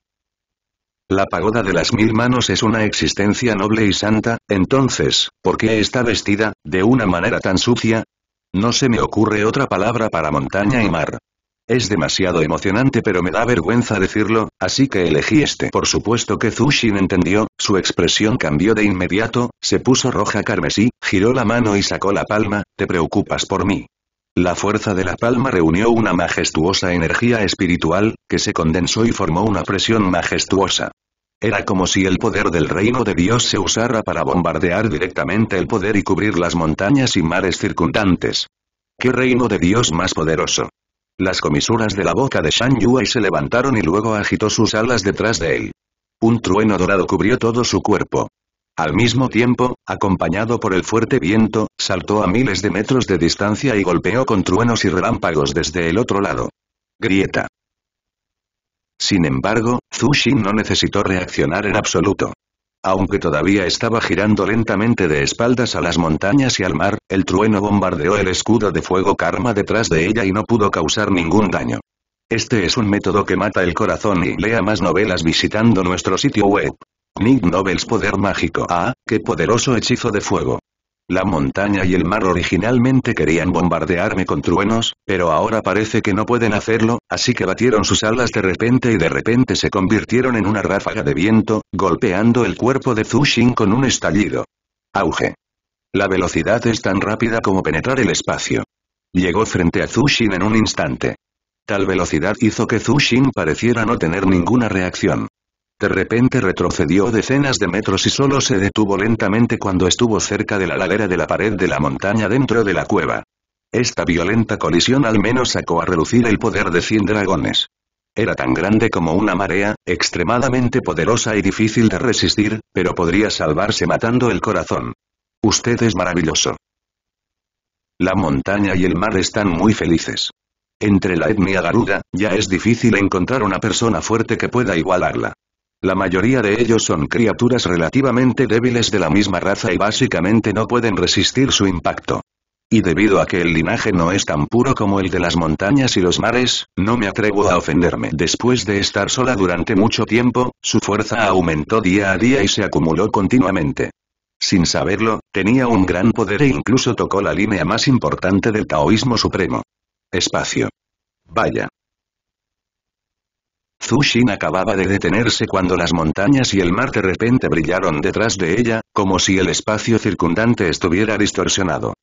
La pagoda de las mil manos es una existencia noble y santa, entonces, ¿por qué está vestida, de una manera tan sucia? No se me ocurre otra palabra para montaña y mar. Es demasiado emocionante pero me da vergüenza decirlo, así que elegí este. Por supuesto que Zushin entendió, su expresión cambió de inmediato, se puso roja carmesí, giró la mano y sacó la palma, te preocupas por mí. La fuerza de la palma reunió una majestuosa energía espiritual, que se condensó y formó una presión majestuosa. Era como si el poder del reino de Dios se usara para bombardear directamente el poder y cubrir las montañas y mares circundantes. ¿Qué reino de Dios más poderoso? Las comisuras de la boca de Shang Yue se levantaron y luego agitó sus alas detrás de él. Un trueno dorado cubrió todo su cuerpo. Al mismo tiempo, acompañado por el fuerte viento, saltó a miles de metros de distancia y golpeó con truenos y relámpagos desde el otro lado. Grieta. Sin embargo, Zhu Xin no necesitó reaccionar en absoluto. Aunque todavía estaba girando lentamente de espaldas a las montañas y al mar, el trueno bombardeó el escudo de fuego karma detrás de ella y no pudo causar ningún daño. Este es un método que mata el corazón y lea más novelas visitando nuestro sitio web. Nick Novels Poder Mágico. Ah, qué poderoso hechizo de fuego. La montaña y el mar originalmente querían bombardearme con truenos, pero ahora parece que no pueden hacerlo, así que batieron sus alas de repente y de repente se convirtieron en una ráfaga de viento, golpeando el cuerpo de Zushin con un estallido. Auge. La velocidad es tan rápida como penetrar el espacio. Llegó frente a Zushin en un instante. Tal velocidad hizo que Zushin pareciera no tener ninguna reacción. De repente retrocedió decenas de metros y solo se detuvo lentamente cuando estuvo cerca de la ladera de la pared de la montaña dentro de la cueva. Esta violenta colisión al menos sacó a relucir el poder de cien dragones. Era tan grande como una marea, extremadamente poderosa y difícil de resistir, pero podría salvarse matando el corazón. Usted es maravilloso. La montaña y el mar están muy felices. Entre la etnia garuda, ya es difícil encontrar una persona fuerte que pueda igualarla. La mayoría de ellos son criaturas relativamente débiles de la misma raza y básicamente no pueden resistir su impacto. Y debido a que el linaje no es tan puro como el de las montañas y los mares, no me atrevo a ofenderme. Después de estar sola durante mucho tiempo, su fuerza aumentó día a día y se acumuló continuamente. Sin saberlo, tenía un gran poder e incluso tocó la línea más importante del taoísmo supremo. Espacio. Vaya. Zushin acababa de detenerse cuando las montañas y el mar de repente brillaron detrás de ella, como si el espacio circundante estuviera distorsionado.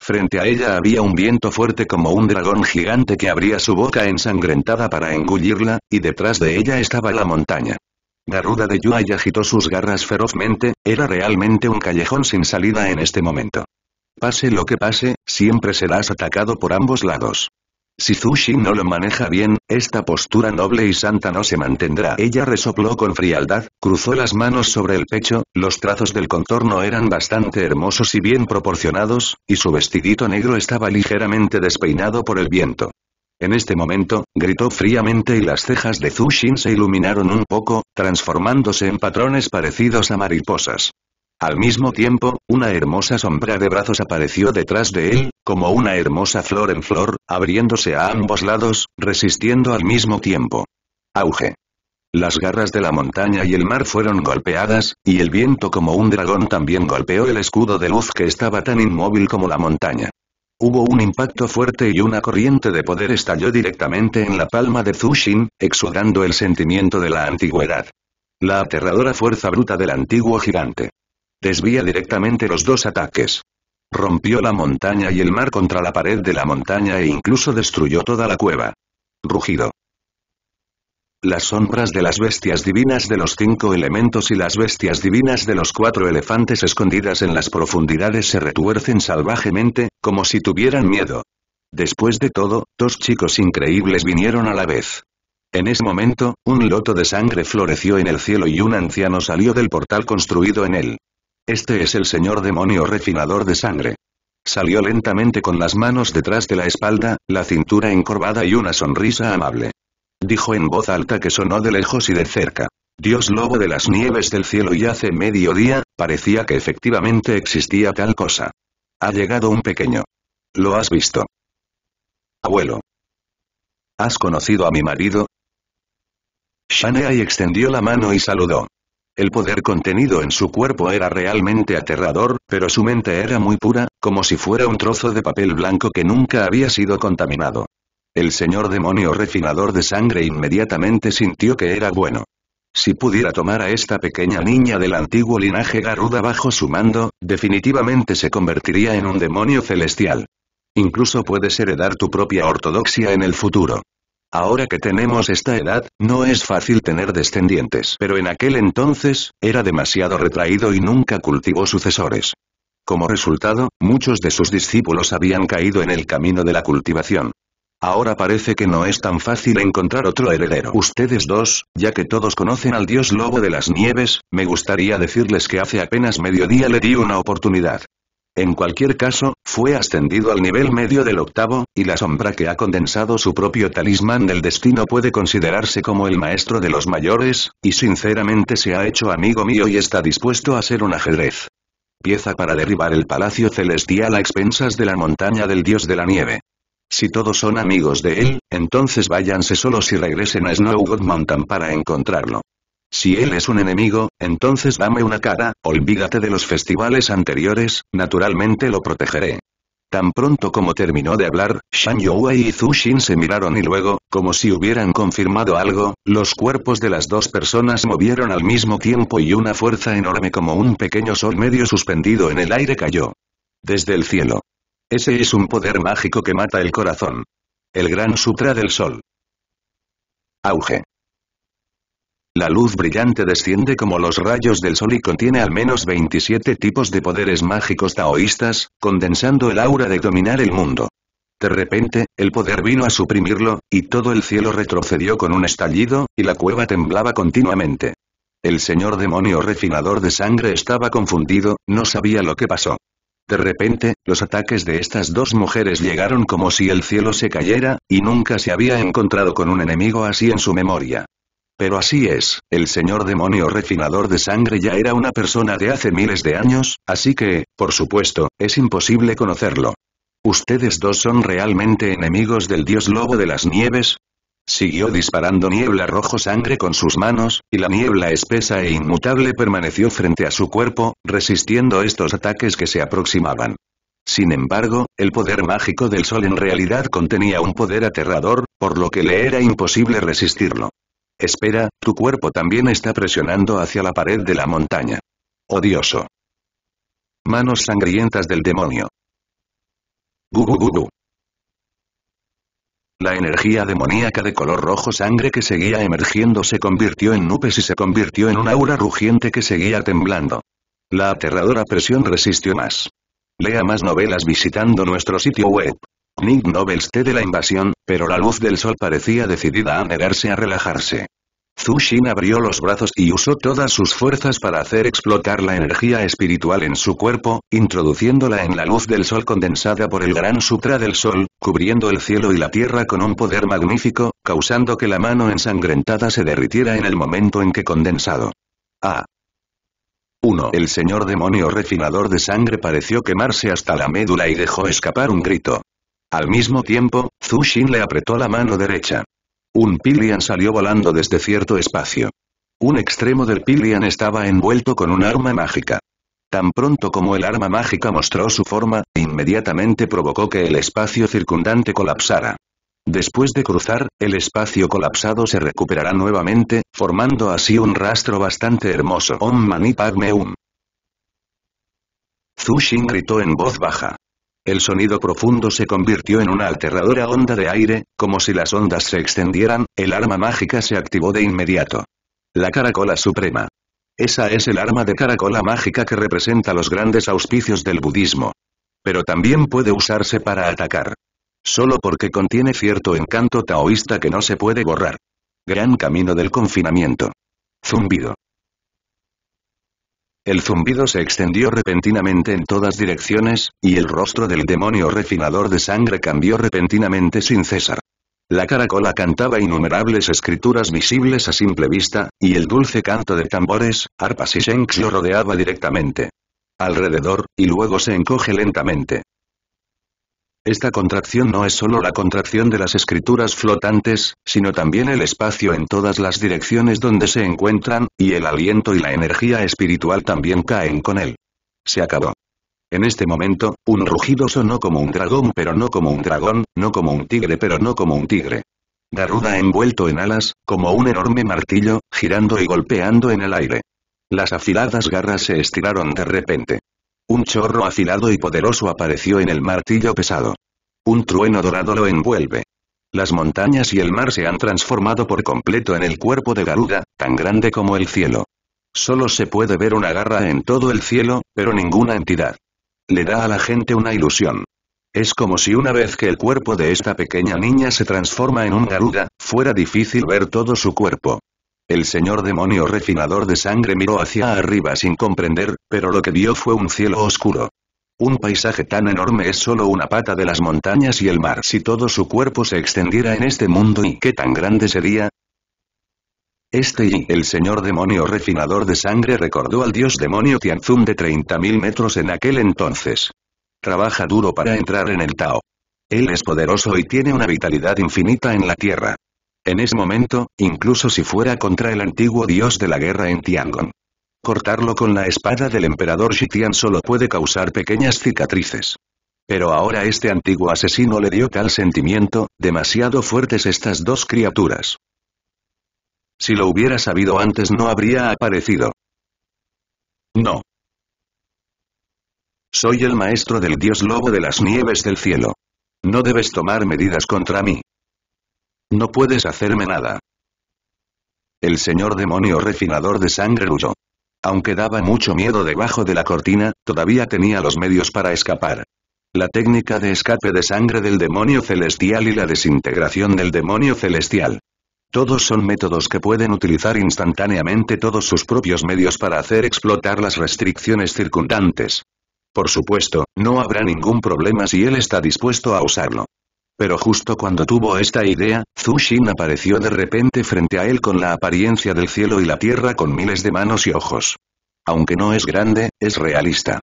Frente a ella había un viento fuerte como un dragón gigante que abría su boca ensangrentada para engullirla, y detrás de ella estaba la montaña. Garuda de Yuai agitó sus garras ferozmente, era realmente un callejón sin salida en este momento. Pase lo que pase, siempre serás atacado por ambos lados. Si Zushin no lo maneja bien, esta postura noble y santa no se mantendrá. Ella resopló con frialdad, cruzó las manos sobre el pecho, los trazos del contorno eran bastante hermosos y bien proporcionados, y su vestidito negro estaba ligeramente despeinado por el viento. En este momento, gritó fríamente y las cejas de Zushin se iluminaron un poco, transformándose en patrones parecidos a mariposas. Al mismo tiempo, una hermosa sombra de brazos apareció detrás de él, como una hermosa flor en flor, abriéndose a ambos lados, resistiendo al mismo tiempo. Auge. Las garras de la montaña y el mar fueron golpeadas, y el viento como un dragón también golpeó el escudo de luz que estaba tan inmóvil como la montaña. Hubo un impacto fuerte y una corriente de poder estalló directamente en la palma de Zushin, exudando el sentimiento de la antigüedad. La aterradora fuerza bruta del antiguo gigante. Desvía directamente los dos ataques. Rompió la montaña y el mar contra la pared de la montaña e incluso destruyó toda la cueva. Rugido. Las sombras de las bestias divinas de los cinco elementos y las bestias divinas de los cuatro elefantes escondidas en las profundidades se retuercen salvajemente, como si tuvieran miedo. Después de todo, dos chicos increíbles vinieron a la vez. En ese momento, un loto de sangre floreció en el cielo y un anciano salió del portal construido en él. Este es el señor demonio refinador de sangre. Salió lentamente con las manos detrás de la espalda, la cintura encorvada y una sonrisa amable. Dijo en voz alta que sonó de lejos y de cerca. Dios lobo de las nieves del cielo y hace mediodía, parecía que efectivamente existía tal cosa. Ha llegado un pequeño. Lo has visto. Abuelo. ¿Has conocido a mi marido? y extendió la mano y saludó. El poder contenido en su cuerpo era realmente aterrador, pero su mente era muy pura, como si fuera un trozo de papel blanco que nunca había sido contaminado. El señor demonio refinador de sangre inmediatamente sintió que era bueno. Si pudiera tomar a esta pequeña niña del antiguo linaje Garuda bajo su mando, definitivamente se convertiría en un demonio celestial. Incluso puedes heredar tu propia ortodoxia en el futuro. Ahora que tenemos esta edad, no es fácil tener descendientes. Pero en aquel entonces, era demasiado retraído y nunca cultivó sucesores. Como resultado, muchos de sus discípulos habían caído en el camino de la cultivación. Ahora parece que no es tan fácil encontrar otro heredero. Ustedes dos, ya que todos conocen al dios lobo de las nieves, me gustaría decirles que hace apenas mediodía le di una oportunidad. En cualquier caso, fue ascendido al nivel medio del octavo, y la sombra que ha condensado su propio talismán del destino puede considerarse como el maestro de los mayores, y sinceramente se ha hecho amigo mío y está dispuesto a ser un ajedrez. Pieza para derribar el palacio celestial a expensas de la montaña del dios de la nieve. Si todos son amigos de él, entonces váyanse solos y regresen a Snow Mountain para encontrarlo. Si él es un enemigo, entonces dame una cara, olvídate de los festivales anteriores, naturalmente lo protegeré. Tan pronto como terminó de hablar, Shan Youwei y Zhu Xin se miraron y luego, como si hubieran confirmado algo, los cuerpos de las dos personas movieron al mismo tiempo y una fuerza enorme como un pequeño sol medio suspendido en el aire cayó. Desde el cielo. Ese es un poder mágico que mata el corazón. El Gran Sutra del Sol. Auge. La luz brillante desciende como los rayos del sol y contiene al menos 27 tipos de poderes mágicos taoístas, condensando el aura de dominar el mundo. De repente, el poder vino a suprimirlo, y todo el cielo retrocedió con un estallido, y la cueva temblaba continuamente. El señor demonio refinador de sangre estaba confundido, no sabía lo que pasó. De repente, los ataques de estas dos mujeres llegaron como si el cielo se cayera, y nunca se había encontrado con un enemigo así en su memoria. Pero así es, el señor demonio refinador de sangre ya era una persona de hace miles de años, así que, por supuesto, es imposible conocerlo. ¿Ustedes dos son realmente enemigos del dios lobo de las nieves? Siguió disparando niebla rojo sangre con sus manos, y la niebla espesa e inmutable permaneció frente a su cuerpo, resistiendo estos ataques que se aproximaban. Sin embargo, el poder mágico del sol en realidad contenía un poder aterrador, por lo que le era imposible resistirlo. Espera, tu cuerpo también está presionando hacia la pared de la montaña. Odioso. Manos sangrientas del demonio. Gugugugu. La energía demoníaca de color rojo sangre que seguía emergiendo se convirtió en nubes y se convirtió en un aura rugiente que seguía temblando. La aterradora presión resistió más. Lea más novelas visitando nuestro sitio web. Nick té de la invasión, pero la luz del sol parecía decidida a negarse a relajarse. Zushin abrió los brazos y usó todas sus fuerzas para hacer explotar la energía espiritual en su cuerpo, introduciéndola en la luz del sol condensada por el gran sutra del sol, cubriendo el cielo y la tierra con un poder magnífico, causando que la mano ensangrentada se derritiera en el momento en que condensado. Ah. 1. El señor demonio refinador de sangre pareció quemarse hasta la médula y dejó escapar un grito. Al mismo tiempo, Zushin le apretó la mano derecha. Un Pilian salió volando desde cierto espacio. Un extremo del Pilian estaba envuelto con un arma mágica. Tan pronto como el arma mágica mostró su forma, inmediatamente provocó que el espacio circundante colapsara. Después de cruzar, el espacio colapsado se recuperará nuevamente, formando así un rastro bastante hermoso. Om Mani Padme um. gritó en voz baja. El sonido profundo se convirtió en una aterradora onda de aire, como si las ondas se extendieran, el arma mágica se activó de inmediato. La caracola suprema. Esa es el arma de caracola mágica que representa los grandes auspicios del budismo. Pero también puede usarse para atacar. Solo porque contiene cierto encanto taoísta que no se puede borrar. Gran camino del confinamiento. Zumbido. El zumbido se extendió repentinamente en todas direcciones, y el rostro del demonio refinador de sangre cambió repentinamente sin cesar. La caracola cantaba innumerables escrituras visibles a simple vista, y el dulce canto de tambores, arpas y shenks lo rodeaba directamente. Alrededor, y luego se encoge lentamente. Esta contracción no es solo la contracción de las escrituras flotantes, sino también el espacio en todas las direcciones donde se encuentran, y el aliento y la energía espiritual también caen con él. Se acabó. En este momento, un rugido sonó como un dragón pero no como un dragón, no como un tigre pero no como un tigre. Garuda envuelto en alas, como un enorme martillo, girando y golpeando en el aire. Las afiladas garras se estiraron de repente. Un chorro afilado y poderoso apareció en el martillo pesado. Un trueno dorado lo envuelve. Las montañas y el mar se han transformado por completo en el cuerpo de Garuda, tan grande como el cielo. Solo se puede ver una garra en todo el cielo, pero ninguna entidad. Le da a la gente una ilusión. Es como si una vez que el cuerpo de esta pequeña niña se transforma en un Garuda, fuera difícil ver todo su cuerpo. El señor demonio refinador de sangre miró hacia arriba sin comprender, pero lo que vio fue un cielo oscuro. Un paisaje tan enorme es solo una pata de las montañas y el mar. Si todo su cuerpo se extendiera en este mundo y qué tan grande sería, este y el señor demonio refinador de sangre recordó al dios demonio Tianzum de 30.000 metros en aquel entonces. Trabaja duro para entrar en el Tao. Él es poderoso y tiene una vitalidad infinita en la tierra. En ese momento, incluso si fuera contra el antiguo dios de la guerra en Tiangong. Cortarlo con la espada del emperador Xitian solo puede causar pequeñas cicatrices. Pero ahora este antiguo asesino le dio tal sentimiento, demasiado fuertes estas dos criaturas. Si lo hubiera sabido antes no habría aparecido. No. Soy el maestro del dios lobo de las nieves del cielo. No debes tomar medidas contra mí. No puedes hacerme nada. El señor demonio refinador de sangre huyó. Aunque daba mucho miedo debajo de la cortina, todavía tenía los medios para escapar. La técnica de escape de sangre del demonio celestial y la desintegración del demonio celestial. Todos son métodos que pueden utilizar instantáneamente todos sus propios medios para hacer explotar las restricciones circundantes. Por supuesto, no habrá ningún problema si él está dispuesto a usarlo. Pero justo cuando tuvo esta idea, Zushin apareció de repente frente a él con la apariencia del cielo y la tierra con miles de manos y ojos. Aunque no es grande, es realista.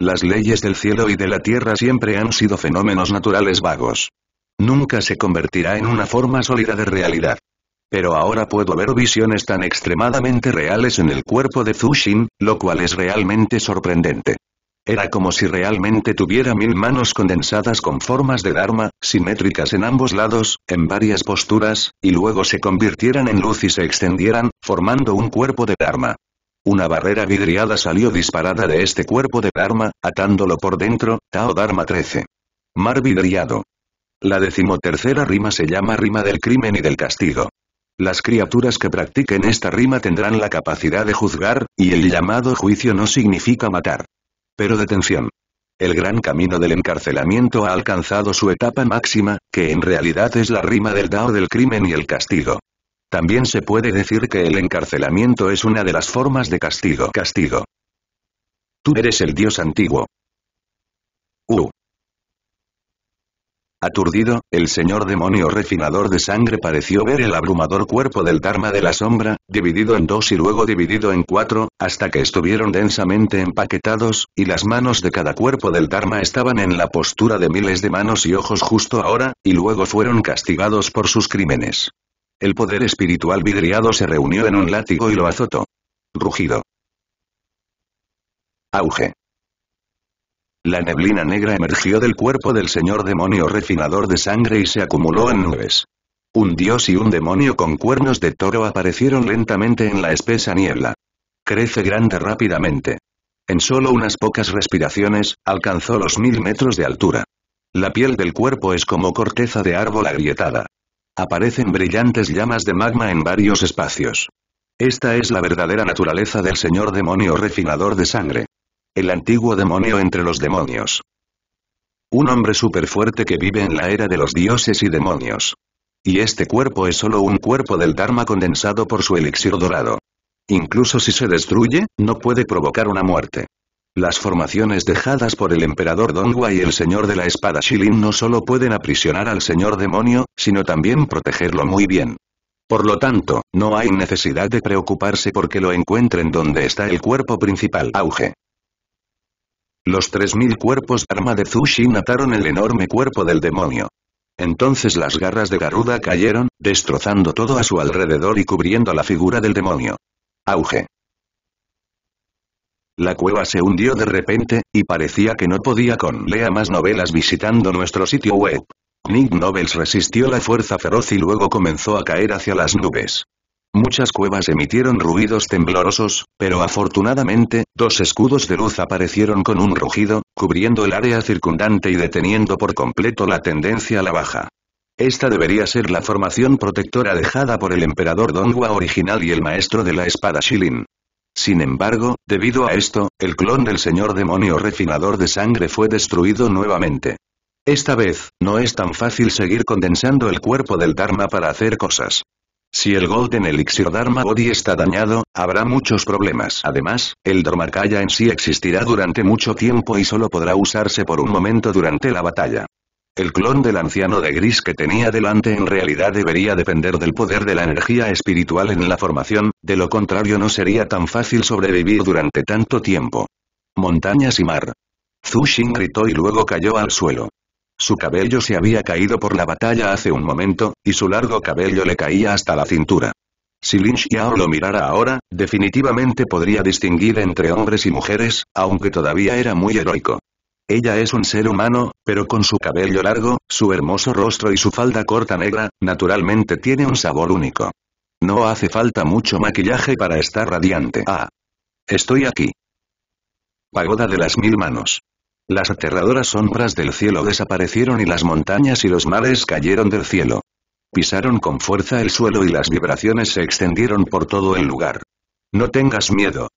Las leyes del cielo y de la tierra siempre han sido fenómenos naturales vagos. Nunca se convertirá en una forma sólida de realidad. Pero ahora puedo ver visiones tan extremadamente reales en el cuerpo de Zushin, lo cual es realmente sorprendente. Era como si realmente tuviera mil manos condensadas con formas de Dharma, simétricas en ambos lados, en varias posturas, y luego se convirtieran en luz y se extendieran, formando un cuerpo de Dharma. Una barrera vidriada salió disparada de este cuerpo de Dharma, atándolo por dentro, Tao Dharma 13. Mar vidriado. La decimotercera rima se llama rima del crimen y del castigo. Las criaturas que practiquen esta rima tendrán la capacidad de juzgar, y el llamado juicio no significa matar. Pero detención. El gran camino del encarcelamiento ha alcanzado su etapa máxima, que en realidad es la rima del Dao del crimen y el castigo. También se puede decir que el encarcelamiento es una de las formas de castigo. Castigo. Tú eres el dios antiguo. Aturdido, el señor demonio refinador de sangre pareció ver el abrumador cuerpo del Dharma de la sombra, dividido en dos y luego dividido en cuatro, hasta que estuvieron densamente empaquetados, y las manos de cada cuerpo del Dharma estaban en la postura de miles de manos y ojos justo ahora, y luego fueron castigados por sus crímenes. El poder espiritual vidriado se reunió en un látigo y lo azotó. Rugido. Auge. La neblina negra emergió del cuerpo del señor demonio refinador de sangre y se acumuló en nubes. Un dios y un demonio con cuernos de toro aparecieron lentamente en la espesa niebla. Crece grande rápidamente. En solo unas pocas respiraciones, alcanzó los mil metros de altura. La piel del cuerpo es como corteza de árbol agrietada. Aparecen brillantes llamas de magma en varios espacios. Esta es la verdadera naturaleza del señor demonio refinador de sangre. El antiguo demonio entre los demonios. Un hombre fuerte que vive en la era de los dioses y demonios. Y este cuerpo es solo un cuerpo del Dharma condensado por su elixir dorado. Incluso si se destruye, no puede provocar una muerte. Las formaciones dejadas por el emperador Dongwa y el señor de la espada Shilin no solo pueden aprisionar al señor demonio, sino también protegerlo muy bien. Por lo tanto, no hay necesidad de preocuparse porque lo encuentren donde está el cuerpo principal. Auge. Los 3.000 cuerpos arma de Zushi mataron el enorme cuerpo del demonio. Entonces las garras de Garuda cayeron, destrozando todo a su alrededor y cubriendo la figura del demonio. Auge. La cueva se hundió de repente, y parecía que no podía con lea más novelas visitando nuestro sitio web. Nick Novels resistió la fuerza feroz y luego comenzó a caer hacia las nubes. Muchas cuevas emitieron ruidos temblorosos, pero afortunadamente, dos escudos de luz aparecieron con un rugido, cubriendo el área circundante y deteniendo por completo la tendencia a la baja. Esta debería ser la formación protectora dejada por el emperador Donghua original y el maestro de la espada Shilin. Sin embargo, debido a esto, el clon del señor demonio refinador de sangre fue destruido nuevamente. Esta vez, no es tan fácil seguir condensando el cuerpo del Dharma para hacer cosas. Si el Golden Elixir Dharma Body está dañado, habrá muchos problemas. Además, el Kaya en sí existirá durante mucho tiempo y solo podrá usarse por un momento durante la batalla. El clon del anciano de gris que tenía delante en realidad debería depender del poder de la energía espiritual en la formación, de lo contrario no sería tan fácil sobrevivir durante tanto tiempo. Montañas y mar. Zhu gritó y luego cayó al suelo. Su cabello se había caído por la batalla hace un momento, y su largo cabello le caía hasta la cintura. Si Lin Xiao lo mirara ahora, definitivamente podría distinguir entre hombres y mujeres, aunque todavía era muy heroico. Ella es un ser humano, pero con su cabello largo, su hermoso rostro y su falda corta negra, naturalmente tiene un sabor único. No hace falta mucho maquillaje para estar radiante. Ah. Estoy aquí. Pagoda de las mil manos. Las aterradoras sombras del cielo desaparecieron y las montañas y los mares cayeron del cielo. Pisaron con fuerza el suelo y las vibraciones se extendieron por todo el lugar. No tengas miedo.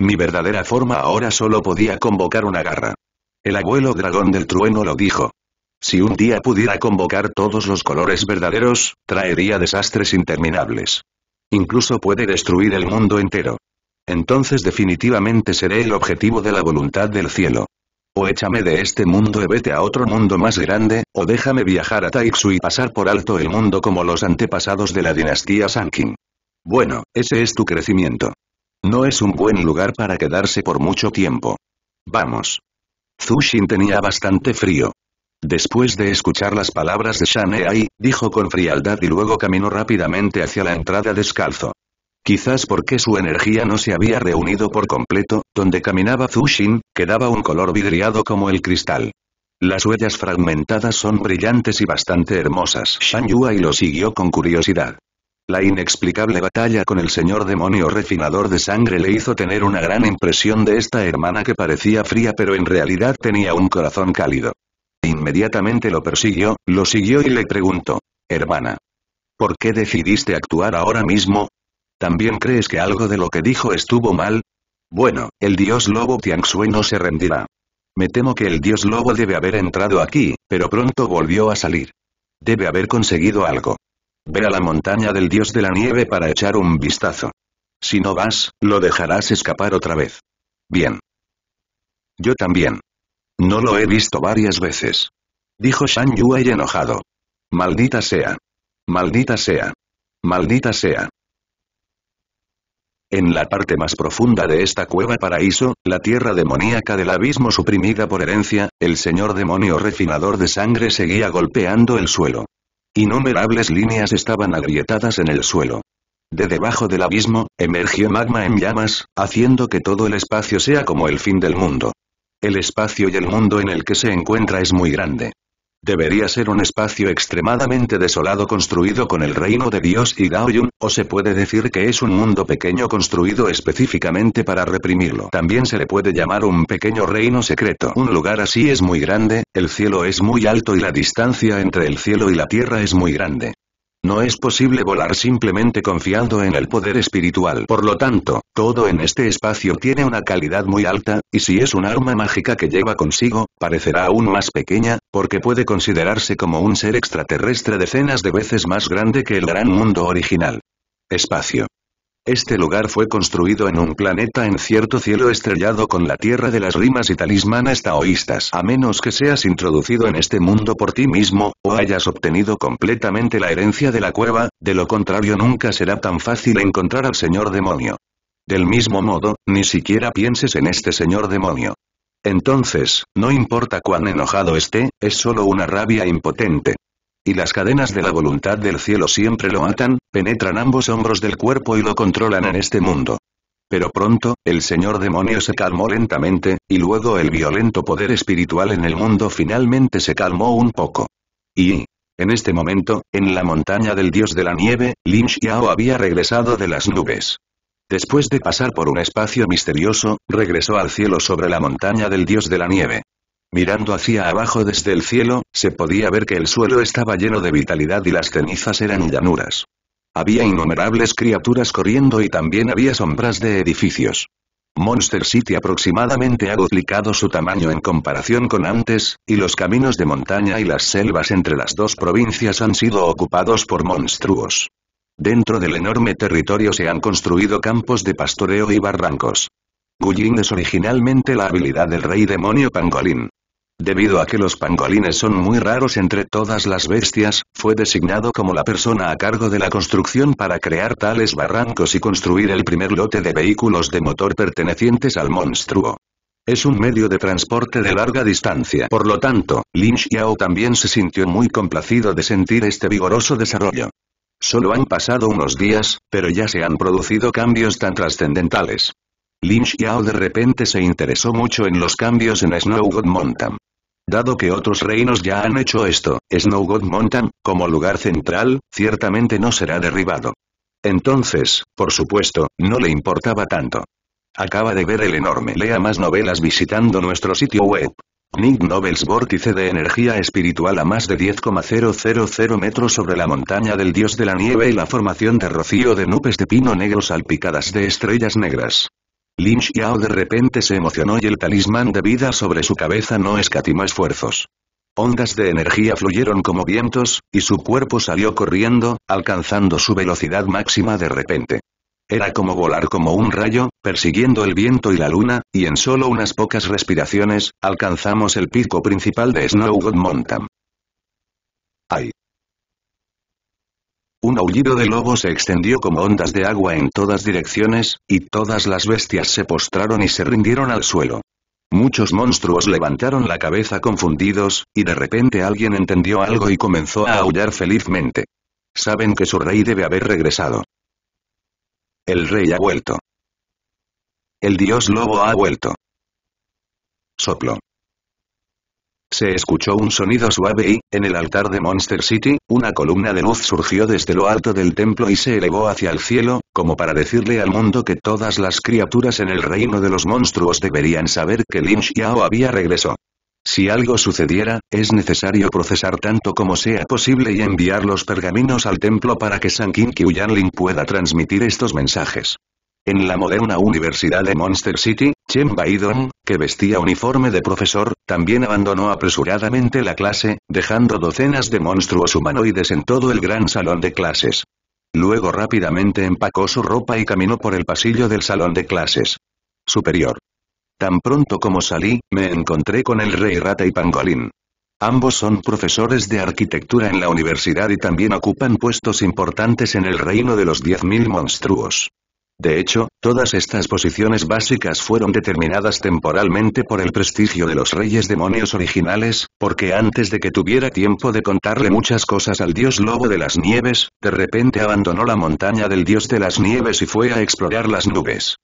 Mi verdadera forma ahora solo podía convocar una garra. El abuelo dragón del trueno lo dijo. Si un día pudiera convocar todos los colores verdaderos, traería desastres interminables. Incluso puede destruir el mundo entero. Entonces definitivamente seré el objetivo de la voluntad del cielo. O échame de este mundo y vete a otro mundo más grande, o déjame viajar a Taixu y pasar por alto el mundo como los antepasados de la dinastía Sankin. Bueno, ese es tu crecimiento. No es un buen lugar para quedarse por mucho tiempo. Vamos. Zushin tenía bastante frío. Después de escuchar las palabras de Shanei, dijo con frialdad y luego caminó rápidamente hacia la entrada descalzo. Quizás porque su energía no se había reunido por completo, donde caminaba Zushin, quedaba un color vidriado como el cristal. Las huellas fragmentadas son brillantes y bastante hermosas. Shan Yuai lo siguió con curiosidad. La inexplicable batalla con el señor demonio refinador de sangre le hizo tener una gran impresión de esta hermana que parecía fría pero en realidad tenía un corazón cálido. Inmediatamente lo persiguió, lo siguió y le preguntó. Hermana. ¿Por qué decidiste actuar ahora mismo? ¿También crees que algo de lo que dijo estuvo mal? Bueno, el dios lobo Tianxue no se rendirá. Me temo que el dios lobo debe haber entrado aquí, pero pronto volvió a salir. Debe haber conseguido algo. Ve a la montaña del dios de la nieve para echar un vistazo. Si no vas, lo dejarás escapar otra vez. Bien. Yo también. No lo he visto varias veces. Dijo Shang Yue enojado. Maldita sea. Maldita sea. Maldita sea. En la parte más profunda de esta cueva paraíso, la tierra demoníaca del abismo suprimida por herencia, el señor demonio refinador de sangre seguía golpeando el suelo. Innumerables líneas estaban agrietadas en el suelo. De debajo del abismo, emergió magma en llamas, haciendo que todo el espacio sea como el fin del mundo. El espacio y el mundo en el que se encuentra es muy grande. Debería ser un espacio extremadamente desolado construido con el reino de Dios y Daoyun, o se puede decir que es un mundo pequeño construido específicamente para reprimirlo. También se le puede llamar un pequeño reino secreto. Un lugar así es muy grande, el cielo es muy alto y la distancia entre el cielo y la tierra es muy grande. No es posible volar simplemente confiando en el poder espiritual. Por lo tanto, todo en este espacio tiene una calidad muy alta, y si es un arma mágica que lleva consigo, parecerá aún más pequeña, porque puede considerarse como un ser extraterrestre decenas de veces más grande que el gran mundo original. Espacio. Este lugar fue construido en un planeta en cierto cielo estrellado con la tierra de las rimas y talismanas taoístas. A menos que seas introducido en este mundo por ti mismo, o hayas obtenido completamente la herencia de la cueva, de lo contrario nunca será tan fácil encontrar al señor demonio. Del mismo modo, ni siquiera pienses en este señor demonio. Entonces, no importa cuán enojado esté, es solo una rabia impotente y las cadenas de la voluntad del cielo siempre lo atan, penetran ambos hombros del cuerpo y lo controlan en este mundo. Pero pronto, el señor demonio se calmó lentamente, y luego el violento poder espiritual en el mundo finalmente se calmó un poco. Y, en este momento, en la montaña del dios de la nieve, Lin Xiao había regresado de las nubes. Después de pasar por un espacio misterioso, regresó al cielo sobre la montaña del dios de la nieve. Mirando hacia abajo desde el cielo, se podía ver que el suelo estaba lleno de vitalidad y las cenizas eran llanuras. Había innumerables criaturas corriendo y también había sombras de edificios. Monster City aproximadamente ha duplicado su tamaño en comparación con antes, y los caminos de montaña y las selvas entre las dos provincias han sido ocupados por monstruos. Dentro del enorme territorio se han construido campos de pastoreo y barrancos. Gullin es originalmente la habilidad del rey demonio pangolín. Debido a que los pangolines son muy raros entre todas las bestias, fue designado como la persona a cargo de la construcción para crear tales barrancos y construir el primer lote de vehículos de motor pertenecientes al monstruo. Es un medio de transporte de larga distancia. Por lo tanto, Lin Xiao también se sintió muy complacido de sentir este vigoroso desarrollo. Solo han pasado unos días, pero ya se han producido cambios tan trascendentales. Lin Xiao de repente se interesó mucho en los cambios en Snow God Mountain. Dado que otros reinos ya han hecho esto, Snow Mountain, como lugar central, ciertamente no será derribado. Entonces, por supuesto, no le importaba tanto. Acaba de ver el enorme Lea más novelas visitando nuestro sitio web. Nick Novels vórtice de energía espiritual a más de 10,000 metros sobre la montaña del dios de la nieve y la formación de rocío de nubes de pino negro salpicadas de estrellas negras. Lin Xiao de repente se emocionó y el talismán de vida sobre su cabeza no escatimó esfuerzos. Ondas de energía fluyeron como vientos, y su cuerpo salió corriendo, alcanzando su velocidad máxima de repente. Era como volar como un rayo, persiguiendo el viento y la luna, y en solo unas pocas respiraciones, alcanzamos el pico principal de Snow Mountain. ¡Ay! Un aullido de lobo se extendió como ondas de agua en todas direcciones, y todas las bestias se postraron y se rindieron al suelo. Muchos monstruos levantaron la cabeza confundidos, y de repente alguien entendió algo y comenzó a aullar felizmente. Saben que su rey debe haber regresado. El rey ha vuelto. El dios lobo ha vuelto. Soplo se escuchó un sonido suave y, en el altar de Monster City, una columna de luz surgió desde lo alto del templo y se elevó hacia el cielo, como para decirle al mundo que todas las criaturas en el reino de los monstruos deberían saber que Lin Xiao había regresado. Si algo sucediera, es necesario procesar tanto como sea posible y enviar los pergaminos al templo para que San Qin pueda transmitir estos mensajes. En la moderna Universidad de Monster City, Chen Baidong, que vestía uniforme de profesor, también abandonó apresuradamente la clase, dejando docenas de monstruos humanoides en todo el gran salón de clases. Luego rápidamente empacó su ropa y caminó por el pasillo del salón de clases. Superior. Tan pronto como salí, me encontré con el rey Rata y Pangolín. Ambos son profesores de arquitectura en la universidad y también ocupan puestos importantes en el reino de los 10.000 monstruos. De hecho, todas estas posiciones básicas fueron determinadas temporalmente por el prestigio de los reyes demonios originales, porque antes de que tuviera tiempo de contarle muchas cosas al dios lobo de las nieves, de repente abandonó la montaña del dios de las nieves y fue a explorar las nubes.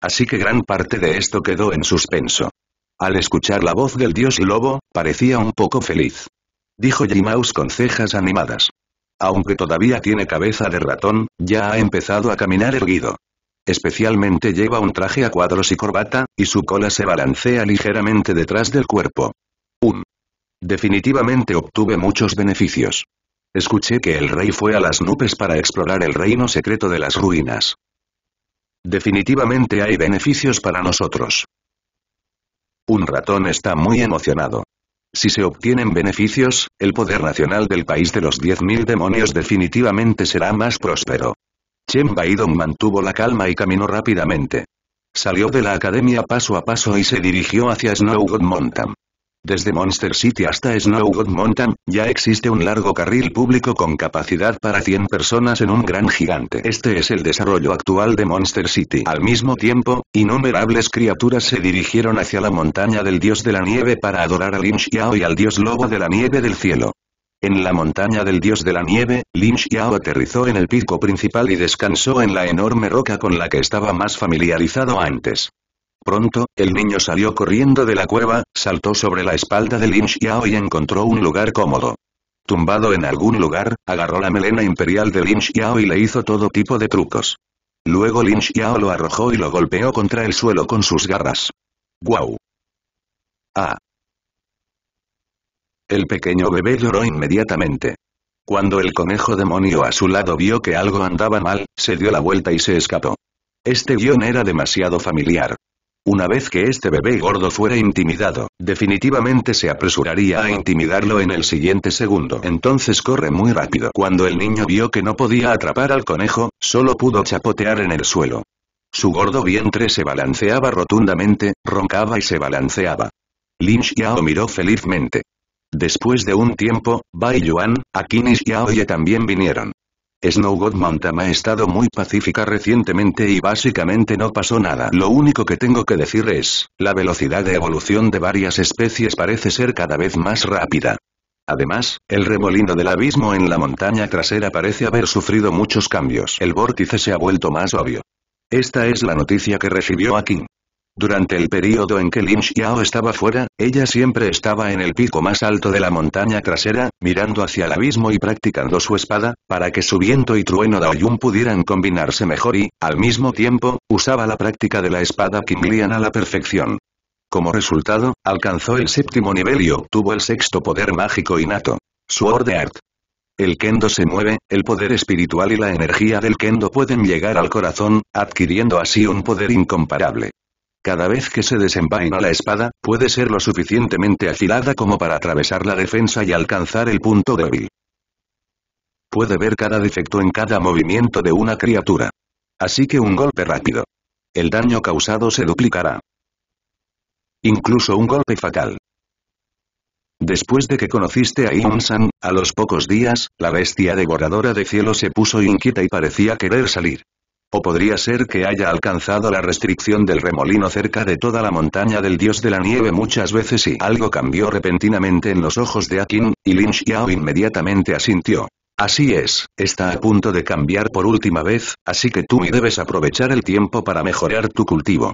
Así que gran parte de esto quedó en suspenso. Al escuchar la voz del dios lobo, parecía un poco feliz. Dijo Jimaus con cejas animadas. Aunque todavía tiene cabeza de ratón, ya ha empezado a caminar erguido. Especialmente lleva un traje a cuadros y corbata, y su cola se balancea ligeramente detrás del cuerpo. 1. Definitivamente obtuve muchos beneficios. Escuché que el rey fue a las nubes para explorar el reino secreto de las ruinas. Definitivamente hay beneficios para nosotros. Un ratón está muy emocionado. Si se obtienen beneficios, el poder nacional del país de los 10.000 demonios definitivamente será más próspero. Chen Baidong mantuvo la calma y caminó rápidamente. Salió de la academia paso a paso y se dirigió hacia Snow Mountain. Desde Monster City hasta Snow Mountain, ya existe un largo carril público con capacidad para 100 personas en un gran gigante. Este es el desarrollo actual de Monster City. Al mismo tiempo, innumerables criaturas se dirigieron hacia la montaña del dios de la nieve para adorar a Lin Xiao y al dios lobo de la nieve del cielo. En la montaña del dios de la nieve, Lin Xiao aterrizó en el pico principal y descansó en la enorme roca con la que estaba más familiarizado antes. Pronto, el niño salió corriendo de la cueva, saltó sobre la espalda de Lin Xiao y encontró un lugar cómodo. Tumbado en algún lugar, agarró la melena imperial de Lin Xiao y le hizo todo tipo de trucos. Luego Lin Xiao lo arrojó y lo golpeó contra el suelo con sus garras. ¡Guau! ¡Ah! El pequeño bebé lloró inmediatamente. Cuando el conejo demonio a su lado vio que algo andaba mal, se dio la vuelta y se escapó. Este guión era demasiado familiar. Una vez que este bebé gordo fuera intimidado, definitivamente se apresuraría a intimidarlo en el siguiente segundo. Entonces corre muy rápido. Cuando el niño vio que no podía atrapar al conejo, solo pudo chapotear en el suelo. Su gordo vientre se balanceaba rotundamente, roncaba y se balanceaba. Lynch Yao miró felizmente. Después de un tiempo, Bai Yuan, Akinis y Aoye también vinieron. Snow God Mountain ha estado muy pacífica recientemente y básicamente no pasó nada. Lo único que tengo que decir es, la velocidad de evolución de varias especies parece ser cada vez más rápida. Además, el remolino del abismo en la montaña trasera parece haber sufrido muchos cambios. El vórtice se ha vuelto más obvio. Esta es la noticia que recibió Akin. Durante el periodo en que Lin Xiao estaba fuera, ella siempre estaba en el pico más alto de la montaña trasera, mirando hacia el abismo y practicando su espada, para que su viento y trueno Daoyun pudieran combinarse mejor y, al mismo tiempo, usaba la práctica de la espada Qinglian a la perfección. Como resultado, alcanzó el séptimo nivel y obtuvo el sexto poder mágico innato. Sword Art. El kendo se mueve, el poder espiritual y la energía del kendo pueden llegar al corazón, adquiriendo así un poder incomparable. Cada vez que se desenvaina la espada, puede ser lo suficientemente afilada como para atravesar la defensa y alcanzar el punto débil. Puede ver cada defecto en cada movimiento de una criatura. Así que un golpe rápido. El daño causado se duplicará. Incluso un golpe fatal. Después de que conociste a Yun-san, a los pocos días, la bestia devoradora de cielo se puso inquieta y parecía querer salir. O podría ser que haya alcanzado la restricción del remolino cerca de toda la montaña del dios de la nieve muchas veces y algo cambió repentinamente en los ojos de Akin, y Lin Xiao inmediatamente asintió. Así es, está a punto de cambiar por última vez, así que tú me debes aprovechar el tiempo para mejorar tu cultivo.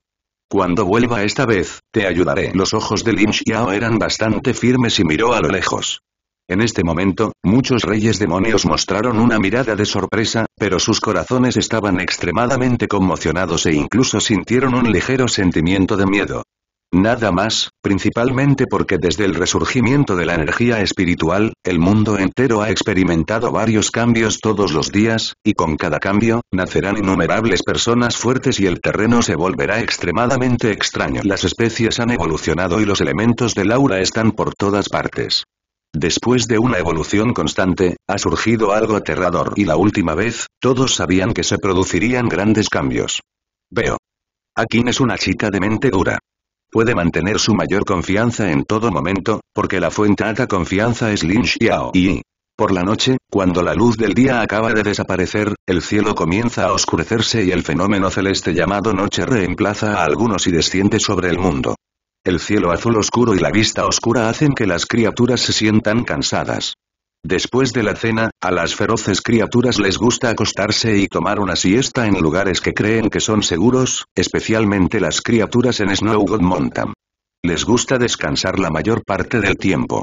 Cuando vuelva esta vez, te ayudaré. Los ojos de Lin Xiao eran bastante firmes y miró a lo lejos. En este momento, muchos reyes demonios mostraron una mirada de sorpresa, pero sus corazones estaban extremadamente conmocionados e incluso sintieron un ligero sentimiento de miedo. Nada más, principalmente porque desde el resurgimiento de la energía espiritual, el mundo entero ha experimentado varios cambios todos los días, y con cada cambio, nacerán innumerables personas fuertes y el terreno se volverá extremadamente extraño. Las especies han evolucionado y los elementos del aura están por todas partes. Después de una evolución constante, ha surgido algo aterrador y la última vez, todos sabían que se producirían grandes cambios. Veo. Akin es una chica de mente dura. Puede mantener su mayor confianza en todo momento, porque la fuente alta confianza es Lin Xiao y... Por la noche, cuando la luz del día acaba de desaparecer, el cielo comienza a oscurecerse y el fenómeno celeste llamado noche reemplaza a algunos y desciende sobre el mundo. El cielo azul oscuro y la vista oscura hacen que las criaturas se sientan cansadas. Después de la cena, a las feroces criaturas les gusta acostarse y tomar una siesta en lugares que creen que son seguros, especialmente las criaturas en Snow Mountain. Les gusta descansar la mayor parte del tiempo.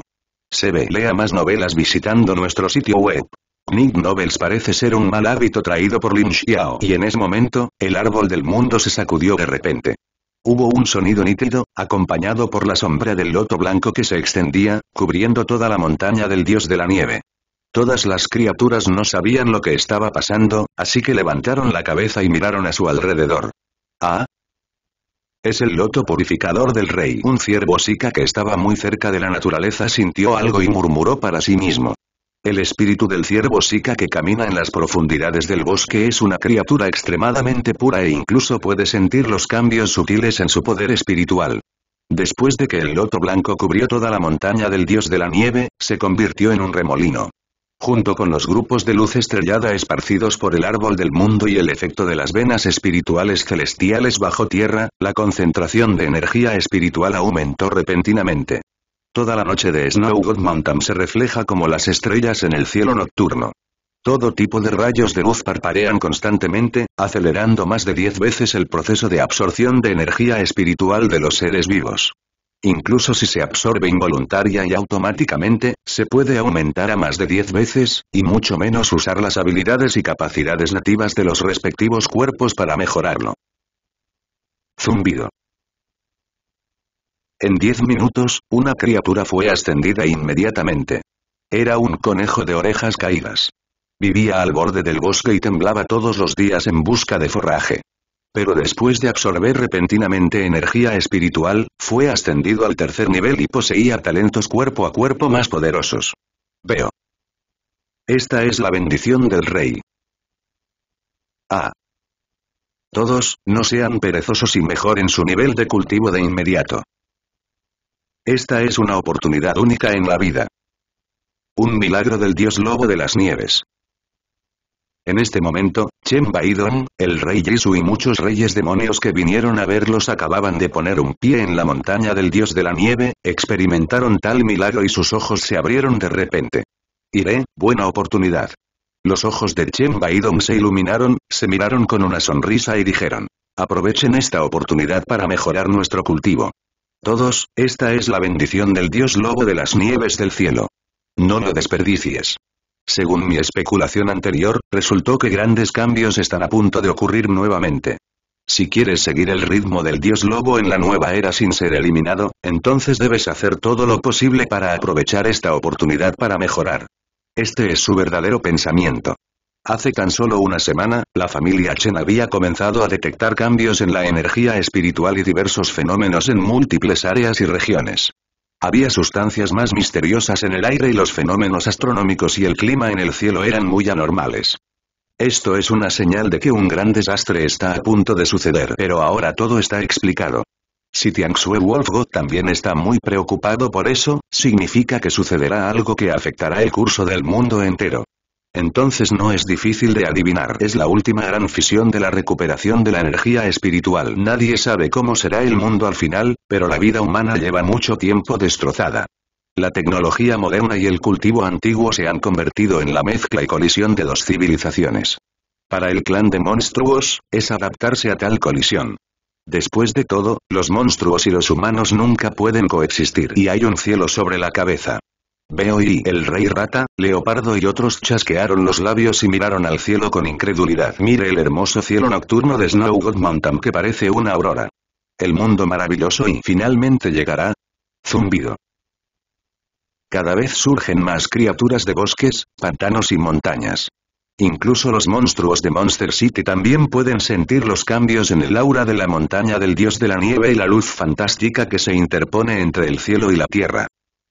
Se ve lea más novelas visitando nuestro sitio web. Nick Novels parece ser un mal hábito traído por Lin Xiao y en ese momento, el árbol del mundo se sacudió de repente. Hubo un sonido nítido, acompañado por la sombra del loto blanco que se extendía, cubriendo toda la montaña del dios de la nieve. Todas las criaturas no sabían lo que estaba pasando, así que levantaron la cabeza y miraron a su alrededor. ¿Ah? Es el loto purificador del rey. Un ciervo sica que estaba muy cerca de la naturaleza sintió algo y murmuró para sí mismo. El espíritu del ciervo Sika que camina en las profundidades del bosque es una criatura extremadamente pura e incluso puede sentir los cambios sutiles en su poder espiritual. Después de que el loto blanco cubrió toda la montaña del dios de la nieve, se convirtió en un remolino. Junto con los grupos de luz estrellada esparcidos por el árbol del mundo y el efecto de las venas espirituales celestiales bajo tierra, la concentración de energía espiritual aumentó repentinamente. Toda la noche de Snow God Mountain se refleja como las estrellas en el cielo nocturno. Todo tipo de rayos de luz parparean constantemente, acelerando más de 10 veces el proceso de absorción de energía espiritual de los seres vivos. Incluso si se absorbe involuntaria y automáticamente, se puede aumentar a más de 10 veces, y mucho menos usar las habilidades y capacidades nativas de los respectivos cuerpos para mejorarlo. Zumbido. En diez minutos, una criatura fue ascendida inmediatamente. Era un conejo de orejas caídas. Vivía al borde del bosque y temblaba todos los días en busca de forraje. Pero después de absorber repentinamente energía espiritual, fue ascendido al tercer nivel y poseía talentos cuerpo a cuerpo más poderosos. Veo. Esta es la bendición del rey. A. Ah. Todos, no sean perezosos y mejoren su nivel de cultivo de inmediato. Esta es una oportunidad única en la vida. Un milagro del dios lobo de las nieves. En este momento, Chen Baidong, el rey Yisu y muchos reyes demonios que vinieron a verlos acababan de poner un pie en la montaña del dios de la nieve, experimentaron tal milagro y sus ojos se abrieron de repente. Iré, buena oportunidad. Los ojos de Chen Baidong se iluminaron, se miraron con una sonrisa y dijeron. Aprovechen esta oportunidad para mejorar nuestro cultivo todos, esta es la bendición del dios lobo de las nieves del cielo. No lo desperdicies. Según mi especulación anterior, resultó que grandes cambios están a punto de ocurrir nuevamente. Si quieres seguir el ritmo del dios lobo en la nueva era sin ser eliminado, entonces debes hacer todo lo posible para aprovechar esta oportunidad para mejorar. Este es su verdadero pensamiento. Hace tan solo una semana, la familia Chen había comenzado a detectar cambios en la energía espiritual y diversos fenómenos en múltiples áreas y regiones. Había sustancias más misteriosas en el aire y los fenómenos astronómicos y el clima en el cielo eran muy anormales. Esto es una señal de que un gran desastre está a punto de suceder, pero ahora todo está explicado. Si xue Wolfgott también está muy preocupado por eso, significa que sucederá algo que afectará el curso del mundo entero entonces no es difícil de adivinar. Es la última gran fisión de la recuperación de la energía espiritual. Nadie sabe cómo será el mundo al final, pero la vida humana lleva mucho tiempo destrozada. La tecnología moderna y el cultivo antiguo se han convertido en la mezcla y colisión de dos civilizaciones. Para el clan de monstruos, es adaptarse a tal colisión. Después de todo, los monstruos y los humanos nunca pueden coexistir y hay un cielo sobre la cabeza. Veo y el rey rata, leopardo y otros chasquearon los labios y miraron al cielo con incredulidad. Mire el hermoso cielo nocturno de Snow Mountain que parece una aurora. El mundo maravilloso y finalmente llegará. Zumbido. Cada vez surgen más criaturas de bosques, pantanos y montañas. Incluso los monstruos de Monster City también pueden sentir los cambios en el aura de la montaña del dios de la nieve y la luz fantástica que se interpone entre el cielo y la tierra.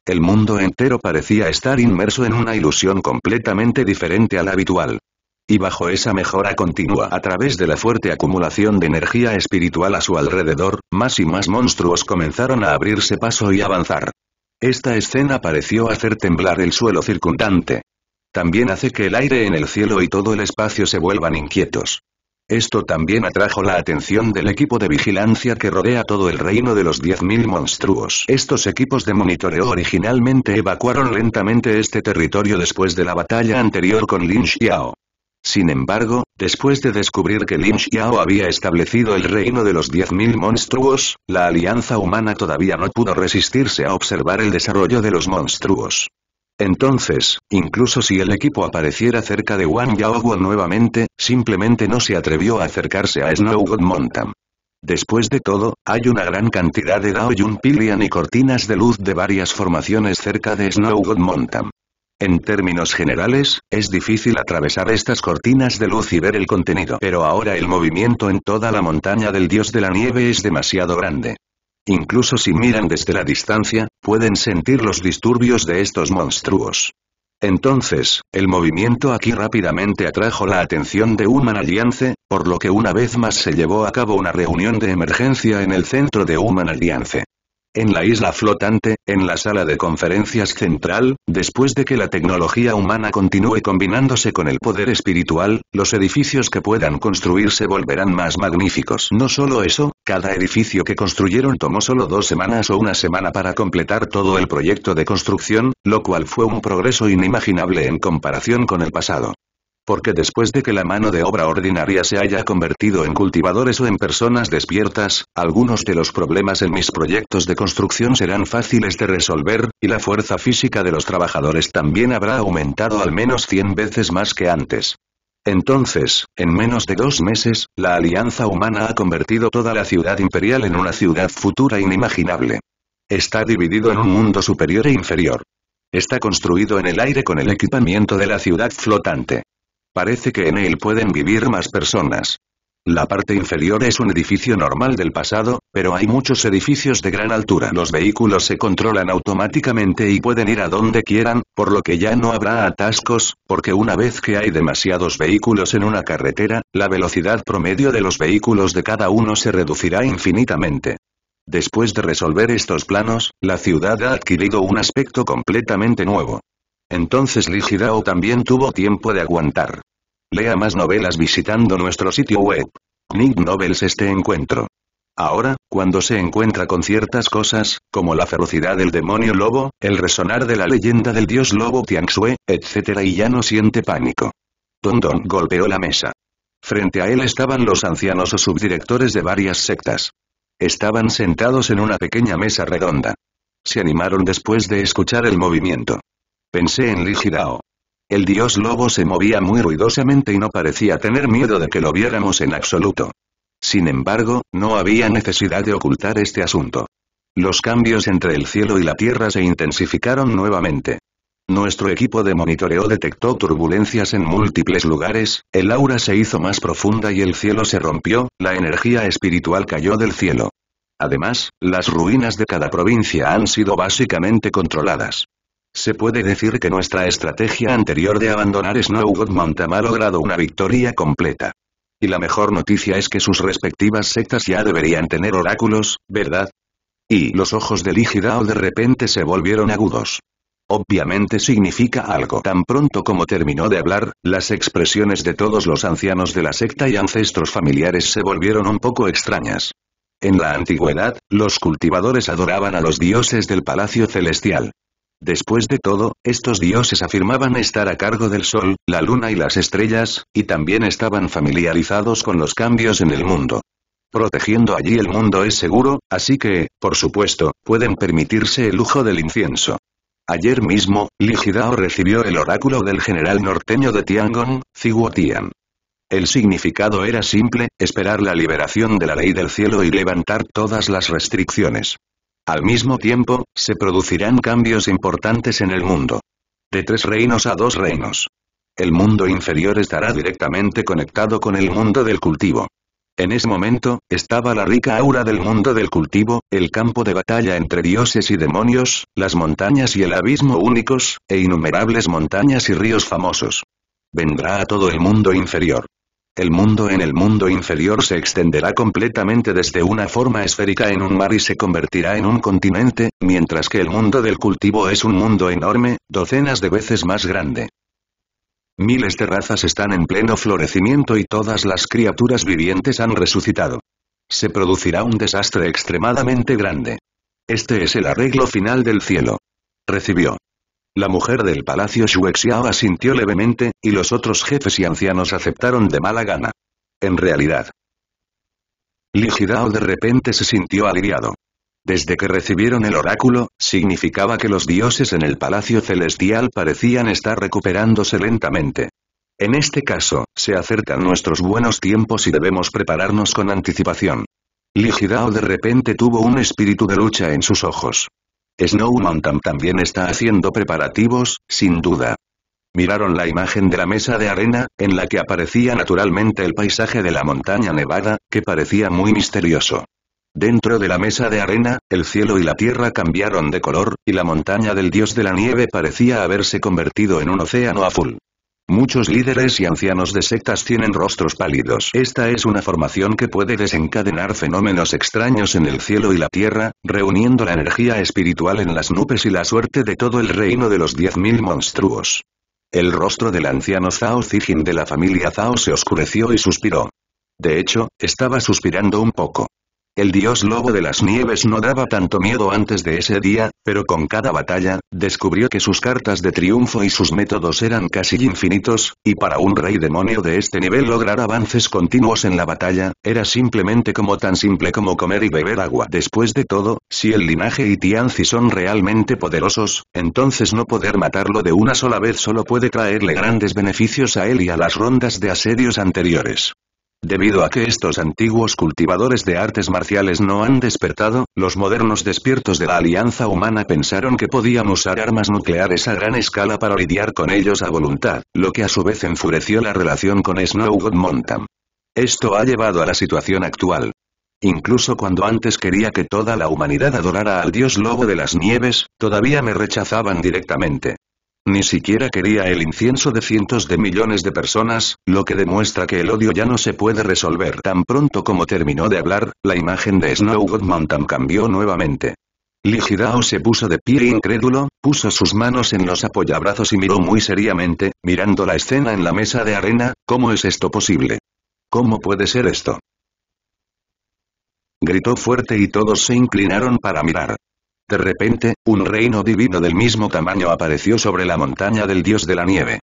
El mundo entero parecía estar inmerso en una ilusión completamente diferente a la habitual. Y bajo esa mejora continua a través de la fuerte acumulación de energía espiritual a su alrededor, más y más monstruos comenzaron a abrirse paso y avanzar. Esta escena pareció hacer temblar el suelo circundante. También hace que el aire en el cielo y todo el espacio se vuelvan inquietos. Esto también atrajo la atención del equipo de vigilancia que rodea todo el reino de los 10.000 monstruos. Estos equipos de monitoreo originalmente evacuaron lentamente este territorio después de la batalla anterior con Lin Xiao. Sin embargo, después de descubrir que Lin Xiao había establecido el reino de los 10.000 monstruos, la alianza humana todavía no pudo resistirse a observar el desarrollo de los monstruos. Entonces, incluso si el equipo apareciera cerca de Wang nuevamente, simplemente no se atrevió a acercarse a Snow Mountain. Después de todo, hay una gran cantidad de Daoyun Pilian y cortinas de luz de varias formaciones cerca de Snow God Mountain. En términos generales, es difícil atravesar estas cortinas de luz y ver el contenido. Pero ahora el movimiento en toda la montaña del dios de la nieve es demasiado grande. Incluso si miran desde la distancia, pueden sentir los disturbios de estos monstruos. Entonces, el movimiento aquí rápidamente atrajo la atención de Human Alliance, por lo que una vez más se llevó a cabo una reunión de emergencia en el centro de Human Alliance en la isla flotante, en la sala de conferencias central, después de que la tecnología humana continúe combinándose con el poder espiritual, los edificios que puedan construir se volverán más magníficos. No solo eso, cada edificio que construyeron tomó solo dos semanas o una semana para completar todo el proyecto de construcción, lo cual fue un progreso inimaginable en comparación con el pasado. Porque después de que la mano de obra ordinaria se haya convertido en cultivadores o en personas despiertas, algunos de los problemas en mis proyectos de construcción serán fáciles de resolver, y la fuerza física de los trabajadores también habrá aumentado al menos 100 veces más que antes. Entonces, en menos de dos meses, la alianza humana ha convertido toda la ciudad imperial en una ciudad futura inimaginable. Está dividido en un mundo superior e inferior. Está construido en el aire con el equipamiento de la ciudad flotante. Parece que en él pueden vivir más personas. La parte inferior es un edificio normal del pasado, pero hay muchos edificios de gran altura. Los vehículos se controlan automáticamente y pueden ir a donde quieran, por lo que ya no habrá atascos, porque una vez que hay demasiados vehículos en una carretera, la velocidad promedio de los vehículos de cada uno se reducirá infinitamente. Después de resolver estos planos, la ciudad ha adquirido un aspecto completamente nuevo. Entonces Ligidao también tuvo tiempo de aguantar. Lea más novelas visitando nuestro sitio web. Nick Novels este encuentro. Ahora, cuando se encuentra con ciertas cosas, como la ferocidad del demonio lobo, el resonar de la leyenda del dios lobo Tianxue, etc. y ya no siente pánico. Tondon golpeó la mesa. Frente a él estaban los ancianos o subdirectores de varias sectas. Estaban sentados en una pequeña mesa redonda. Se animaron después de escuchar el movimiento. Pensé en Ligidao. El dios lobo se movía muy ruidosamente y no parecía tener miedo de que lo viéramos en absoluto. Sin embargo, no había necesidad de ocultar este asunto. Los cambios entre el cielo y la tierra se intensificaron nuevamente. Nuestro equipo de monitoreo detectó turbulencias en múltiples lugares, el aura se hizo más profunda y el cielo se rompió, la energía espiritual cayó del cielo. Además, las ruinas de cada provincia han sido básicamente controladas. Se puede decir que nuestra estrategia anterior de abandonar Snow God Mountain ha logrado una victoria completa. Y la mejor noticia es que sus respectivas sectas ya deberían tener oráculos, ¿verdad? Y los ojos de Ligidao de repente se volvieron agudos. Obviamente significa algo. Tan pronto como terminó de hablar, las expresiones de todos los ancianos de la secta y ancestros familiares se volvieron un poco extrañas. En la antigüedad, los cultivadores adoraban a los dioses del palacio celestial. Después de todo, estos dioses afirmaban estar a cargo del sol, la luna y las estrellas, y también estaban familiarizados con los cambios en el mundo. Protegiendo allí el mundo es seguro, así que, por supuesto, pueden permitirse el lujo del incienso. Ayer mismo, Ligidao recibió el oráculo del general norteño de Tiangong, Ziguotian. El significado era simple, esperar la liberación de la ley del cielo y levantar todas las restricciones. Al mismo tiempo, se producirán cambios importantes en el mundo. De tres reinos a dos reinos. El mundo inferior estará directamente conectado con el mundo del cultivo. En ese momento, estaba la rica aura del mundo del cultivo, el campo de batalla entre dioses y demonios, las montañas y el abismo únicos, e innumerables montañas y ríos famosos. Vendrá a todo el mundo inferior. El mundo en el mundo inferior se extenderá completamente desde una forma esférica en un mar y se convertirá en un continente, mientras que el mundo del cultivo es un mundo enorme, docenas de veces más grande. Miles de razas están en pleno florecimiento y todas las criaturas vivientes han resucitado. Se producirá un desastre extremadamente grande. Este es el arreglo final del cielo. Recibió. La mujer del palacio Xuexiao asintió levemente, y los otros jefes y ancianos aceptaron de mala gana. En realidad. Ligidao de repente se sintió aliviado. Desde que recibieron el oráculo, significaba que los dioses en el palacio celestial parecían estar recuperándose lentamente. En este caso, se acercan nuestros buenos tiempos y debemos prepararnos con anticipación. Ligidao de repente tuvo un espíritu de lucha en sus ojos. Snow Mountain también está haciendo preparativos, sin duda. Miraron la imagen de la mesa de arena, en la que aparecía naturalmente el paisaje de la montaña nevada, que parecía muy misterioso. Dentro de la mesa de arena, el cielo y la tierra cambiaron de color, y la montaña del dios de la nieve parecía haberse convertido en un océano azul. Muchos líderes y ancianos de sectas tienen rostros pálidos. Esta es una formación que puede desencadenar fenómenos extraños en el cielo y la tierra, reuniendo la energía espiritual en las nubes y la suerte de todo el reino de los diez mil monstruos. El rostro del anciano Zhao Zijin de la familia Zhao se oscureció y suspiró. De hecho, estaba suspirando un poco. El dios lobo de las nieves no daba tanto miedo antes de ese día, pero con cada batalla, descubrió que sus cartas de triunfo y sus métodos eran casi infinitos, y para un rey demonio de este nivel lograr avances continuos en la batalla, era simplemente como tan simple como comer y beber agua. Después de todo, si el linaje y Tianzi son realmente poderosos, entonces no poder matarlo de una sola vez solo puede traerle grandes beneficios a él y a las rondas de asedios anteriores. Debido a que estos antiguos cultivadores de artes marciales no han despertado, los modernos despiertos de la alianza humana pensaron que podían usar armas nucleares a gran escala para lidiar con ellos a voluntad, lo que a su vez enfureció la relación con Snow God Mountain. Esto ha llevado a la situación actual. Incluso cuando antes quería que toda la humanidad adorara al dios lobo de las nieves, todavía me rechazaban directamente. Ni siquiera quería el incienso de cientos de millones de personas, lo que demuestra que el odio ya no se puede resolver. Tan pronto como terminó de hablar, la imagen de Snow God Mountain cambió nuevamente. Ligidao se puso de pie incrédulo, puso sus manos en los apoyabrazos y miró muy seriamente, mirando la escena en la mesa de arena, ¿cómo es esto posible? ¿Cómo puede ser esto? Gritó fuerte y todos se inclinaron para mirar. De repente, un reino divino del mismo tamaño apareció sobre la montaña del dios de la nieve.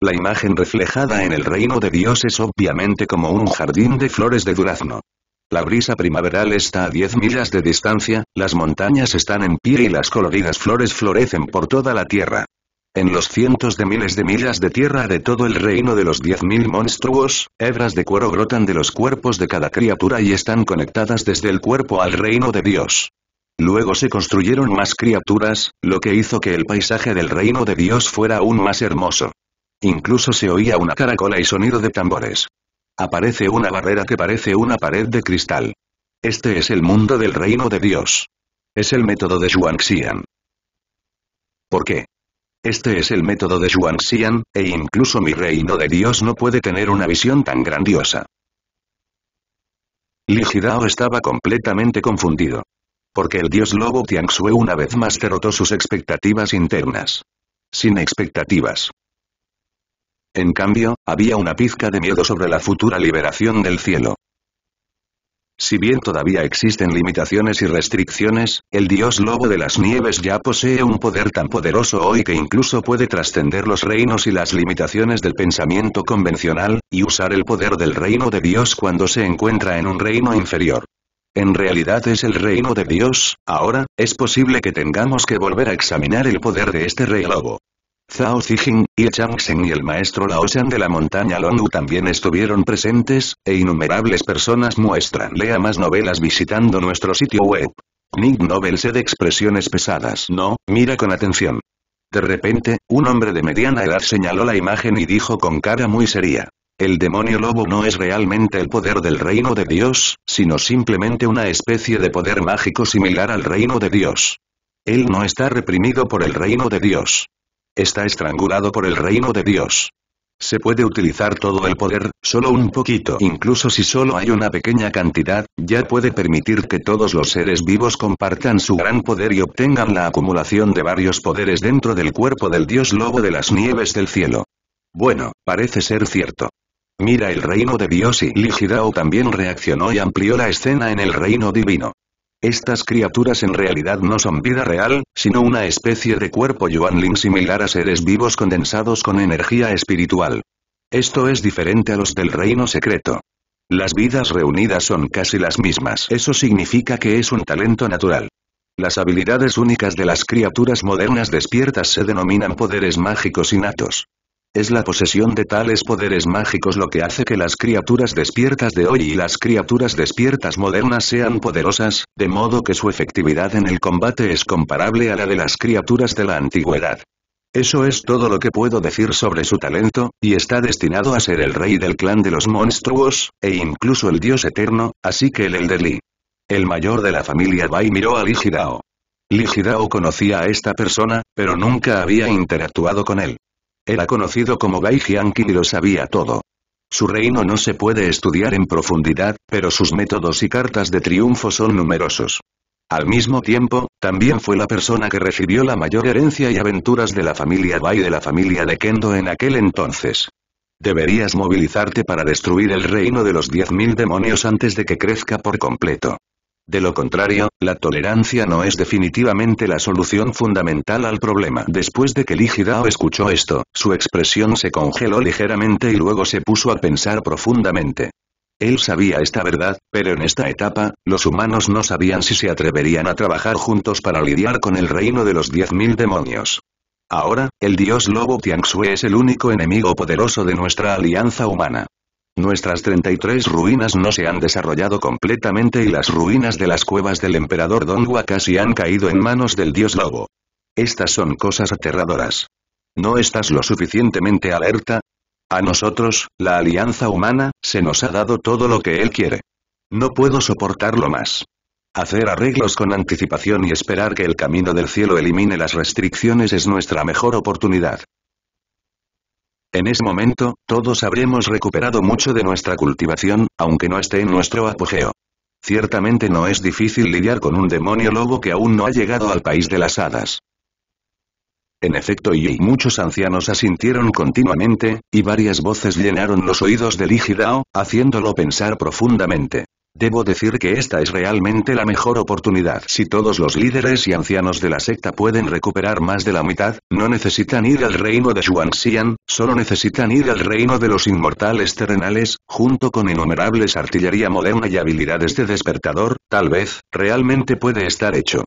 La imagen reflejada en el reino de Dios es obviamente como un jardín de flores de durazno. La brisa primaveral está a 10 millas de distancia, las montañas están en pie y las coloridas flores florecen por toda la tierra. En los cientos de miles de millas de tierra de todo el reino de los 10.000 monstruos, hebras de cuero brotan de los cuerpos de cada criatura y están conectadas desde el cuerpo al reino de Dios. Luego se construyeron más criaturas, lo que hizo que el paisaje del reino de Dios fuera aún más hermoso. Incluso se oía una caracola y sonido de tambores. Aparece una barrera que parece una pared de cristal. Este es el mundo del reino de Dios. Es el método de Zhuangxian. ¿Por qué? Este es el método de Xuanxian, e incluso mi reino de Dios no puede tener una visión tan grandiosa. Ligidao estaba completamente confundido. Porque el dios lobo Tianxue una vez más derrotó sus expectativas internas. Sin expectativas. En cambio, había una pizca de miedo sobre la futura liberación del cielo. Si bien todavía existen limitaciones y restricciones, el dios lobo de las nieves ya posee un poder tan poderoso hoy que incluso puede trascender los reinos y las limitaciones del pensamiento convencional, y usar el poder del reino de Dios cuando se encuentra en un reino inferior. En realidad es el reino de Dios, ahora, es posible que tengamos que volver a examinar el poder de este rey lobo. Zhao Zijin, y Changsen y el maestro Laoshan de la montaña Longu también estuvieron presentes, e innumerables personas muestran lea más novelas visitando nuestro sitio web. Nick Nobel se de expresiones pesadas. No, mira con atención. De repente, un hombre de mediana edad señaló la imagen y dijo con cara muy seria. El demonio lobo no es realmente el poder del reino de Dios, sino simplemente una especie de poder mágico similar al reino de Dios. Él no está reprimido por el reino de Dios. Está estrangulado por el reino de Dios. Se puede utilizar todo el poder, solo un poquito. Incluso si solo hay una pequeña cantidad, ya puede permitir que todos los seres vivos compartan su gran poder y obtengan la acumulación de varios poderes dentro del cuerpo del dios lobo de las nieves del cielo. Bueno, parece ser cierto. Mira el reino de Dios y Ligidao también reaccionó y amplió la escena en el reino divino. Estas criaturas en realidad no son vida real, sino una especie de cuerpo Yuanling similar a seres vivos condensados con energía espiritual. Esto es diferente a los del reino secreto. Las vidas reunidas son casi las mismas. Eso significa que es un talento natural. Las habilidades únicas de las criaturas modernas despiertas se denominan poderes mágicos innatos. Es la posesión de tales poderes mágicos lo que hace que las criaturas despiertas de hoy y las criaturas despiertas modernas sean poderosas, de modo que su efectividad en el combate es comparable a la de las criaturas de la antigüedad. Eso es todo lo que puedo decir sobre su talento, y está destinado a ser el rey del clan de los monstruos, e incluso el dios eterno, así que el Elderly. El mayor de la familia Bai miró a Ligidao. Ligidao conocía a esta persona, pero nunca había interactuado con él. Era conocido como Gai Jiangqi y lo sabía todo. Su reino no se puede estudiar en profundidad, pero sus métodos y cartas de triunfo son numerosos. Al mismo tiempo, también fue la persona que recibió la mayor herencia y aventuras de la familia Bai de la familia de Kendo en aquel entonces. Deberías movilizarte para destruir el reino de los 10.000 demonios antes de que crezca por completo. De lo contrario, la tolerancia no es definitivamente la solución fundamental al problema. Después de que Ligidao escuchó esto, su expresión se congeló ligeramente y luego se puso a pensar profundamente. Él sabía esta verdad, pero en esta etapa, los humanos no sabían si se atreverían a trabajar juntos para lidiar con el reino de los diez mil demonios. Ahora, el dios lobo Tianxue es el único enemigo poderoso de nuestra alianza humana. Nuestras 33 ruinas no se han desarrollado completamente y las ruinas de las cuevas del emperador Dongua casi han caído en manos del dios lobo. Estas son cosas aterradoras. ¿No estás lo suficientemente alerta? A nosotros, la alianza humana, se nos ha dado todo lo que él quiere. No puedo soportarlo más. Hacer arreglos con anticipación y esperar que el camino del cielo elimine las restricciones es nuestra mejor oportunidad. En ese momento, todos habremos recuperado mucho de nuestra cultivación, aunque no esté en nuestro apogeo. Ciertamente no es difícil lidiar con un demonio lobo que aún no ha llegado al país de las hadas. En efecto y muchos ancianos asintieron continuamente, y varias voces llenaron los oídos de Ligidao, haciéndolo pensar profundamente. Debo decir que esta es realmente la mejor oportunidad. Si todos los líderes y ancianos de la secta pueden recuperar más de la mitad, no necesitan ir al reino de Xuanxian, solo necesitan ir al reino de los inmortales terrenales, junto con innumerables artillería moderna y habilidades de despertador, tal vez, realmente puede estar hecho.